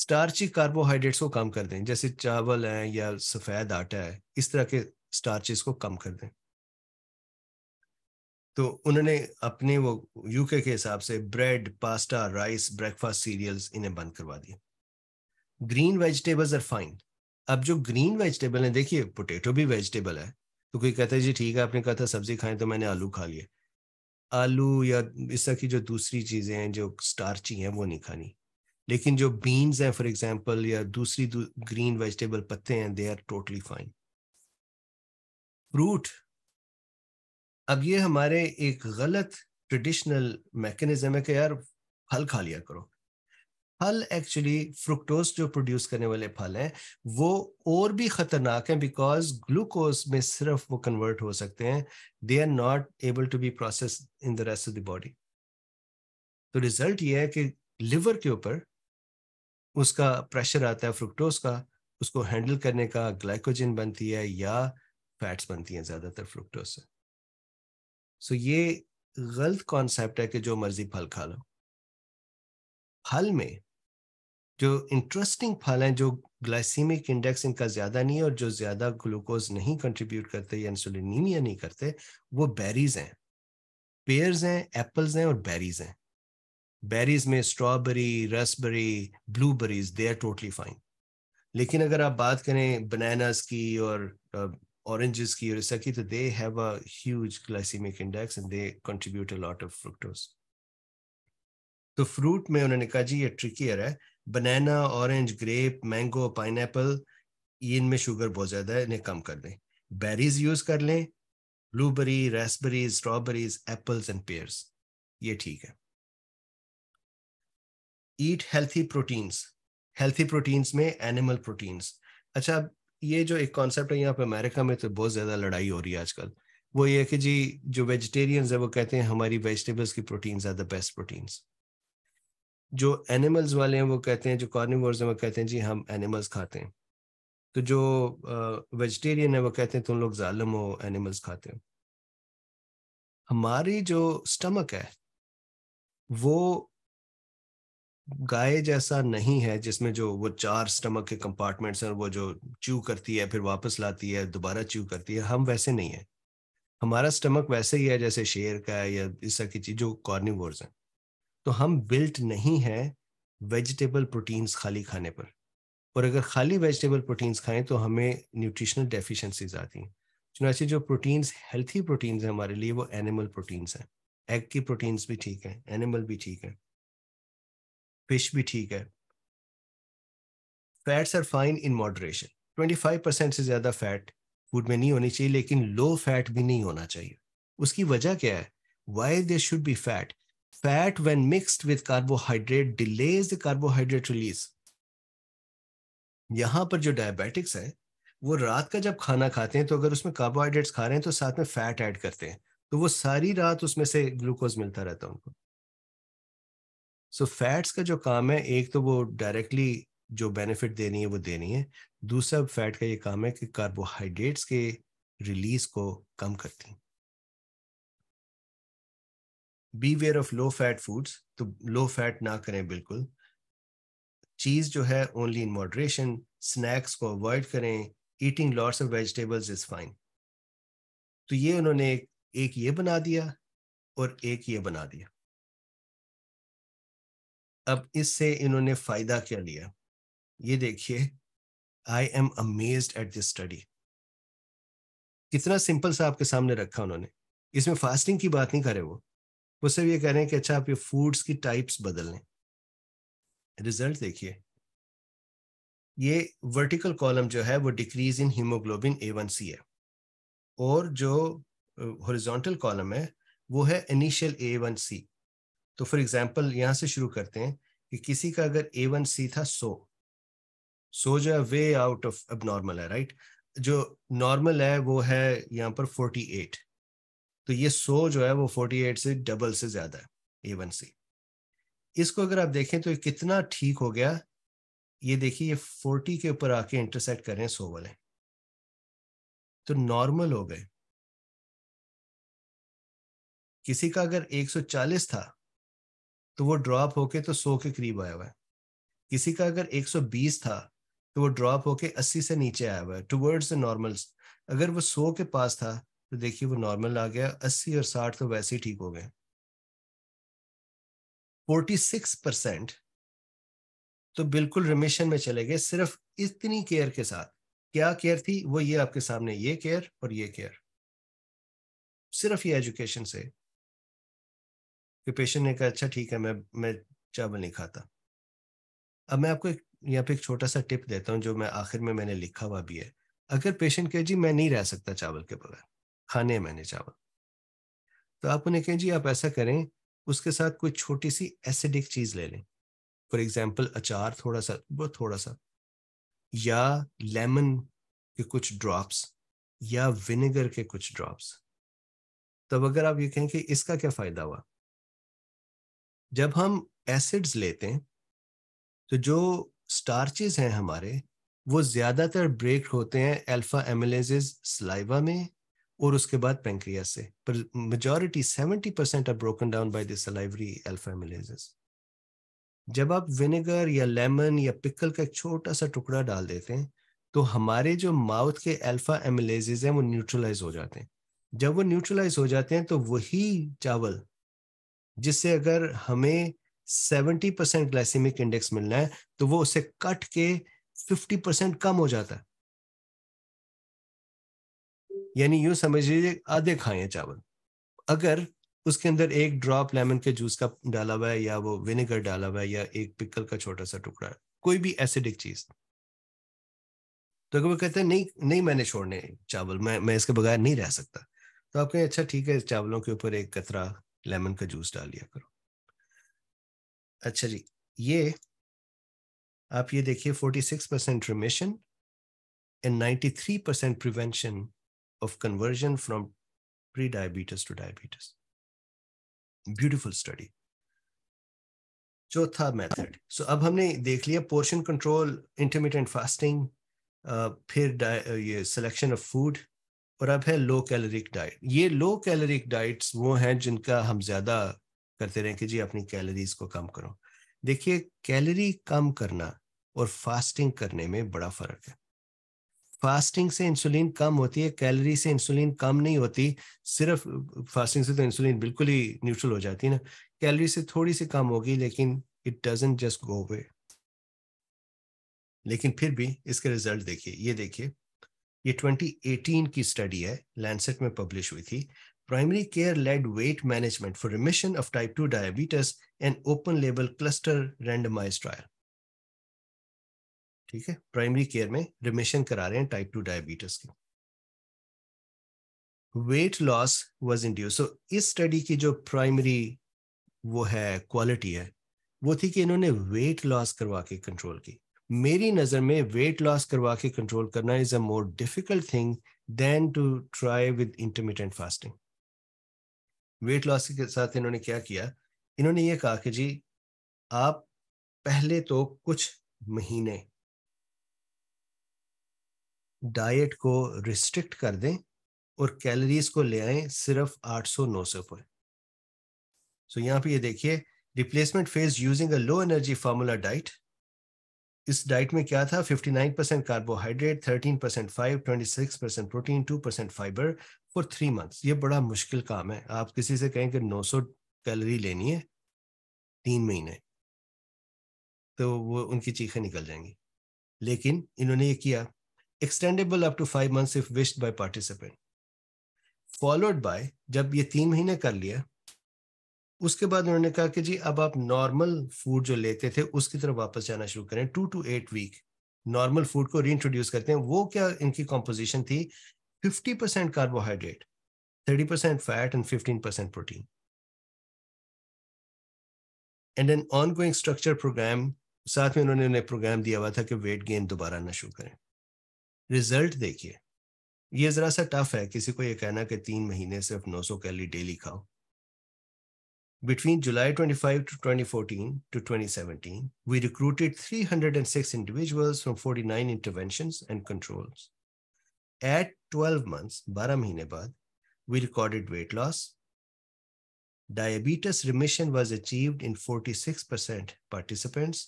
स्टार्ची कार्बोहाइड्रेट्स को कम कर दें जैसे चावल है या सफ़ेद आटा है इस तरह के स्टार्चेस को कम कर दें तो उन्होंने अपने वो यूके के हिसाब से bread pasta rice breakfast cereals इन्हें बंद करवा दिए ग्रीन वेजिटेबल्स आर फाइन अब जो ग्रीन वेजिटेबल है देखिए पोटेटो भी वेजिटेबल है तो कोई कहता है जी ठीक है आपने कहा था सब्जी खाएं तो मैंने आलू खा लिए आलू या इस तरह की जो दूसरी चीज़ें हैं जो स्टार्ची हैं वो नहीं खानी लेकिन जो बीन्स हैं फॉर एग्जांपल या दूसरी दू, ग्रीन वेजिटेबल पत्ते हैं they are totally fine fruit अब ये हमारे एक गलत ट्रेडिशनल मैकेनिज्म है कि यार फल खा लिया करो फल एक्चुअली फ्रुक्टोज जो प्रोड्यूस करने वाले फल हैं वो और भी खतरनाक हैं बिकॉज ग्लूकोज में सिर्फ वो कन्वर्ट हो सकते हैं they are not able to be process in the rest of the body तो रिजल्ट ये है कि लिवर के ऊपर उसका प्रेशर आता है फ्रुक्टोज का उसको हैंडल करने का ग्लाइकोजिन बनती है या फैट्स बनती हैं ज़्यादातर फ्रुक्टोज से सो ये गलत कॉन्सेप्ट है कि जो मर्जी फल खा लो फल में जो इंटरेस्टिंग फल हैं जो ग्लाइसीमिक इंडेक्स इनका ज़्यादा नहीं है और जो ज़्यादा ग्लूकोज नहीं कंट्रीब्यूट करते या इंसुलिनीमिया नहीं करते वो बेरीज हैं पेयर्स हैं एप्पल्स हैं और बेरीज हैं बेरीज में strawberry raspberry blueberries they are totally fine लेकिन अगर आप बात करें बनानास की और ऑरेंजेस uh, की और इसकी तो they have a huge glycaemic index and they contribute a lot of fructose तो फ्रूट में उन्होंने कहा जी ये ट्रिकियर है banana orange grape mango pine ये इनमें शुगर बहुत ज़्यादा है इन्हें कम कर दें बेरीज यूज़ कर लें blueberry raspberry strawberries apples and pears ये ठीक है eat healthy proteins healthy proteins में एनिमल प्रोटीन्स अच्छा ये जो एक कॉन्सेप्ट है यहाँ पे अमेरिका में तो बहुत ज़्यादा लड़ाई हो रही है आजकल वो ये है कि जी जो वेजिटेरियंस है वो कहते हैं हमारी वेजिटेबल्स की proteins are the best proteins जो एनिमल्स वाले हैं वो कहते हैं जो कॉर्निवर्स हैं वो कहते हैं जी हम एनिमल्स खाते हैं तो जो वेजिटेरियन है वो कहते हैं तुम लोग जालम हो एनिमल्स खाते हो हमारी जो स्टमक है वो गाय जैसा नहीं है जिसमें जो वो चार स्टमक के कंपार्टमेंट्स हैं वो जो च्यू करती है फिर वापस लाती है दोबारा च्यू करती है हम वैसे नहीं है हमारा स्टमक वैसे ही है जैसे शेर का है या इस तरह की चीज जो कॉर्निवर्स हैं तो हम बिल्ट नहीं हैं वेजिटेबल प्रोटीन्स खाली खाने पर और अगर खाली वेजिटेबल प्रोटीन्स खाएं तो हमें न्यूट्रिशनल डेफिशिएंसीज आती हैं चुनाचे जो प्रोटीन्स हेल्थी प्रोटीन्स हैं हमारे लिए वो एनिमल प्रोटीन्स हैं एग की प्रोटीन्स भी ठीक है एनिमल भी ठीक है फिश भी ठीक है fats are fine in moderation 25 percent से ज़्यादा फैट फूड में नहीं होनी चाहिए लेकिन लो फैट भी नहीं होना चाहिए उसकी वजह क्या है why there should be fat Fat, when mixed with carbohydrate, delays the carbohydrate release. यहाँ पर जो डायबिटिक्स है वो रात का जब खाना खाते हैं तो अगर उसमें कार्बोहाइड्रेट्स खा रहे हैं तो साथ में फैट ऐड करते हैं तो वो सारी रात उसमें से ग्लूकोज मिलता रहता है उनको सो so, फैट्स का जो काम है एक तो वो डायरेक्टली जो बेनिफिट देनी है वो देनी है दूसरा फैट का ये काम है कि कार्बोहाइड्रेट्स के रिलीज को कम करती हैं beware of low fat foods तो लो फैट ना करें बिल्कुल चीज जो है ओनली इन मॉडरेशन स्नैक्स को अवॉइड करें eating lots of vegetables is fine तो ये उन्होंने एक, एक ये बना दिया और एक ये बना दिया अब इससे इन्होंने फायदा क्या लिया ये देखिए I am amaze at this study कितना सिंपल सा आपके सामने रखा उन्होंने इसमें फास्टिंग की बात नहीं करे वो वो सब ये कह रहे हैं कि अच्छा आप ये फूड्स की टाइप्स बदल लें रिजल्ट देखिए ये वर्टिकल कॉलम जो है वो decrease in haemoglobin A one C है और जो हॉरिजॉन्टल कॉलम है वो है इनिशियल ए वन सी तो फॉर एग्जांपल यहाँ से शुरू करते हैं कि किसी का अगर ए वन सी था सो सो जो है वे आउट ऑफ अब नॉर्मल है राइट जो नॉर्मल है वो है यहाँ पर फोर्टी एट तो ये सो जो है वो फोर्टी एट से डबल से ज्यादा है ए वन सी इसको अगर आप देखें तो कितना ठीक हो गया ये देखिए ये फोर्टी के ऊपर आके इंटरसेक्ट कर रहे हैं सो वाले तो नॉर्मल हो गए किसी का अगर 140 था तो वो ड्रॉप होके तो 100 के करीब आया हुआ है किसी का अगर 120 था तो वो ड्रॉप होके 80 से नीचे आया हुआ है टूवर्ड्स नॉर्मल अगर वो 100 के पास था तो देखिए वो नॉर्मल आ गया अस्सी और साठ तो वैसे ही ठीक हो गए फोर्टी सिक्स परसेंट तो बिल्कुल रिमिशन में चले गए सिर्फ इतनी केयर के साथ क्या केयर थी वो ये आपके सामने ये केयर और ये केयर सिर्फ ये एजुकेशन से कि पेशेंट ने कहा अच्छा ठीक है मैं मैं चावल नहीं खाता अब मैं आपको एक यहाँ पे एक छोटा सा टिप देता हूँ जो मैं आखिर में मैंने लिखा हुआ भी है अगर पेशेंट कहे जी मैं नहीं रह सकता चावल के बगैर खाने मैंने चावल तो आप उन्हें कहें जी आप ऐसा करें उसके साथ कोई छोटी सी एसिडिक चीज ले लें फॉर एग्जाम्पल अचार थोड़ा सा बहुत थोड़ा सा या लेमन के कुछ ड्रॉप्स या विनेगर के कुछ ड्रॉप्स तब अगर आप ये कहें कि इसका क्या फायदा हुआ जब हम एसिड्स लेते हैं तो जो स्टार्चेस हैं हमारे वो ज्यादातर ब्रेक होते हैं अल्फा एमिलेज़ स्लाइवा में और उसके बाद पेंक्रिया से पर majority seventy percent are broken down by this salivary जब आप विनेगर या लेमन या पिकल का एक छोटा सा टुकड़ा डाल देते हैं तो हमारे जो माउथ के अल्फा एमिलेजेस हैं वो न्यूट्रलाइज हो जाते हैं जब वो न्यूट्रलाइज हो जाते हैं तो वही चावल जिससे अगर हमें सेवेंटी परसेंट ग्लाइसेमिक इंडेक्स मिलना है तो वो उसे कट के फिफ्टी परसेंट कम हो जाता है यानी यूं समझ लीजिए आधे खाए चावल अगर उसके अंदर एक ड्रॉप लेमन के जूस का डाला हुआ है या वो विनेगर डाला हुआ है या एक पिकल का छोटा सा टुकड़ा कोई भी एसिडिक चीज तो अगर वो कहते हैं नहीं नहीं मैंने छोड़ने चावल मैं मैं इसके बगैर नहीं रह सकता तो आप कहें अच्छा ठीक है चावलों के ऊपर एक कतरा लेमन का जूस डाल लिया करो अच्छा जी ये आप ये देखिए 46 percent remission and 93 percent prevention of conversion from pre-diabetes to diabetes. Beautiful study. चौथा मेथड सो अब हमने देख लिया पोर्शन कंट्रोल इंटरमीडियंट फास्टिंग फिर ये सिलेक्शन ऑफ फूड और अब है लो कैलोरिक डाइट ये लो कैलोरिक डाइट्स वो हैं जिनका हम ज़्यादा करते रहे कि जी अपनी कैलोरीज को कम करो देखिए कैलोरी कम करना और फास्टिंग करने में बड़ा फर्क है फास्टिंग से इंसुलिन कम होती है कैलोरी से इंसुलिन कम नहीं होती सिर्फ फास्टिंग से तो इंसुलिन बिल्कुल ही न्यूट्रल हो जाती है ना कैलोरी से थोड़ी सी कम होगी लेकिन it doesn't just go away लेकिन फिर भी इसके रिजल्ट देखिए ये देखिए ये 2018 की स्टडी है लैंडसेट में पब्लिश हुई थी primary care led weight management for remission of type two diabetes and open लेवल क्लस्टर randomized ट्रायल ठीक है प्राइमरी केयर में रिमिशन करा रहे हैं टाइप टू डायबिटीज के weight loss was induced so इस स्टडी की जो प्राइमरी वो है क्वालिटी है वो थी कि इन्होंने वेट लॉस करवा के कंट्रोल की मेरी नज़र में वेट लॉस करवा के कंट्रोल करना is a more difficult thing than to try with intermittent fasting weight loss के साथ इन्होंने क्या किया इन्होंने ये कहा कि जी आप पहले तो कुछ महीने डाइट को रिस्ट्रिक्ट कर दें और कैलोरीज को ले आए सिर्फ 800-900 पर सो so, यहाँ पे ये देखिए replacement phase using a low energy formula diet इस डाइट में क्या था 59 percent carbohydrate 13 percent five 26 percent protein 2 percent fibre for three months ये बड़ा मुश्किल काम है आप किसी से कहें कि 900 कैलोरी लेनी है तीन महीने तो वो उनकी चीखें निकल जाएंगी लेकिन इन्होंने ये किया extendable up to five months if wished by participant followed by जब ये तीन महीने कर लिया उसके बाद उन्होंने कहा कि जी अब आप नॉर्मल फूड जो लेते थे उसकी तरफ वापस जाना शुरू करें two to eight week normal food को रीइंट्रोड्यूस करते हैं वो क्या इनकी कॉम्पोजिशन थी fifty percent carbohydrate thirty percent fat and fifteen percent protein and an ongoing structure programme साथ में उन्होंने प्रोग्राम दिया हुआ था कि वेट गेन दोबारा ना शुरू करें रिजल्ट देखिए ये जरा सा टफ है किसी को ये कहना कि तीन महीने सिर्फ नौ सौ कैलरी डेली खाओ between July 25 five to twenty fourteen to twenty seventeen we recruited three hundred and six individuals from forty nine intervention and controls at twelve months बारह महीने बाद we recorded weight loss diabetes remission was achieve in forty six percent participants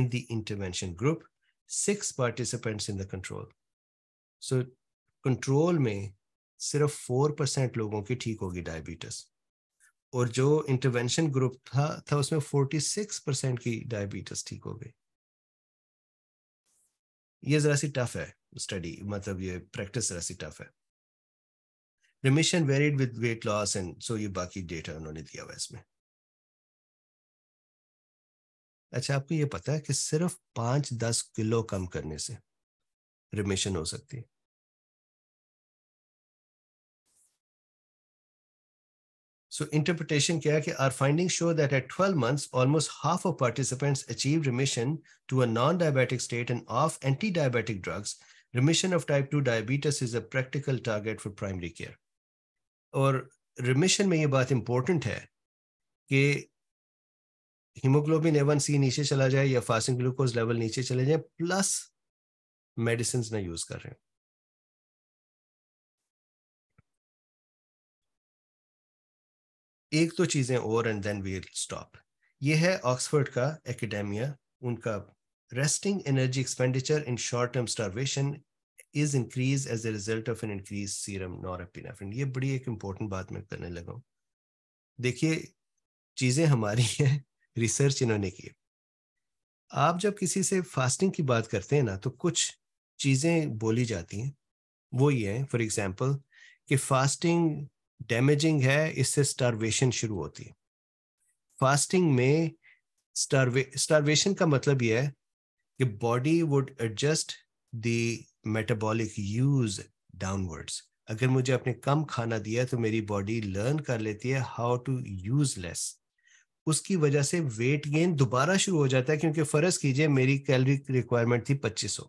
in the intervention group six participants in the controls so so, control में सिर्फ four percent लोगों की ठीक होगी diabetes और जो इंटरवेंशन ग्रुप था था उसमें फोर्टी सिक्स परसेंट की डायबिटीज ठीक हो गई ये जरा सी टफ है स्टडी मतलब ये प्रैक्टिस जरा सी टफ है remission varied with weight loss and so ये बाकी डेटा उन्होंने दिया हुआ इसमें अच्छा आपको ये पता है कि सिर्फ पांच दस किलो कम करने से रिमिशन हो सकती है सो इंटरप्रिटेशन क्या है कि our findings show that at 12 months almost half of participants achieve remission to a non diabetic state and of anti diabetic drugs remission of type two diabetes is a practical target for primary care और remission में ये बात important है कि haemoglobin A one सी नीचे चला जाए या फास्टिंग ग्लूकोज लेवल नीचे चले जाए प्लस मेडिसिन ना यूज कर रहे हो एक तो चीजें और एंड देन वील स्टॉप ये है ऑक्सफोर्ड का एकेडेमिया उनका resting energy expenditure in short term starvation is increase as a result of an increase serum norepinephrine ये बड़ी एक इंपॉर्टेंट बात मैं करने लगा देखिए चीजें हमारी हैं रिसर्च इन्होंने की आप जब किसी से फास्टिंग की बात करते हैं ना तो कुछ चीज़ें बोली जाती हैं वो ये हैं फॉर एग्जाम्पल कि फास्टिंग डैमेजिंग है इससे स्टारवेशन शुरू होती है फास्टिंग में स्टारवे स्टारवेशन का मतलब यह है कि body would adjust the metabolic use downwards अगर मुझे अपने कम खाना दिया तो मेरी बॉडी लर्न कर लेती है हाउ टू यूज लेस उसकी वजह से वेट गेन दोबारा शुरू हो जाता है क्योंकि फ़र्ज कीजिए मेरी कैलोरी रिक्वायरमेंट थी 2500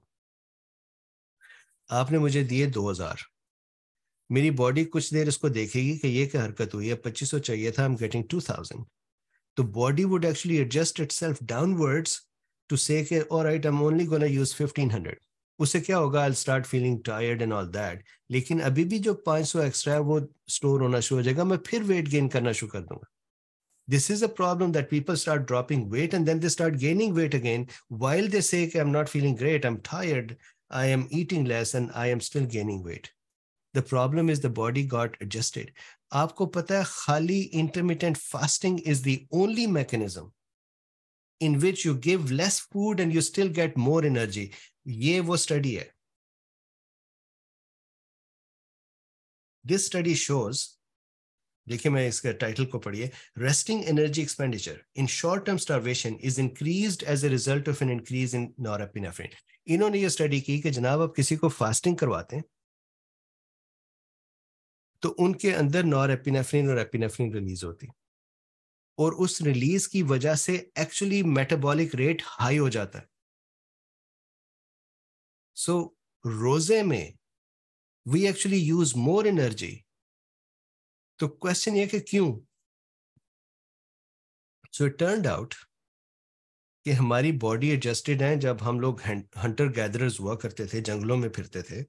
आपने मुझे दिए दो हजार मेरी बॉडी कुछ देर इसको देखेगी कि ये क्या हरकत हुई है पच्चीस सौ चाहिए था I am getting two thousand तो body would actually adjust itself downwards to say और right I am only gonna use fifteen hundred उससे क्या होगा I start feeling tired and all that लेकिन अभी भी जो सौ एक्स्ट्रा है वो स्टोर होना शुरू हो जाएगा मैं फिर वेट गेन करना शुरू कर दूंगा this is a problem that people start dropping weight and then they start gaining weight again while they say I am not feeling great I am tired I am eating less and I am still gaining weight. The problem is the body got adjusted. आपको पता है खाली intermittent fasting is the only mechanism in which you give less food and you still get more energy. ये वो study है. This study shows देखिए मैं इसके टाइटल को पढ़िए resting energy expenditure in short term starvation is increase as a result of an increase in norepinephrine इन्होंने ये स्टडी की कि जनाब आप किसी को फास्टिंग करवाते हैं तो उनके अंदर नॉरपिनाफ्रिन और एपिनाफ्रिन रिलीज होती और उस रिलीज की वजह से एक्चुअली मेटाबॉलिक रेट हाई हो जाता है सो so, रोजे में we actually use more energy तो क्वेश्चन ये कि क्यों सो इट टर्न आउट कि हमारी बॉडी एडजस्टेड है जब हम लोग हंटर गैदरर्स हुआ करते थे जंगलों में फिरते थे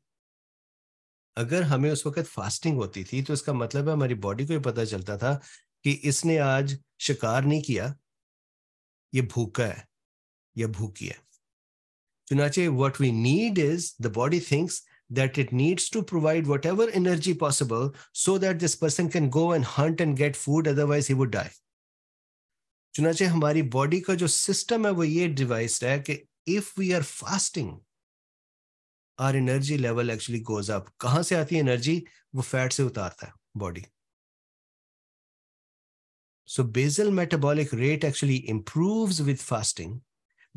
अगर हमें उस वक्त फास्टिंग होती थी तो इसका मतलब है हमारी बॉडी को ये पता चलता था कि इसने आज शिकार नहीं किया ये भूखा है या भूखी है चुनाचे what we need is the body things that it needs to provide whatever energy possible so that this person can go and hunt and get food otherwise he would die चुनाचे हमारी बॉडी का जो system है वो ये device है कि if we are fasting our energy level actually goes up कहाँ से आती है एनर्जी वो फैट से उतारता है body so basal metabolic rate actually improve with fasting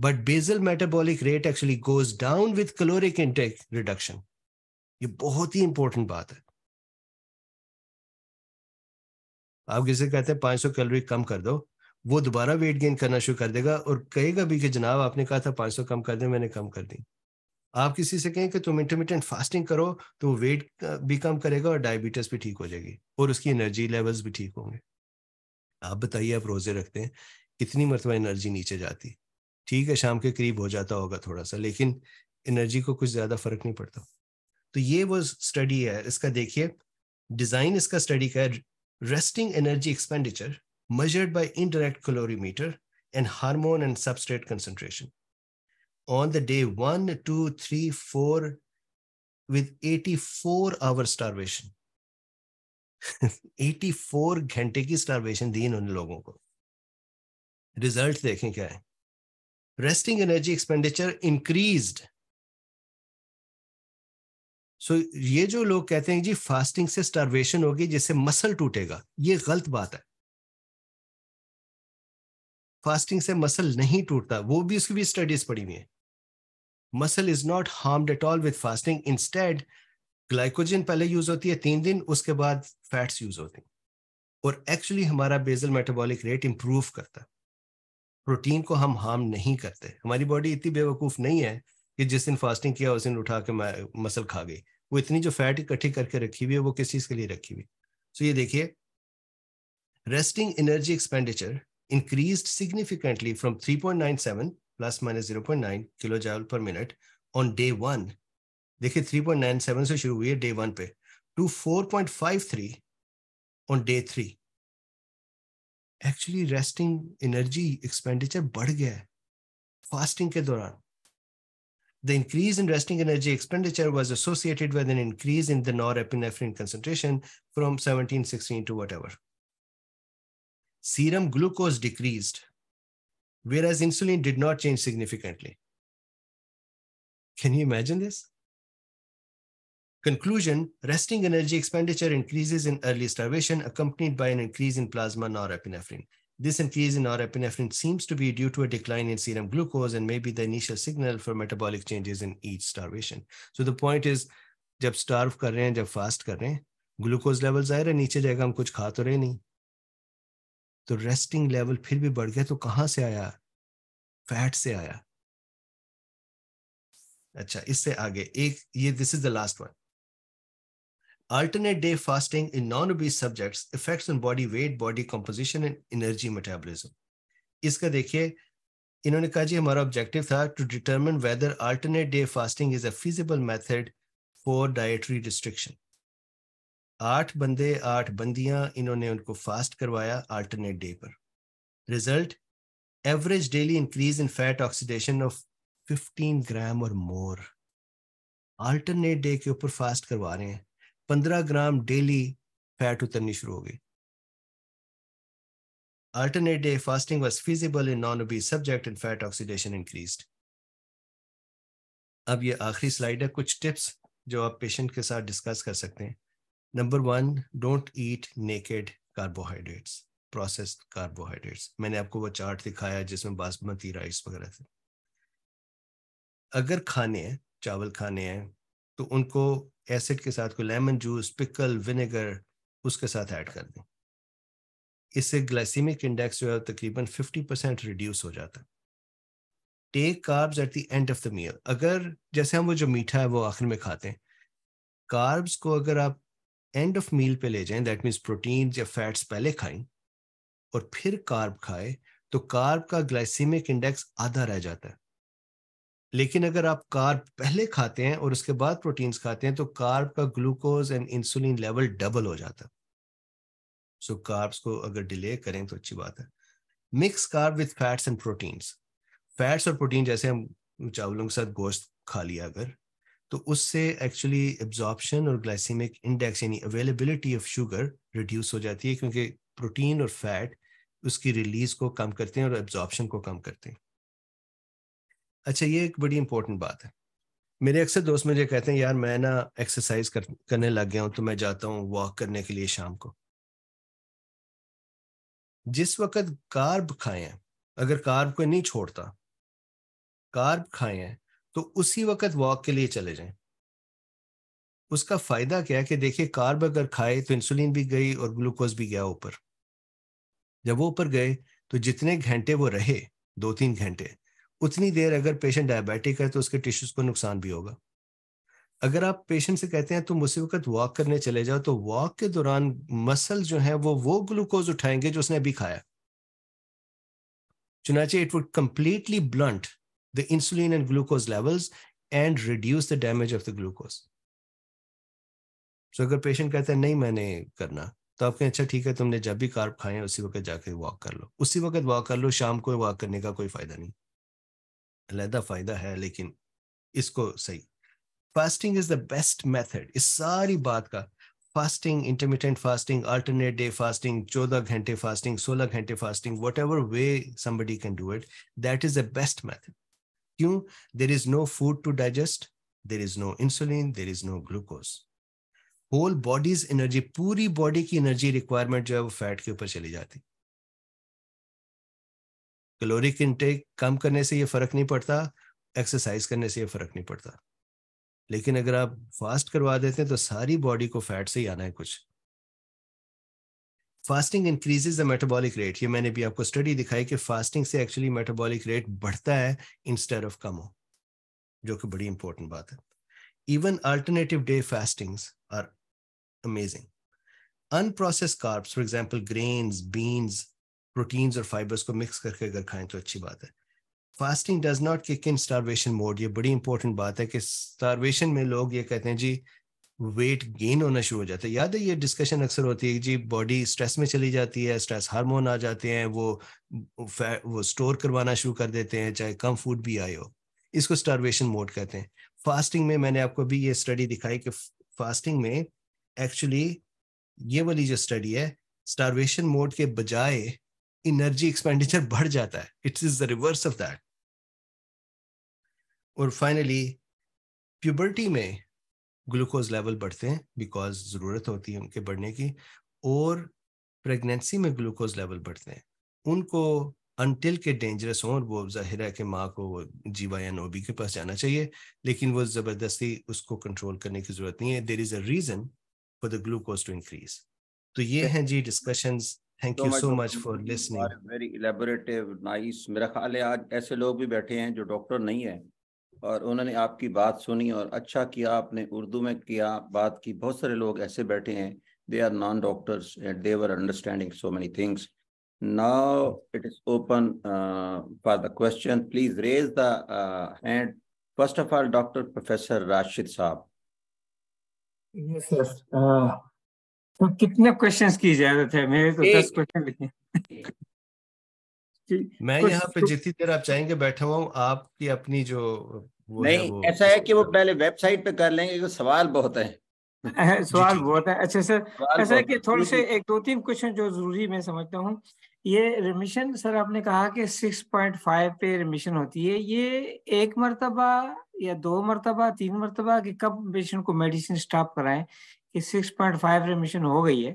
but basal metabolic rate actually goes down with caloric intake reduction ये बहुत ही इंपॉर्टेंट बात है आप किसी कहते हैं 500 कैलोरी कम कर दो वो दोबारा वेट गेन करना शुरू कर देगा और कहेगा भी कि जनाब आपने कहा था 500 कम कर दे मैंने कम कर दी आप किसी से कहें कि तुम इंटरमीडियंट फास्टिंग करो तो वेट भी कम करेगा और डायबिटीज भी ठीक हो जाएगी और उसकी एनर्जी लेवल्स भी ठीक होंगे आप बताइए आप रोजे रखते हैं कितनी मरतबा एनर्जी नीचे जाती ठीक है शाम के करीब हो जाता होगा थोड़ा सा लेकिन एनर्जी को कुछ ज्यादा फर्क नहीं पड़ता तो ये वो स्टडी है इसका देखिए डिजाइन इसका स्टडी का resting energy expenditure measured by indirect calorimeter and hormone and substrate concentration on the day one two three four with eighty four hour starvation four घंटे की स्टारवेशन दी इन्होंने लोगों को रिजल्ट देखें क्या है resting energy expenditure increased so so, ये जो लोग कहते हैं जी फास्टिंग से स्टारवेशन होगी जिससे मसल टूटेगा ये गलत बात है फास्टिंग से मसल नहीं टूटता वो भी उसकी भी स्टडीज पड़ी हुई है muscle is not harmed at all with fasting instead glycogen पहले यूज होती है तीन दिन उसके बाद फैट्स यूज होते हैं और एक्चुअली हमारा बेजल मेटाबॉलिक रेट इंप्रूव करता है प्रोटीन को हम हार्म नहीं करते हमारी बॉडी इतनी बेवकूफ़ नहीं है कि जिस दिन फास्टिंग किया उस दिन उठा के मसल खा गई वो इतनी जो फैट इकट्ठी करके रखी हुई है वो किस चीज़ के लिए रखी हुई सो तो so ये देखिए resting energy expenditure increased significantly from 3.97 point nine kilo kilojoule per minute on day one देखिए सेवन से शुरू हुई है डे वन पे two four point five three on day three actually resting energy expenditure बढ़ गया है फास्टिंग के दौरान the increase in resting energy expenditure was associated with an increase in the norepinephrine concentration from 1716 to whatever. Serum glucose decreased, whereas insulin did not change significantly. Can you imagine this? Conclusion resting energy expenditure increases in early starvation, accompanied by an increase in plasma norepinephrine. This increase in norepinephrine seems to be due to a decline in serum glucose and maybe the initial signal for metabolic changes in each starvation. So the point is, जब starve कर रहे हैं जब fast कर रहे हैं glucose level जाहिर है नीचे जाएगा हम कुछ खा तो रहे नहीं तो रेस्टिंग लेवल फिर भी बढ़ गया तो कहाँ से आया फैट से आया अच्छा इससे आगे एक ये this is the last one Alternate day fasting in non obese subjects effects on body weight, body composition, and energy metabolism. इसका देखिए इन्होंने कहा जी हमारा ऑब्जेक्टिव था to determine whether alternate day fasting is a feasible method for dietary restriction आठ बंदे आठ बंदियां इन्होंने उनको फास्ट करवाया अल्टरनेट डे पर result average daily increase in fat oxidation of 15 gram और मोर अल्टरनेट डे के ऊपर फास्ट करवा रहे हैं पंद्रह ग्राम डेली फैट उतरनी शुरू हो गई alternate day fasting was feasible in non obese subject in fat oxidation increase अब ये आखिरी स्लाइड है कुछ टिप्स जो आप पेशेंट के साथ डिस्कस कर सकते हैं number one don't eat naked carbohydrates processed carbohydrates मैंने आपको वो चार्ट दिखाया जिसमें बासमती राइस वगैरह थे अगर खाने हैं चावल खाने हैं तो उनको एसिड के साथ कोई लेमन जूस पिकल विनेगर उसके साथ ऐड कर दें इससे ग्लाइसीमिक इंडेक्स जो है तकरीबन 50 परसेंट रिड्यूस हो जाता है take carbs at the end of the meal अगर जैसे हम वो जो मीठा है वो आखिर में खाते हैं कार्ब्स को अगर आप एंड ऑफ मील पे ले जाएं दैट मीन्स प्रोटीन या फैट्स पहले खाएं और फिर कार्ब खाए तो कार्ब का ग्लाइसीमिक इंडेक्स आधा रह जाता है लेकिन अगर आप कार्ब पहले खाते हैं और उसके बाद प्रोटीन्स खाते हैं तो कार्ब का glucose and insulin level double हो जाता सो so, कार्ब्स को अगर डिले करें तो अच्छी बात है mix carb with fats and proteins fats और प्रोटीन जैसे हम चावलों के साथ गोश्त खा लिया अगर तो उससे एक्चुअली एब्जॉर्प्शन और ग्लाइसीमिक इंडेक्स यानी अवेलेबिलिटी ऑफ शुगर रिड्यूस हो जाती है क्योंकि प्रोटीन और फैट उसकी रिलीज को कम करते हैं और एब्जॉर्बशन को कम करते हैं अच्छा ये एक बड़ी इंपॉर्टेंट बात है मेरे अक्सर दोस्त मुझे कहते हैं यार मैं ना एक्सरसाइज कर, करने लग गया हूं तो मैं जाता हूँ वॉक करने के लिए शाम को जिस वक्त कार्ब खाए हैं अगर कार्ब को नहीं छोड़ता कार्ब खाए हैं तो उसी वक्त वॉक के लिए चले जाएं उसका फायदा क्या है कि देखिए कार्ब अगर खाए तो इंसुलिन भी गई और ग्लूकोज भी गया ऊपर जब वो ऊपर गए तो जितने घंटे वो रहे दो तीन घंटे उतनी देर अगर पेशेंट डायबिटिक है तो उसके टिश्यूज को नुकसान भी होगा अगर आप पेशेंट से कहते हैं तुम उसी वक्त वॉक करने चले जाओ तो वॉक के दौरान मसल जो है वो वो ग्लूकोज उठाएंगे जो उसने अभी खाया चुनाचे it would completely blunt the insulin and glucose levels and reduce the damage of the glucose so अगर पेशेंट कहते हैं नहीं मैंने करना तो आप कहें अच्छा ठीक है तुमने जब भी कार्ब खाए उसी वक्त जाके वॉक कर लो उसी वक्त वॉक कर लो शाम को वॉक करने का कोई फायदा नहीं अलहदा फ़ायदा है लेकिन इसको सही fasting is the best method इस सारी बात का fasting intermittent fasting alternate day fasting चौदह घंटे फास्टिंग सोलह घंटे fasting whatever way somebody can do it that is the best method क्यों there is no food to digest there is no insulin there is no glucose whole body's energy पूरी body की energy requirement जो है वो fat के ऊपर चली जाती है कैलोरिक इनटेक कम करने से ये फ़र्क नहीं पड़ता एक्सरसाइज करने से ये फ़र्क नहीं पड़ता लेकिन अगर आप फास्ट करवा देते हैं तो सारी बॉडी को फैट से ही आना है कुछ fasting increases the metabolic rate ये मैंने भी आपको स्टडी दिखाई कि फास्टिंग से एक्चुअली मेटाबॉलिक रेट बढ़ता है इंस्टेड ऑफ कम हो जो कि बड़ी इंपॉर्टेंट बात है even alternative day fastings are amazing unprocessed carbs for example grains beans proteins और फाइबर्स को मिक्स करके अगर खाएं तो अच्छी बात है fasting does not kick in starvation mode ये बड़ी इंपॉर्टेंट बात है कि स्टारवेशन में लोग ये कहते हैं जी वेट गेन होना शुरू हो जाता है याद है ये डिस्कशन अक्सर होती है जी बॉडी स्ट्रेस में चली जाती है स्ट्रेस हार्मोन आ जाते हैं वो वो स्टोर करवाना शुरू कर देते हैं चाहे कम फूड भी आए हो इसको स्टारवेशन मोड कहते हैं फास्टिंग में मैंने आपको भी ये स्टडी दिखाई कि फास्टिंग में एक्चुअली ये वाली जो स्टडी है स्टारवेशन मोड के बजाय एनर्जी एक्सपेंडिचर बढ़ जाता है it's is the reverse of that और फाइनली प्यूबर्टी में ग्लूकोज लेवल बढ़ते हैं बिकॉज ज़रूरत होती है उनके बढ़ने की और प्रेगनेंसी में ग्लूकोज लेवल बढ़ते हैं उनको अनटिल के डेंजरस हों और वो जाहिर है कि माँ को जीवा या नोबी के पास जाना चाहिए लेकिन वो ज़बरदस्ती उसको कंट्रोल करने की ज़रूरत नहीं है there is a reason for the glucose to increase तो ये हैं जी discussions thank you so much for listening very elaborative nice मेरा ख्याल है आज ऐसे लोग भी बैठे हैं जो डॉक्टर नहीं है और उन्होंने आपकी बात सुनी और अच्छा किया आपने उर्दू में किया बात की बहुत सारे लोग ऐसे बैठे हैं they are non doctors and they were understanding so many things now it is open for the question please raise the hand first of all doctor professor Rashid साहब rashid saab तो कितने क्वेश्चंस की इजाजत है मेरे तो दस क्वेश्चन लिखे मैं यहाँ पे तो- जितनी देर आप चाहेंगे बैठा हुआ आपकी अपनी जो नहीं वो ऐसा है कि वो पहले वेबसाइट पे कर लेंगे क्योंकि सवाल बहुत है सवाल बहुत है अच्छा सर ऐसा है कि थोड़े से एक दो तीन क्वेश्चन जो जरूरी मैं समझता हूँ ये रिमिशन सर आपने कहा कि 6.5 पे रिमिशन होती है ये एक मरतबा या दो मरतबा तीन मरतबा कि कब पेशेंट को मेडिसिन स्टॉप कराएं कि 6.5 रेमिशन हो गई है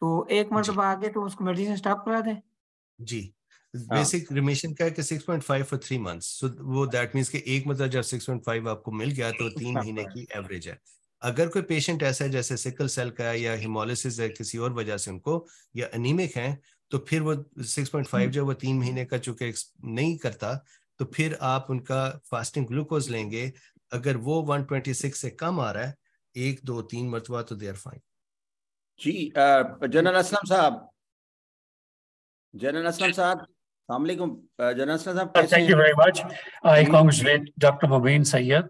तो एक मरतबा आगे तो उसको मेडिसिन स्टॉप करा दें जी बेसिक हाँ। रिमिशन का है कि 6.5 फॉर 3 मंथ्स सो वो दैट मींस कि एक मतलब जब 6.5 आपको मिल गया तो 3 महीने की एवरेज है अगर कोई पेशेंट ऐसा है जैसे सिकल सेल का या हिमोलिसिस है किसी और वजह से उनको या एनीमिक है तो फिर वो 6.5 हम्म। जो वो तीन महीने का चूंकि नहीं करता तो फिर आप उनका फास्टिंग ग्लूकोज लेंगे अगर वो 126 से कम आ रहा है एक दो तीन मरतबा तो देर फाइन जी जनरल असलम साहब जनरल असलम साहब Assalamualaikum, sahab. thank you very much. I congratulate Dr. Mubin Sayyed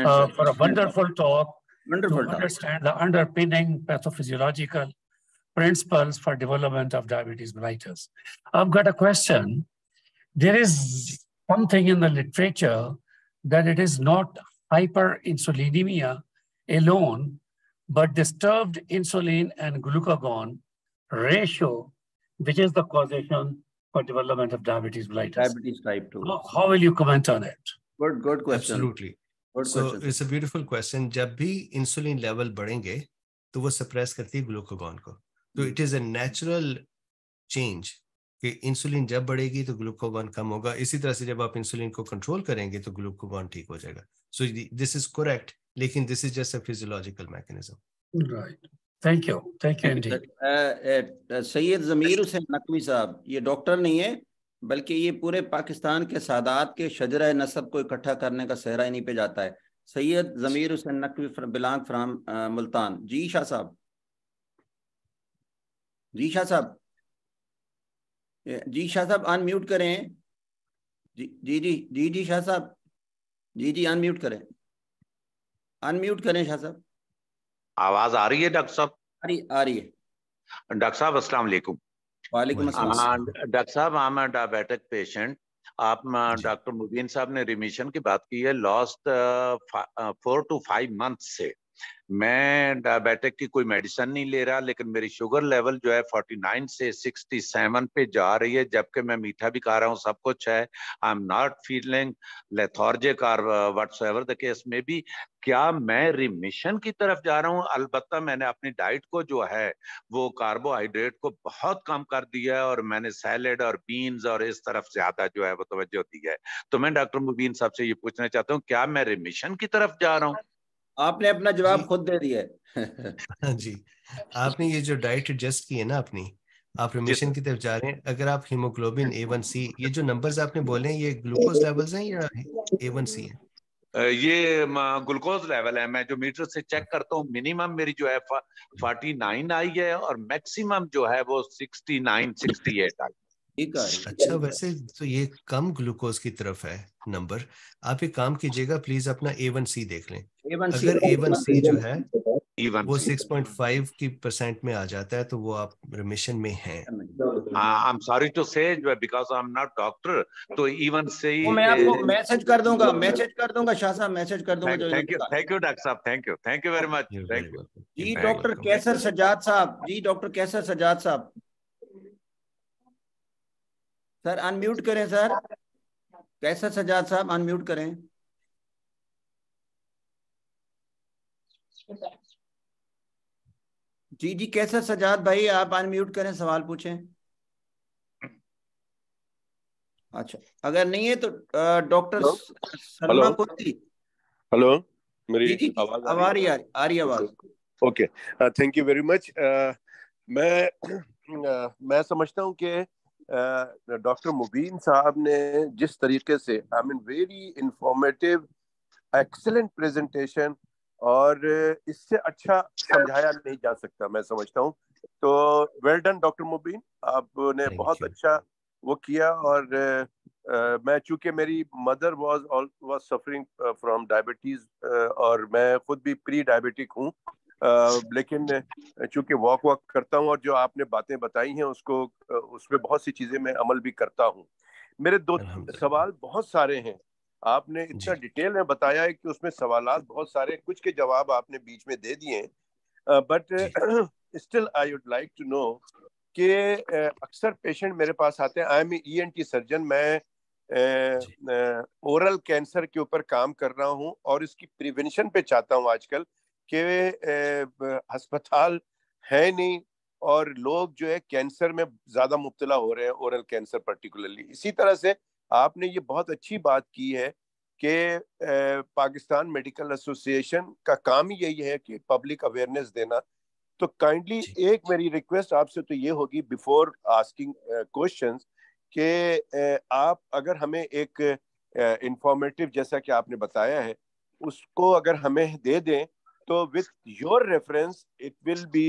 uh, for a wonderful talk wonderful understand the underpinning pathophysiological principles for development of diabetes mellitus. I've got a question. There is something in the literature that it is not hyperinsulinemia alone, but disturbed insulin and glucagon ratio, which is the causation for development of diabetes mellitus. Diabetes type 2. How, how will you comment on it? Good, good question. Absolutely. Good so question. it's a beautiful question. जब भी insulin level बढ़ेंगे तो वो suppress करती है glucagon को तो it is a natural change कि इंसुलिन जब बढ़ेगी तो glucagon कम होगा इसी तरह से जब आप इंसुलिन को कंट्रोल करेंगे तो ग्लूकोगॉन ठीक हो जाएगा सो दिस इज करेक्ट लेकिन this is just a physiological mechanism thank you thank you Syed Zameer Hussain Naqvi साहब ये डॉक्टर नहीं है बल्कि ये पूरे पाकिस्तान के सादात के शजरा नसब को इकट्ठा करने का सहरा इन्हीं पे जाता है सैयद जमीर हुसैन नकवी फ्र, बिलांग फ्राम मुल्तान जी शाह साहब जी शाह साहब जी शाह साहब अनम्यूट करें जी जी जी जी जी शाह साहब जी जी अनम्यूट करें अनम्यूट करें शाह साहब आवाज आ रही है डॉक्टर साहब आ रही आ रही है डॉक्टर साहब अस्सलाम वालेकुम वालेकुम अस्सलाम डॉक्टर साहब आई एम डायबिटिक पेशेंट आप डॉक्टर मुबीन साहब ने रिमिशन की बात की है last four to five month से मैं डायबिटिक की कोई मेडिसिन नहीं ले रहा लेकिन मेरी शुगर लेवल जो है 49 से 67 पे जा रही है जबकि मैं मीठा भी खा रहा हूँ सब कुछ है I am not feeling lethargic और वट्स एवर द केस में भी क्या मैं रिमिशन की तरफ जा रहा हूँ अलबत् मैंने अपनी डाइट को जो है वो कार्बोहाइड्रेट को बहुत कम कर दिया है और मैंने सैलड और बीन्स और इस तरफ ज्यादा जो है वो तवज्जो दी है तो मैं डॉक्टर मुबीन साहब से ये पूछना चाहता हूँ क्या मैं रिमिशन की तरफ जा रहा हूँ आपने अपना जवाब खुद दे दिया जी आपने ये जो डाइट एडजस्ट की है ना अपनी आप रिमिशन की तरफ जा रहे हैं अगर आप हीमोग्लोबिन ए वन सी ये जो नंबर्स आपने बोले हैं ये ग्लूकोज लेवल्स हैं या ए वन सी है ये ग्लूकोज लेवल है मैं जो मीटर से चेक करता हूँ मिनिमम मेरी जो है फोर्टी नाइन आई है और मैक्सिमम जो है वो sixty nine sixty eight I अच्छा वैसे तो ये कम ग्लूकोज की तरफ है नंबर आप एक काम कीजिएगा प्लीज अपना ए वन सी देख लें अगर ए वन सी जो है A1C. वो 6.5 की परसेंट में आ जाता है तो वो आप रिमिशन में हैं I am sorry to say because I am not doctor तो इवन से मैं आपको मैसेज कर दूंगा मैसेज कर दूंगा शाह साहब मैसेज कर दूंगा thank you thank you doctor साहब thank you thank you very much thank you जी डॉक्टर कैसर सजाद साहब जी डॉक्टर कैसर सजाद साहब सर अनम्यूट करें सर कैसर सजाद साहब अनम्यूट करें जी जी कैसे सजाद भाई आप अनम्यूट करें सवाल पूछें अच्छा अगर नहीं है तो डॉक्टर शर्मा कुर्ती हेलो मेरी जी, आवाज आ रही आ रही आवाज okay thank you very much मैं uh, मैं समझता हूं कि डॉक्टर uh, मुबीन साहब ने जिस तरीके से I mean very informative excellent presentation और इससे अच्छा समझाया नहीं जा सकता मैं समझता हूँ तो वेल डन डॉक्टर मुबीन आपने बहुत अच्छा वो किया और आ, मैं चूंकि मेरी mother was was suffering from diabetes और मैं खुद भी प्री डायबिटिक हूँ लेकिन चूंकि वॉक वॉक करता हूँ और जो आपने बातें बताई हैं उसको उसमें बहुत सी चीज़ें मैं अमल भी करता हूँ मेरे दो सवाल बहुत सारे हैं आपने इतना डिटेल में बताया है कि उसमें सवाल बहुत सारे कुछ के जवाब आपने बीच में दे दिए but still I would like to know कि अक्सर पेशेंट मेरे पास आते हैं I am E N T surgeon मैं ओरल कैंसर के ऊपर काम कर रहा हूं और इसकी प्रिवेंशन पे चाहता हूं आजकल कि अस्पताल है नहीं और लोग जो है कैंसर में ज़्यादा मुबतला हो रहे हैं ओरल कैंसर पर्टिकुलरली इसी तरह से आपने ये बहुत अच्छी बात की है कि पाकिस्तान मेडिकल एसोसिएशन का काम ही यही है कि पब्लिक अवेयरनेस देना तो काइंडली एक मेरी रिक्वेस्ट आपसे तो ये होगी बिफोर आस्किंग क्वेश्चन कि आप अगर हमें एक इंफॉर्मेटिव जैसा कि आपने बताया है उसको अगर हमें दे दें तो with your reference it will be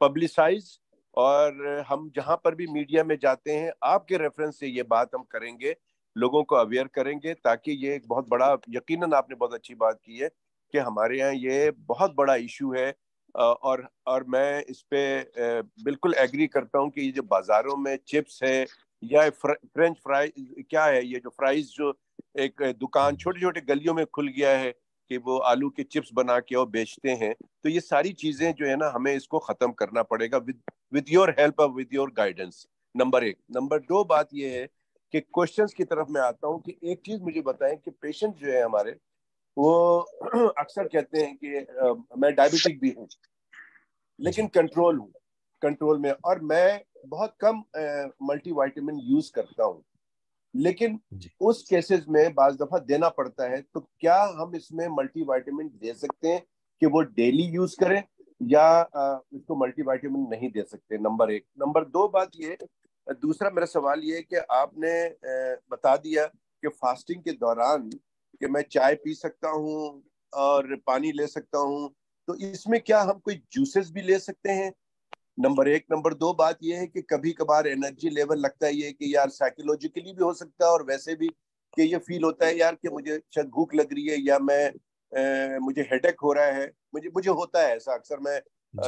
publicise और हम जहाँ पर भी मीडिया में जाते हैं आपके रेफरेंस से ये बात हम करेंगे लोगों को अवेयर करेंगे ताकि ये एक बहुत बड़ा यकीनन आपने बहुत अच्छी बात की है कि हमारे यहाँ ये बहुत बड़ा इशू है और और मैं इस पर बिल्कुल एग्री करता हूँ कि ये जो बाज़ारों में चिप्स है या फ्रेंच फ्राइज क्या है ये जो फ्राइज जो एक दुकान हम्म। छोटे छोटे गलियों में खुल गया है कि वो आलू के चिप्स बना के और बेचते हैं तो ये सारी चीजें जो है ना हमें इसको खत्म करना पड़ेगा विद विद योर हेल्प और विद योर गाइडेंस नंबर एक नंबर दो बात ये है कि क्वेश्चंस की तरफ मैं आता हूँ कि एक चीज मुझे बताएं कि पेशेंट जो है हमारे वो अक्सर कहते हैं कि आ, मैं डायबिटिक भी हूँ लेकिन कंट्रोल हूँ कंट्रोल में और मैं बहुत कम मल्टीवाइटामिन यूज करता हूँ लेकिन उस केसेस में बाज दफा देना पड़ता है तो क्या हम इसमें मल्टीवाइटामिन दे सकते हैं कि वो डेली यूज करें या इसको मल्टीवाइटामिन नहीं दे सकते नंबर एक नंबर दो बात ये दूसरा मेरा सवाल ये कि आपने बता दिया कि फास्टिंग के दौरान कि मैं चाय पी सकता हूँ और पानी ले सकता हूँ तो इसमें क्या हम कोई जूसेस भी ले सकते हैं नंबर एक नंबर दो बात यह है कि कभी कभार एनर्जी लेवल लगता है है कि यार साइकोलॉजिकली भी हो सकता है और वैसे भी कि ये फील होता है यार कि मुझे शायद भूख लग रही है या मैं ए, मुझे हेडेक हो रहा है मुझे मुझे होता है ऐसा अक्सर मैं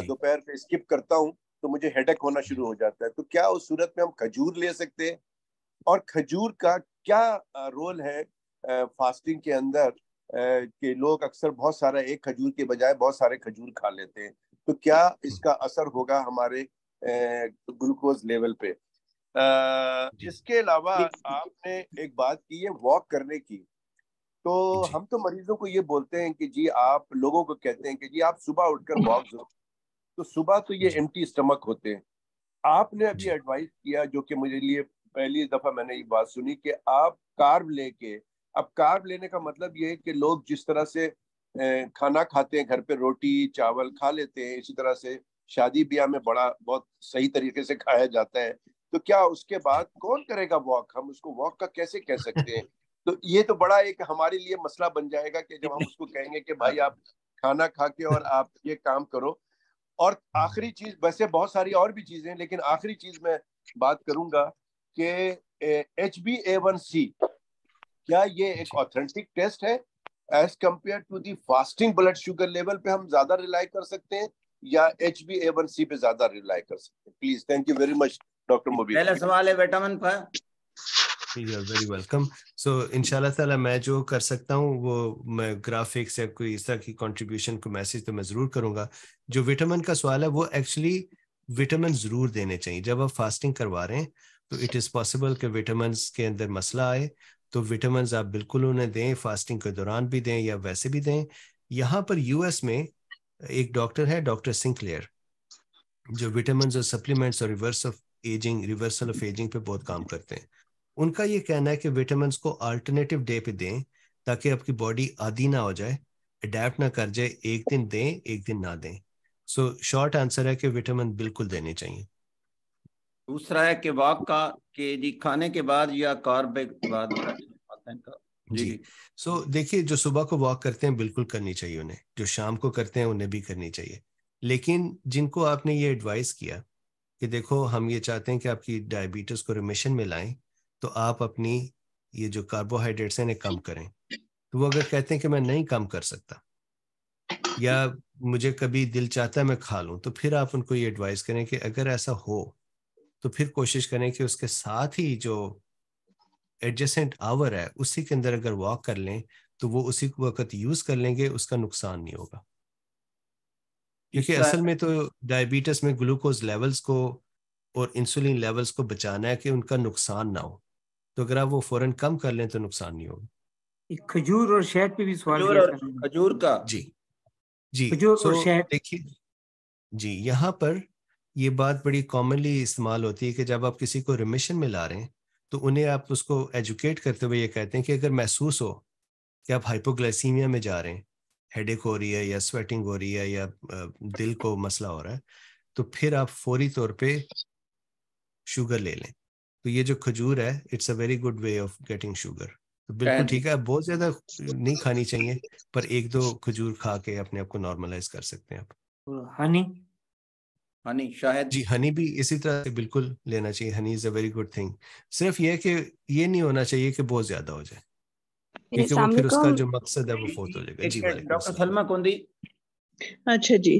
दोपहर पे स्किप करता हूँ तो मुझे हेडेक होना शुरू हो जाता है तो क्या उस सूरत में हम खजूर ले सकते हैं और खजूर का क्या रोल है फास्टिंग के अंदर के लोग अक्सर बहुत सारा एक खजूर के बजाय बहुत सारे खजूर खा लेते हैं तो क्या इसका असर होगा हमारे ग्लूकोज लेवल पे इसके अलावा आपने एक बात की है वॉक करने की तो हम तो मरीजों को ये बोलते हैं कि जी आप लोगों को कहते हैं कि जी आप सुबह उठकर वॉक जरूर तो सुबह तो ये एम्प्टी स्टमक होते हैं आपने अभी एडवाइस किया जो कि मुझे लिए पहली दफा मैंने ये बात सुनी कि आप कार्ब लेके अब कार्ब लेने का मतलब ये है कि लोग जिस तरह से खाना खाते हैं घर पे रोटी चावल खा लेते हैं इसी तरह से शादी ब्याह में बड़ा बहुत सही तरीके से खाया जाता है तो क्या उसके बाद कौन करेगा वॉक हम उसको वॉक का कैसे कह सकते हैं तो ये तो बड़ा एक हमारे लिए मसला बन जाएगा कि जब हम उसको कहेंगे कि भाई आप खाना खा के और आप ये काम करो और आखिरी चीज वैसे बहुत सारी और भी चीजें लेकिन आखिरी चीज मैं बात करूंगा कि H B A one C क्या ये एक ऑथेंटिक टेस्ट है as compared to the fasting blood sugar level पे हम ज्यादा रिलाई कर सकते हैं या H B A one C पे ज्यादा रिलाई कर सकते हैं please thank you very much doctor Mobeen पहला सवाल है विटामिन पर वेरी वेलकम सो इनशाला मैं जो कर सकता हूँ वो मैं ग्राफिक्स या कोई इस तरह की कंट्रीब्यूशन को मैसेज तो मैं ज़रूर करूंगा जो विटामिन का सवाल है वो एक्चुअली विटामिन ज़रूर देने चाहिए जब आप फास्टिंग करवा रहे हैं तो इट इज़ पॉसिबल कि विटामिन के अंदर मसला आए तो विटामिन आप बिल्कुल उन्हें दें फास्टिंग के दौरान भी दें या वैसे भी दें यहाँ पर यूएस में एक डॉक्टर है डॉक्टर सिंक्लेयर जो विटामिन और सप्लीमेंट्स और reverse of ageing reversal of ageing पे बहुत काम करते हैं उनका ये कहना है कि विटामिन को अल्टरनेटिव डे पे दें ताकि आपकी बॉडी आदि ना हो जाए अडेप्ट ना कर जाए एक दिन दें एक दिन ना दें सो शॉर्ट आंसर है कि विटामिन बिल्कुल देने चाहिए दूसरा है कि वाक का के जी खाने के बाद या कार ब्रेक के बाद जी, जी। सो so, देखिए जो सुबह को वॉक करते हैं बिल्कुल करनी चाहिए उन्हें जो शाम को करते हैं उन्हें भी करनी चाहिए लेकिन जिनको आपने ये एडवाइस किया कि देखो हम ये चाहते हैं कि आपकी डायबिटीज को रिमिशन में लाएं तो आप अपनी ये जो कार्बोहाइड्रेट्स हैं इन्हें कम करें तो वो अगर कहते हैं कि मैं नहीं कम कर सकता या मुझे कभी दिल चाहता है मैं खा लूँ तो फिर आप उनको ये एडवाइस करें कि अगर ऐसा हो तो फिर कोशिश करें कि उसके साथ ही जो एडजेसेंट आवर है उसी के अंदर अगर वॉक कर लें तो वो उसी वक्त यूज कर लेंगे उसका नुकसान नहीं होगा क्योंकि असल में तो डायबिटीज में ग्लूकोज लेवल्स को और इंसुलिन लेवल्स को बचाना है कि उनका नुकसान ना हो तो अगर आप वो फौरन कम कर लें तो नुकसान नहीं होगा खजूर और शहद पे भी सवाल खजूर, का जी जी खजूर और तो शहद देखिए जी यहाँ पर ये बात बड़ी कॉमनली इस्तेमाल होती है कि जब आप किसी को रिमिशन में ला रहे हैं तो उन्हें आप उसको एजुकेट करते हुए ये कहते हैं कि अगर महसूस हो कि आप हाइपोग्लाइसीमिया में जा रहे हैं हेडेक हो रही है या स्वेटिंग हो रही है या दिल को मसला हो रहा है तो फिर आप फौरी तौर पे शुगर ले लें तो ये जो खजूर है it's a very good way of getting sugar तो बिल्कुल ठीक है बहुत ज्यादा नहीं खानी चाहिए पर एक दो खजूर खा के अपने आप को नॉर्मलाइज कर सकते हैं आप हनी तो हनी शायद जी हनी भी इसी तरह से बिल्कुल लेना चाहिए honey is a very good thing सिर्फ ये कि ये नहीं होना चाहिए कि बहुत ज्यादा हो जाए क्योंकि वो फिर उसका जो मकसद है वो फोत हो जाएगा जी डॉक्टर थलमा कोंदी अच्छा जी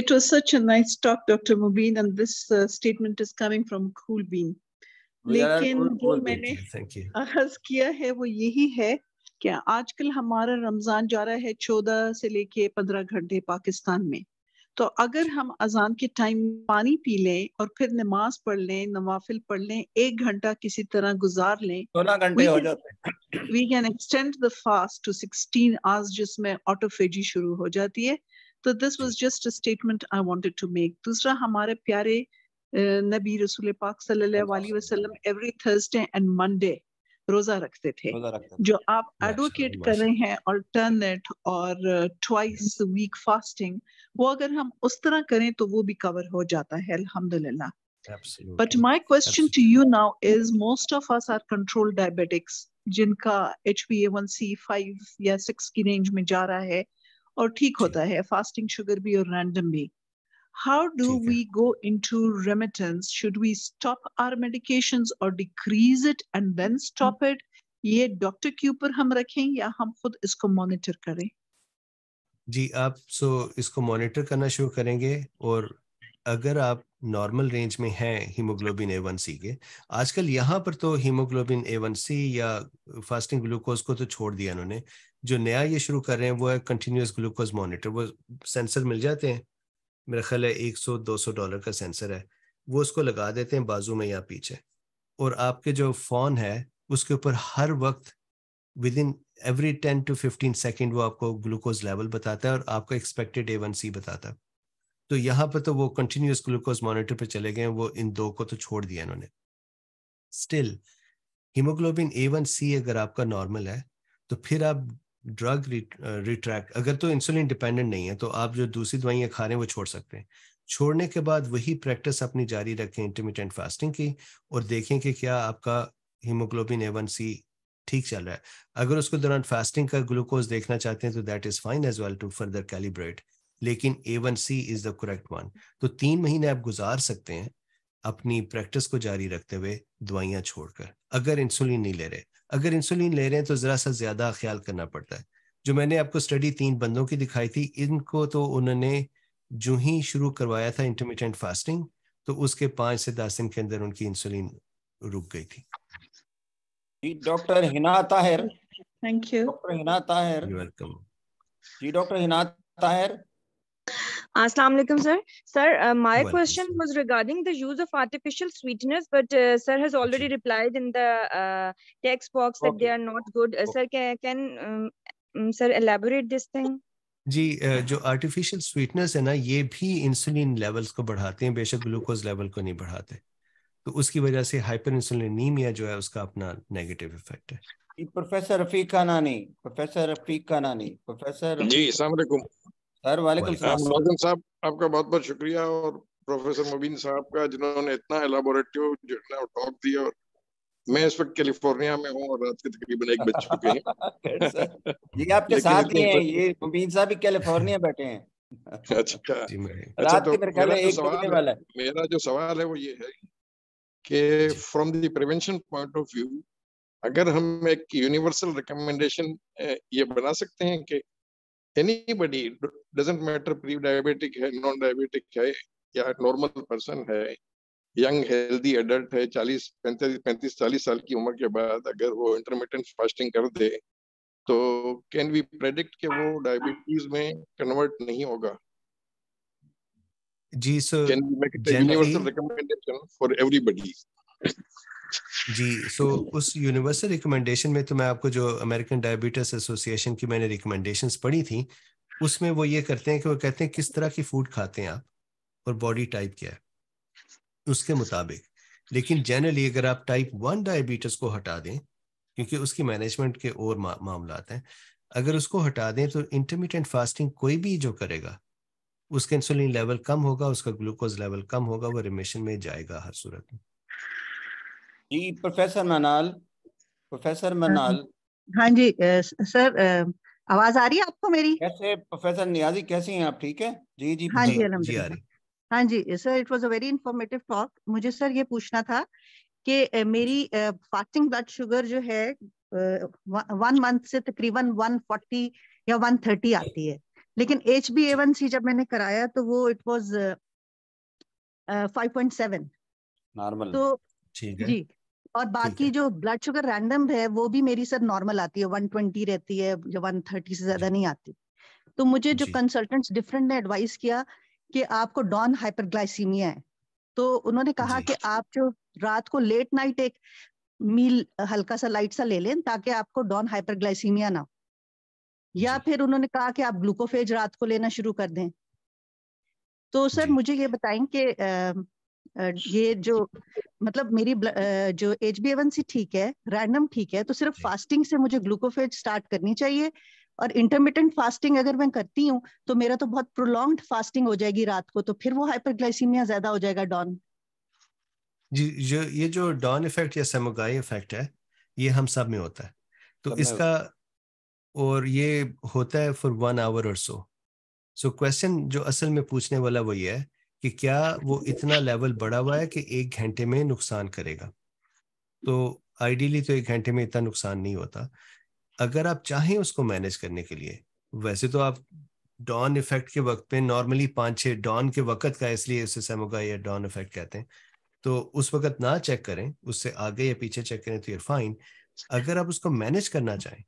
it was such a nice talk doctor Mubeen and this statement is coming from cool bean लेकिन जो मैंने अर्ज किया है वो यही है कि आजकल हमारा रमजान जा रहा है चौदह से लेके पंद्रह घंटे पाकिस्तान में तो अगर हम अजान के टाइम पानी पी लें और फिर नमाज पढ़ लें नवाफिल पढ़ लें एक घंटा किसी तरह गुजार लें सोलह घंटे हो जाते हैं we can extend the fast to sixteen hours जिसमें ऑटोफेजी शुरू हो जाती है तो this was just a statement I wanted to make दूसरा हमारे प्यारे नबी रसूल पाक सल्लल्लाहु अलैहि वसल्लम एवरी थर्सडे एंड मंडे रोजा रखते थे जो आप एडवोकेट कर रहे हैं अल्टरनेट और ट्वाइस वीक फास्टिंग वो अगर हम उस तरह करें तो वो भी कवर हो जाता है अल्हम्दुलिल्लाह question to you now is most of now are control diabetics जिनका एच पी ए जिनका सी 5 या 6 की रेंज में जा रहा है और ठीक होता है फास्टिंग शुगर भी और रैंडम भी how do we go into remittance should we stop our medications or decrease it and then hmm. stop it ये डॉक्टर के ऊपर हम रखें या हम खुद इसको मॉनिटर करें जी आप सो इसको मॉनिटर करना शुरू करेंगे और अगर आप नॉर्मल रेंज में हैं हीमोग्लोबिन ए वन सी के आजकल यहाँ पर तो हीमोग्लोबिन ए वन सी या फास्टिंग ग्लूकोज को तो छोड़ दिया उन्होंने जो नया ये शुरू कर रहे हैं वो है कंटिन्यूस ग्लूकोज मॉनिटर वो सेंसर मिल जाते हैं मेरा ख्याल है एक सौ दो सौ डॉलर का सेंसर है वो उसको लगा देते हैं बाजू में या पीछे और आपके जो फ़ोन है उसके ऊपर हर वक्त within every ten to fifteen second वो आपको ग्लूकोज लेवल बताता है और आपको एक्सपेक्टेड ए वन सी बताता है तो यहाँ पर तो वो कंटिन्यूस ग्लूकोज मॉनिटर पर चले गए वो इन दो को तो छोड़ दिया इन्होंने still haemoglobin A one C अगर आपका नॉर्मल है तो फिर आप ड्रग रिट्रैक्ट uh, अगर तो इंसुलिन डिपेंडेंट नहीं है तो आप जो दूसरी दवाइयाँ खा रहे हैं वो छोड़ सकते हैं छोड़ने के बाद वही प्रैक्टिस अपनी जारी रखें इंटरमीडियंट फास्टिंग की और देखें कि क्या आपका हीमोग्लोबिन ए वन सी ठीक चल रहा है अगर उसको दौरान फास्टिंग का ग्लूकोज देखना चाहते हैं तो that is fine as well to further calibrate लेकिन A one C is the correct one तो तीन महीने आप गुजार सकते हैं अपनी प्रैक्टिस को जारी रखते हुए दवाइयां छोड़कर अगर इंसुलिन नहीं ले रहे अगर इंसुलिन ले रहे हैं तो ज़रा सा ज़्यादा ख्याल करना पड़ता है जो मैंने आपको स्टडी तीन बंदों की दिखाई थी इनको तो उन्होंने जो ही शुरू करवाया था इंटरमीडियंट फास्टिंग तो उसके पांच से दस दिन के अंदर उनकी इंसुलिन रुक गई थी doctor Hina Tahir thank you doctor Hina Tahir welcome जी doctor Hina Tahir Assalamu alaikum, sir. Sir, uh, my well, question was regarding the use of artificial sweeteners, but uh, sir has already replied in the uh, text box okay. that they are not good. Uh, Okay. Sir, can, can um, sir elaborate this thing? जी जो artificial sweetness है ना ये भी insulin levels को बढ़ाते हैं बेशक ग्लूकोज लेवल को नहीं बढ़ाते तो उसकी वजह से हाइपर इंसुलिनीमिया जो है उसका अपना नेगेटिव इफेक्ट है professor Rafiq Khanani professor Rafiq Khanani professor जी अस्सलाम वालेकुम सर वालेकुम साहब आपका बहुत बहुत शुक्रिया और प्रोफेसर मुबीन साहब का जिन्होंने इतना एलाबोरेटिव जो टॉक दिया और मैं इस वक्त कैलिफोर्निया में हूँ और रात के तकरीबन एक बज चुके हैं ये आपके साथ ही हैं ये मुबीन साहब भी कैलिफोर्निया बैठे हैं अच्छा रात अच्छा, तो मेरा एक सवाल है मेरा जो सवाल है वो ये है कि from the prevention point of view अगर हम एक यूनिवर्सल रिकमेंडेशन ये बना सकते हैं कि anybody doesn't matter pre-diabetic है नॉन डायबिटिक है या नॉर्मल पर्सन है यंग हेल्दी एडल्ट है चालीस पैंतीस पैंतीस चालीस साल की उम्र के बाद अगर वो इंटरमीडियंट फास्टिंग कर दे तो कैन वी प्रेडिक्ट कि वो डायबिटीज में कन्वर्ट नहीं होगा जी sir can universal recommendation for everybody जी सो so, उस यूनिवर्सल रिकमेंडेशन में तो मैं आपको जो अमेरिकन डायबिटीज एसोसिएशन की मैंने रिकमेंडेशन पढ़ी थी उसमें वो ये करते हैं कि वो कहते हैं किस तरह की फूड खाते हैं आप और बॉडी टाइप क्या है उसके मुताबिक लेकिन जनरली अगर आप टाइप वन डायबिटीज को हटा दें क्योंकि उसकी मैनेजमेंट के और मा, मामला हैं अगर उसको हटा दें तो इंटरमीडियंट फास्टिंग कोई भी जो करेगा उसका इंसुलिन लेवल कम होगा उसका ग्लूकोज लेवल कम होगा वो रिमेशन में जाएगा हर सूरत में जी प्रोफेसर मनाल प्रोफेसर मनाल हाँ जी सर आवाज आ रही है आपको मेरी कैसे प्रोफेसर नियाजी कैसे हैं आप ठीक है जी जी हाँ जी जी आ रही हाँ जी sir it was a very informative talk मुझे सर ये पूछना था कि मेरी फास्टिंग ब्लड शुगर जो है वन मंथ से तकरीबन 140 या 130 आती है लेकिन एच बी एवन सी जब मैंने कराया तो वो it was five point seven normal तो जी और बाकी जो ब्लड शुगर रैंडम है वो भी मेरी सर नॉर्मल आती है ट्वेंटी रहती है या थर्टी से ज्यादा नहीं आती तो मुझे जो कंसल्टेंट्स डिफरेंट ने एडवाइस किया कि आपको डॉन हाइपरग्लाइसीमिया है तो उन्होंने कहा कि आप जो रात को लेट नाइट एक मील हल्का सा लाइट सा ले लें ताकि आपको डॉन हाइपरग्लाइसीमिया ना या फिर उन्होंने कहा कि आप ग्लूकोफेज रात को लेना शुरू कर दें तो सर मुझे ये बताएं कि ये जो मतलब मेरी जो एच बी सी ठीक है रैंडम ठीक है तो सिर्फ फास्टिंग से मुझे ग्लूकोफेज स्टार्ट करनी चाहिए और इंटरमीडियंट फास्टिंग अगर मैं करती हूँ तो मेरा तो बहुत प्रोलॉन्ग फास्टिंग हो जाएगी रात को तो फिर वो हाइपरग्लाइसीमिया ज्यादा हो जाएगा डॉन जी जो ये जो डॉन इफेक्ट या सेमोगाई इफेक्ट है ये हम सब में होता है तो इसका और ये होता है फॉर वन आवर और सो सो क्वेश्चन जो असल में पूछने वाला वही है कि क्या वो इतना लेवल बढ़ा हुआ है कि एक घंटे में नुकसान करेगा तो आइडियली तो एक घंटे में इतना नुकसान नहीं होता अगर आप चाहें उसको मैनेज करने के लिए वैसे तो आप डॉन इफेक्ट के वक्त पे नॉर्मली पाँच छः डॉन के वक्त का इसलिए उसे सेमोगा या डॉन इफेक्ट कहते हैं तो उस वक्त ना चेक करें उससे आगे या पीछे चेक करें तो ये फाइन अगर आप उसको मैनेज करना चाहें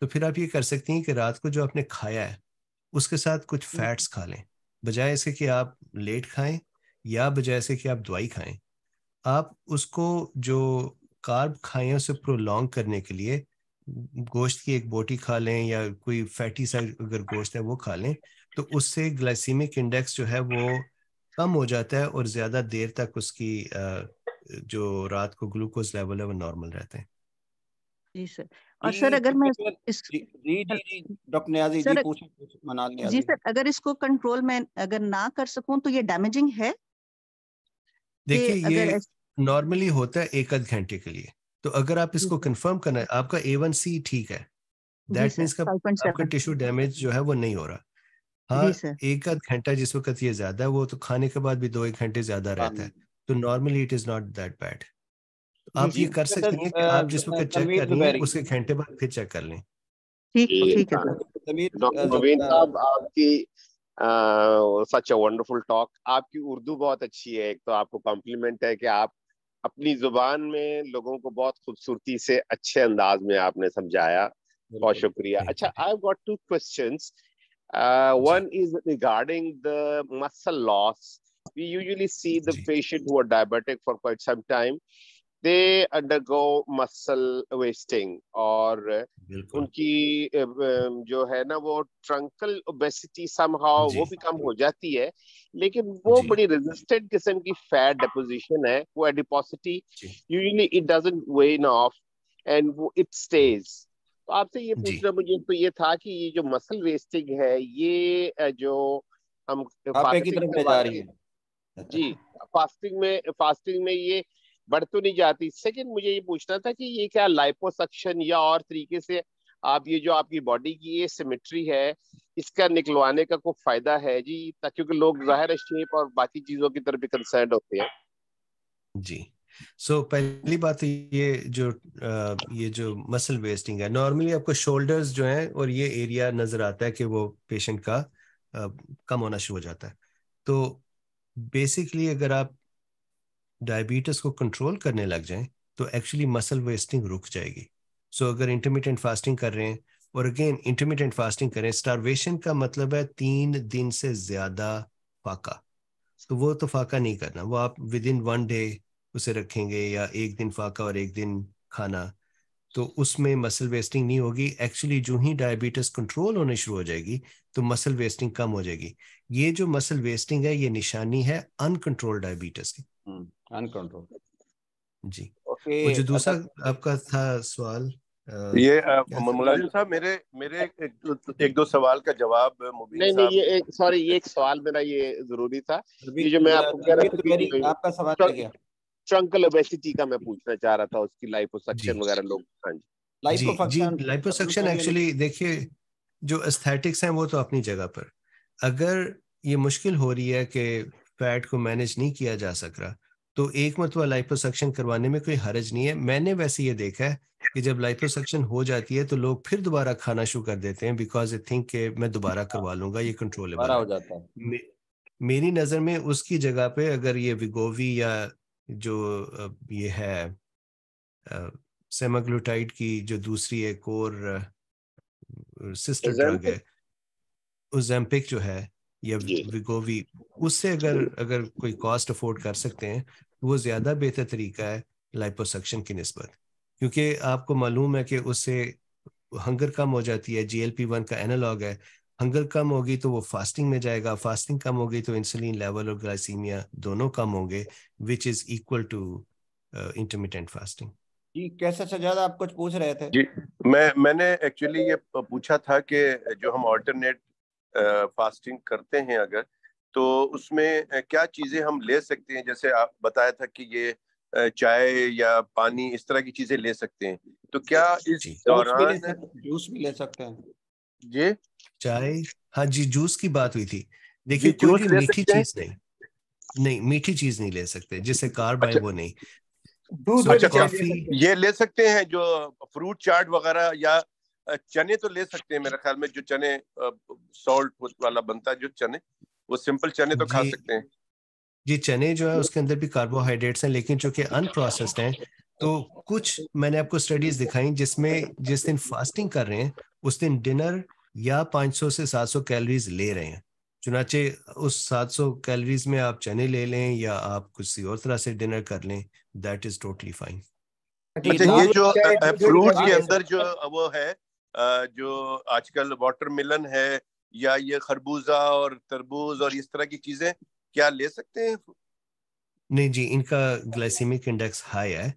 तो फिर आप ये कर सकती हैं कि रात को जो आपने खाया है उसके साथ कुछ फैट्स हम्म। खा लें बजाय इसके कि आप लेट खाएं या बजाय इसके कि आप दवाई खाएं आप उसको जो कार्ब खाएं उसे प्रोलॉन्ग करने के लिए गोश्त की एक बोटी खा लें या कोई फैटी सा अगर गोश्त है वो खा लें तो उससे ग्लाइसीमिक इंडेक्स जो है वो कम हो जाता है और ज़्यादा देर तक उसकी जो रात को ग्लूकोज लेवल है वो नॉर्मल रहते हैं जी सर और सर अगर मैं डॉक्टर नियाजी जी पूछिए मनाल नियाजी जी सर अगर इसको कंट्रोल में अगर ना कर सकूं तो ये डैमेजिंग है देखिए ये नॉर्मली होता है एक आध घंटे के लिए तो अगर आप इसको कंफर्म करना है आपका ए वन सी ठीक है दैट मीन्स का आपका टिश्यू डैमेज जो है वो नहीं हो रहा हाँ एक आध घंटा जिस वक्त ये ज्यादा है वो तो खाने के बाद भी दो एक घंटे ज्यादा रहता है हाँ। तो normally it is not that bad आप ये कर सकते हैं कि आप जिस वक्त चेक कर रही हैं उसके घंटे बाद फिर चेक कर लें ठीक ठीक है डॉक्टर हाँ। नवीन साहब आपकी सच अ वंडरफुल टॉक आपकी उर्दू बहुत अच्छी है एक तो आपको कॉम्प्लीमेंट है कि आप अपनी जुबान में लोगों को बहुत खूबसूरती से अच्छे अंदाज में आपने समझाया बहुत शुक्रिया अच्छा I got two question one is regarding the muscle loss we usually see the patient who are diabetic for quite some time they undergo muscle wasting और उनकी जो है ना वो ट्रंकल ओबेसिटी समहाउ वो भी कम हो जाती है लेकिन वो बड़ी रेजिस्टेंट किस्म की फैट डिपोजिशन है वो adiposity usually it doesn't wane off and वो इट स्टेज तो आपसे ये पूछना मुझे तो ये था कि ये जो मसल वेस्टिंग है ये जो हम फास्टिंग अच्छा। में जी फास्टिंग में फास्टिंग में ये बढ़ तो नहीं जाती सेकंड मुझे ये पूछना था कि ये क्या लाइपोसक्शन या और तरीके से आप ये जो आपकी बॉडी की ये सिमेट्री है इसका निकलवाने का कोई फायदा है जी क्योंकि लोग जाहिर शेप और बाकी चीजों की तरफ भी कंसर्न होते हैं जी सो so, पहली बात तो ये जो आ, ये जो मसल वेस्टिंग है नॉर्मली आपको शोल्डर्स जो है और ये एरिया नजर आता है कि वो पेशेंट का आ, कम होना शुरू हो जाता है तो बेसिकली अगर आप डायबिटीज को कंट्रोल करने लग जाएं तो एक्चुअली मसल वेस्टिंग रुक जाएगी सो so, अगर इंटरमीडियंट फास्टिंग कर रहे हैं और अगेन इंटरमीडियंट फास्टिंग करें स्टारवेशन का मतलब है तीन दिन से ज्यादा फाका तो वो तो फाका नहीं करना वो आप विद इन वन डे उसे रखेंगे या एक दिन फाका और एक दिन खाना तो उसमें मसल वेस्टिंग नहीं होगी एक्चुअली जो ही डायबिटीज कंट्रोल होने शुरू हो जाएगी तो मसल वेस्टिंग कम हो जाएगी ये जो मसल वेस्टिंग है ये निशानी है अनकंट्रोल डायबिटीज की हम्म, जी okay, जो दूसरा आपका था सवाल ये मुलाजिम साहब मेरे मेरे एक, एक दो सवाल का जवाब नहीं नहीं ये एक सॉरी ये एक सवाल मेरा ये जरूरी था ये जो मैं आपको कह रहा था आपका सवाल क्या गया ट्रंकल ओबेसिटी का मैं पूछना चाह रहा था उसकी लाइपोसक्शन वगैरह लोग हाँ जी लाइपोसक्शन एक्चुअली देखिए जो एस्थेटिक्स हैं वो तो अपनी जगह पर अगर ये मुश्किल हो रही है कि फैट को मैनेज नहीं किया जा सक रहा तो एक मरतबा लाइफोसक्शन करवाने में कोई हरज नहीं है मैंने वैसे ये देखा है कि जब लाइफोसक्शन हो जाती है तो लोग फिर दोबारा खाना शुरू कर देते हैं बिकॉज आई थिंक मैं दोबारा हाँ। करवा लूंगा ये कंट्रोलेबल हो जाता है मेरी नज़र में उसकी जगह पे अगर ये विगोवी या जो ये है सेमाग्लूटाइड की जो दूसरी एक और सिस्टर ड्रग है उजेम्पिक जो है या विगोवी उससे अगर अगर कोई कॉस्ट अफोर्ड कर सकते हैं तो वो ज्यादा बेहतर तरीका है लाइपोसक्शन की नस्बत क्योंकि आपको मालूम है कि उससे हंगर कम हो जाती है जी एल पी वन का एनालॉग है हंगर कम होगी तो वो फास्टिंग में जाएगा फास्टिंग कम होगी तो इंसुलिन लेवल और ग्लाइसीमिया दोनों कम होंगे which is equal to intermittent fasting जी कैसा सजाद आप कुछ पूछ रहे थे जी मैं मैंने एक्चुअली ये पूछा था कि जो हम ऑल्टरनेट फास्टिंग करते हैं अगर तो उसमें क्या चीज़ें हम ले सकते हैं जैसे आप बताया था कि ये चाय या पानी इस तरह की चीज़ें ले सकते हैं तो क्या इस दौरान जूस भी ले सकते हैं जी चाय हाँ जी जूस की बात हुई थी देखिए कोई भी मीठी चीज नहीं नहीं मीठी चीज नहीं ले सकते जिसे कार्ब अच्छा, वो नहीं दूध अच्छा, ये ले सकते हैं जो फ्रूट चाट वगैरह या चने तो ले सकते हैं मेरे ख्याल में जो चने सॉल्ट वाला बनता है जो चने वो सिंपल चने तो खा सकते हैं ये चने जो है उसके अंदर भी कार्बोहाइड्रेट्स हैं लेकिन चूंकि अनप्रोसेस्ड हैं तो कुछ मैंने आपको स्टडीज दिखाई जिसमें जिस दिन फास्टिंग कर रहे हैं उस दिन डिनर या 500 से 700 कैलोरीज ले रहे हैं चुनाचे उस 700 कैलोरीज में आप चने ले लें या आप कुछ और तरह से डिनर कर लें दैट इज टोटली फाइन अच्छा ये जो फ्रूट के अंदर जो वो है जो आजकल वाटरमेलन है या ये खरबूजा और तरबूज और इस तरह की चीजें क्या ले सकते हैं नहीं जी इनका ग्लाइसेमिक इंडेक्स हाई है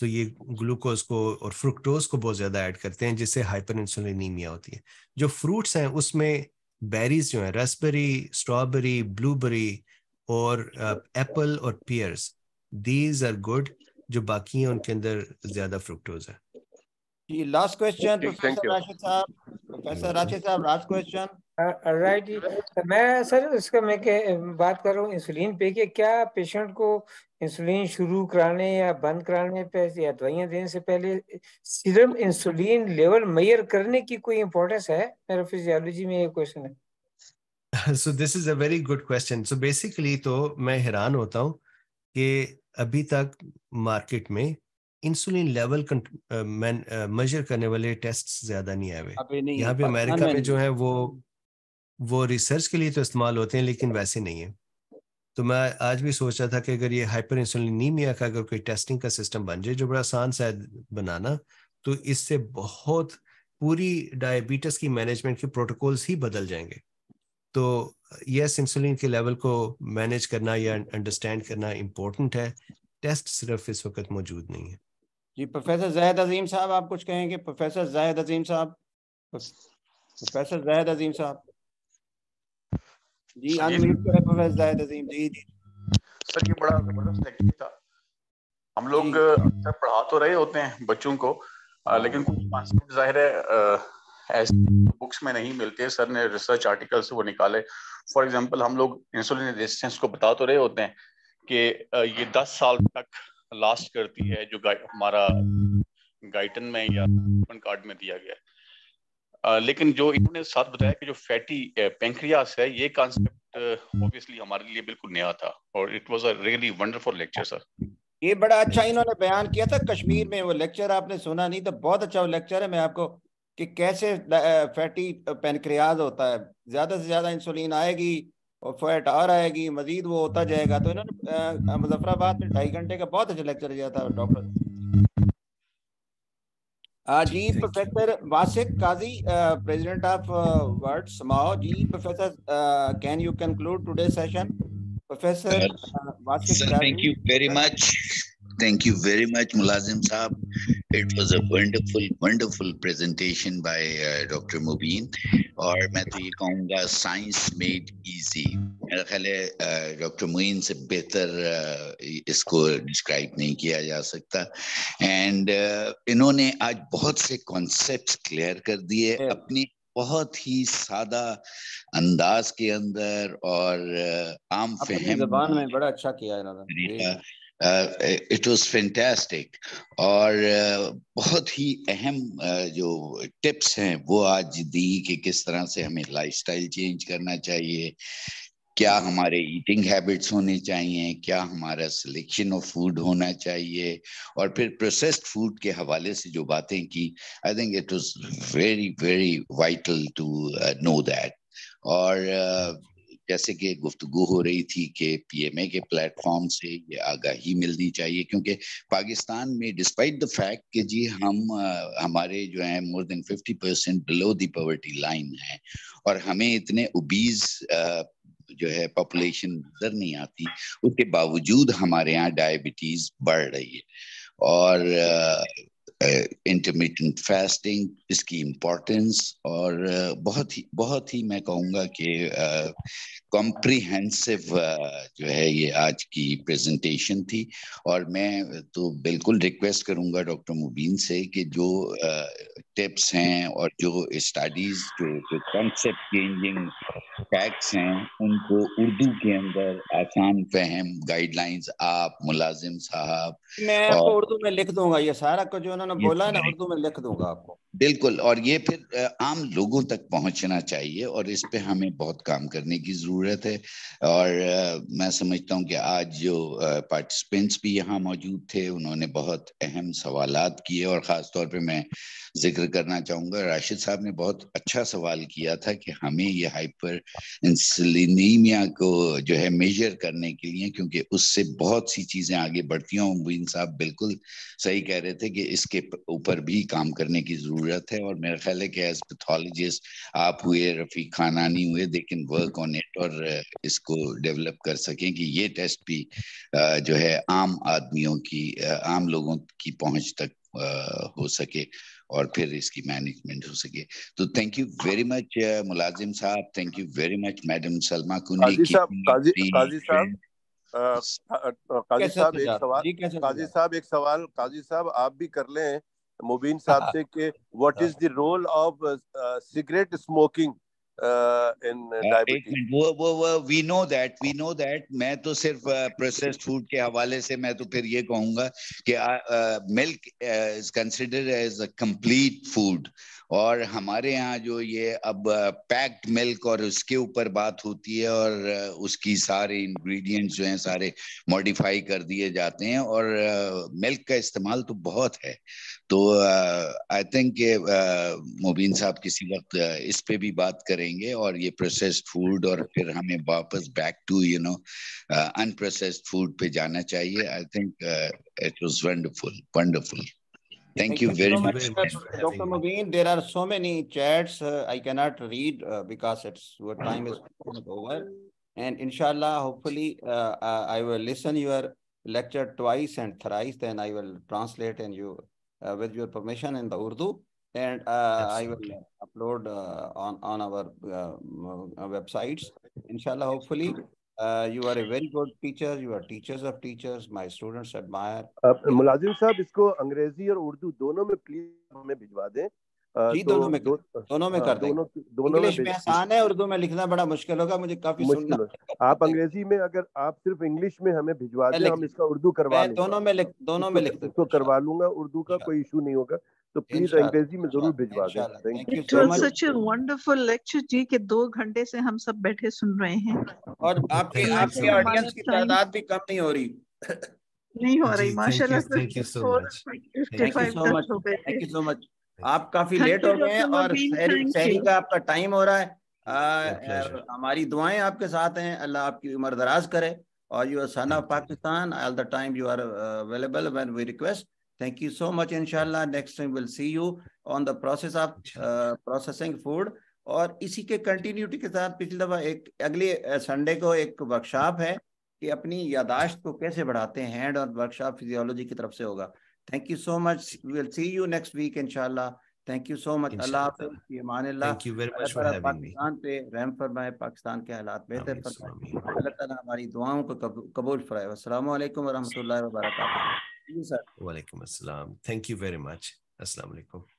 तो ये ग्लूकोज को और फ्रुक्टोज को बहुत ज्यादा ऐड करते हैं जिससे हाइपर इंसुलिनीमिया होती है जो फ्रूट्स हैं उसमें बेरीज जो है रसबेरी स्ट्रॉबेरी ब्लूबेरी और एप्पल और पियर्स दीज आर गुड जो बाकी हैं उनके अंदर ज्यादा फ्रुक्टोज है जी लास्ट क्वेश्चन प्रोफेसर राशिद साहब प्रोफेसर राशिद साहब लास्ट क्वेश्चन राइट जी तो मैं सर इसका मैं के बात कर रहा हूँ इंसुलिन पे के क्या पेशेंट को इंसुलिन शुरू कराने या बंद कराने पे या दवाइयाँ देने से पहले सिरम इंसुलिन लेवल मेयर करने की कोई इम्पोर्टेंस है मेरा फिजियोलॉजी में ये क्वेश्चन है so this is a very good question so basically तो मैं हैरान होता हूँ कि अभी तक मार्केट में इंसुलिन लेवल मेजर करने वाले टेस्ट ज्यादा नहीं आए हुए यहाँ पे अमेरिका हाँ, में जो है वो वो रिसर्च के लिए तो इस्तेमाल होते हैं लेकिन वैसे नहीं है तो मैं आज भी सोच रहा था कि अगर ये हाइपर इंसुलिनीमिया का अगर कोई टेस्टिंग का सिस्टम बन जाए जो बड़ा आसान सा बनाना तो इससे बहुत पूरी डायबिटीज की मैनेजमेंट के प्रोटोकॉल्स ही बदल जाएंगे तो यस इंसुलिन के लेवल को मैनेज करना या अंडरस्टैंड करना इम्पोर्टेंट है टेस्ट सिर्फ इस वक्त मौजूद नहीं है जी प्रोफेसर जायद अजीम साहब आप कुछ कहेंगे प्रोफेसर जायद अजीम साहब प्रोफेसर जायद अजीम साहब जी अनम्यूट करें प्रोफेसर जायद अजीम जी जी सर ये बड़ा जबरदस्त लेक्चर था हम लोग अक्सर पढ़ा तो रहे होते हैं बच्चों को आ, लेकिन कुछ कॉन्सेप्ट जाहिर है ऐसे बुक्स में नहीं मिलते सर ने रिसर्च आर्टिकल से वो निकाले फॉर एग्जांपल हम लोग इंसुलिन रेजिस्टेंस को बता तो रहे होते हैं कि ये दस साल तक लास्ट करती है जो हमारा गाइटन में या कार्ड में दिया गया है लेकिन जो इन्होंने साथ बताया कि जो फैटी पेंक्रियास है ये कॉन्सेप्ट ऑब्वियसली हमारे लिए बिल्कुल नया था और it was a really wonderful lecture sir ये बड़ा अच्छा इन्होंने बयान किया था कश्मीर में वो लेक्चर आपने सुना नहीं तो बहुत अच्छा वो लेक्चर है मैं आपको कि कैसे फैटी पेनक्रियाज होता है ज्यादा से ज्यादा इंसुलिन आएगी और फैट आ रहा है मजीद वो होता जाएगा तो इन्होंने मुजफ्फराबाद में ढाई घंटे का बहुत अच्छा लेक्चर दिया था डॉक्टर जी professor Wasiq Qazi president of world समाओ जी professor can you conclude today session professor Wasiq thank you very much Thank you very much, Mulazim Saab. It was a wonderful, wonderful presentation by uh, Dr. Mubin. और मैं तो ये कहूँगा science made easy मेरा ख्याल है डॉक्टर uh, मुइन से बेहतर uh, इसको डिस्क्राइब नहीं किया जा सकता एंड uh, इन्होंने आज बहुत से कॉन्सेप्ट्स क्लियर कर दिए अपनी बहुत ही सादा अंदाज के अंदर और uh, आम फहम जबान में बड़ा अच्छा किया इन्होंने इट वाज फैंटास्टिक और uh, बहुत ही अहम uh, जो टिप्स हैं वो आज दी कि किस तरह से हमें लाइफस्टाइल चेंज करना चाहिए क्या हमारे ईटिंग हैबिट्स होने चाहिए क्या हमारा सिलेक्शन ऑफ फूड होना चाहिए और फिर प्रोसेस्ड फूड के हवाले से जो बातें की I think it was very very vital to know that और uh, जैसे कि गुफ्तगु हो रही थी कि पीएमए के प्लेटफॉर्म से ये आगाही मिलनी चाहिए क्योंकि पाकिस्तान में डिस्पाइट द फैक्ट कि जी हम हमारे जो है more than 50 percent below the poverty line है और हमें इतने उबीज जो है पॉपुलेशन नजर नहीं आती उसके बावजूद हमारे यहाँ डायबिटीज बढ़ रही है और इंटरमीडियंट फास्टिंग इसकी इम्पोर्टेंस और बहुत ही बहुत ही मैं कहूँगा कि कॉम्प्रिहेंसिव uh, जो है ये आज की प्रेजेंटेशन थी और मैं तो बिल्कुल रिक्वेस्ट करूंगा डॉक्टर मुबीन से कि जो टिप्स uh, हैं और जो स्टडीज के जो कॉन्सेप्ट चेंजिंग फैक्ट्स हैं उनको उर्दू के अंदर आसान फहम गाइडलाइंस आप मुलाजिम साहब मैं और, उर्दू में लिख दूंगा ये सारा कुछ उन्होंने बोला ना उर्दू में लिख दूंगा आपको बिल्कुल और ये फिर uh, आम लोगों तक पहुंचना चाहिए और इस पे हमें बहुत काम करने की जरूरत ज़रूरत है और मैं समझता हूँ कि आज जो पार्टिसिपेंट्स भी यहाँ मौजूद थे उन्होंने बहुत अहम सवाल किए और ख़ास तौर पे मैं जिक्र करना चाहूँगा राशिद साहब ने बहुत अच्छा सवाल किया था कि हमें ये हाइपर इंसलिनीमिया को जो है मेजर करने के लिए क्योंकि उससे बहुत सी चीज़ें आगे बढ़ती हैं मुबीन साहब बिल्कुल सही कह रहे थे कि इसके ऊपर भी काम करने की ज़रूरत है और मेरा ख्याल है कि एज पथोलॉजिस्ट आप हुए रफ़ीक खानानी हुए लेकिन वर्क ऑन इट पर इसको डेवलप कर सकें कि ये टेस्ट भी जो है आम आदमियों की आम लोगों की पहुंच तक हो सके और फिर इसकी मैनेजमेंट हो सके तो thank you very much Mulazim साहब thank you very much madam Salma Kundi Qazi साहब काजी साहब एक सवाल काजी साहब एक सवाल काजी साहब आप भी कर लें मुबीन साहब से कि what is the role of cigarette smoking uh, uh, uh मैं तो सिर्फ uh, के हवाले से मैं तो फिर ये कि और हमारे यहाँ जो ये अब पैक्ड मिल्क और उसके ऊपर बात होती है और उसकी सारे इंग्रेडिएंट्स जो हैं सारे मॉडिफाई कर दिए जाते हैं और मिल्क का इस्तेमाल तो बहुत है तो आई थिंक मुबीन साहब किसी वक्त इस पे भी बात करेंगे और ये प्रोसेस्ड फूड और फिर हमें वापस back to you know unprocessed food पे जाना चाहिए I think it was wonderful wonderful Thank, Thank you, you very so much, much. Dr. Mubin. There are so many chats uh, I cannot read uh, because it's your time is over. And inshallah, hopefully, uh, I will listen your lecture twice and thrice. Then I will translate and you Uh, with your permission in the Urdu. And uh, I will upload uh, on, on our websites. Inshallah, hopefully, uh, you are a very good teacher. You are teachers of teachers. My students admire. Mulazim साहब isko अंग्रेजी aur Urdu dono me please हमें भिजवा दें जी तो दोनों में दो, दोनों में हाँ, कर दोनों दोनों इंग्लिश में आसान है उर्दू में लिखना बड़ा मुश्किल होगा मुझे काफी सुनना आप अंग्रेजी में अगर आप सिर्फ इंग्लिश में हमें भिजवा दें हम इसका उर्दू करवा दोनों में लिख दोनों में लिख तो करवा लूंगा उर्दू का कोई इशू नहीं होगा तो प्लीज अंग्रेजी में जरूर भिजवा दें वंडरफुल लेक्चर जी के दो घंटे से हम सब बैठे सुन रहे हैं और आपके आपके ऑडियंस की तादाद भी कम नहीं हो रही नहीं हो रही माशाल्लाह thank you so much thank you so much आप काफी लेट हो गए हैं और शहरी का आपका टाइम हो रहा है हमारी दुआएं आपके साथ हैं अल्लाह आपकी उम्र दराज करे और you are son of Pakistan all the time you are available when we request thank you so much इंशाल्लाह next time will see you on the process of processing food और इसी के कंटिन्यूटी के साथ पिछली दफा एक अगले संडे uh, को एक वर्कशॉप है कि अपनी यादाश्त को कैसे बढ़ाते हैं हैंड और वर्कशॉप फिजियोलॉजी की तरफ से होगा Thank you so much. We'll see you next week, inshallah. Thank you so much. Allah Thank you very much for having me. Pakistan पे रहम फरमाए पाकिस्तान के हालात बेहतर फरमाए अल्लाह ताला हमारी दुआओं को कबूल फरमाए अस्सलाम वालेकुम व रहमतुल्लाहि व बरकातहू वालेकुम अस्सलाम थैंक यू वेरी मच अस्सलाम वालेकुम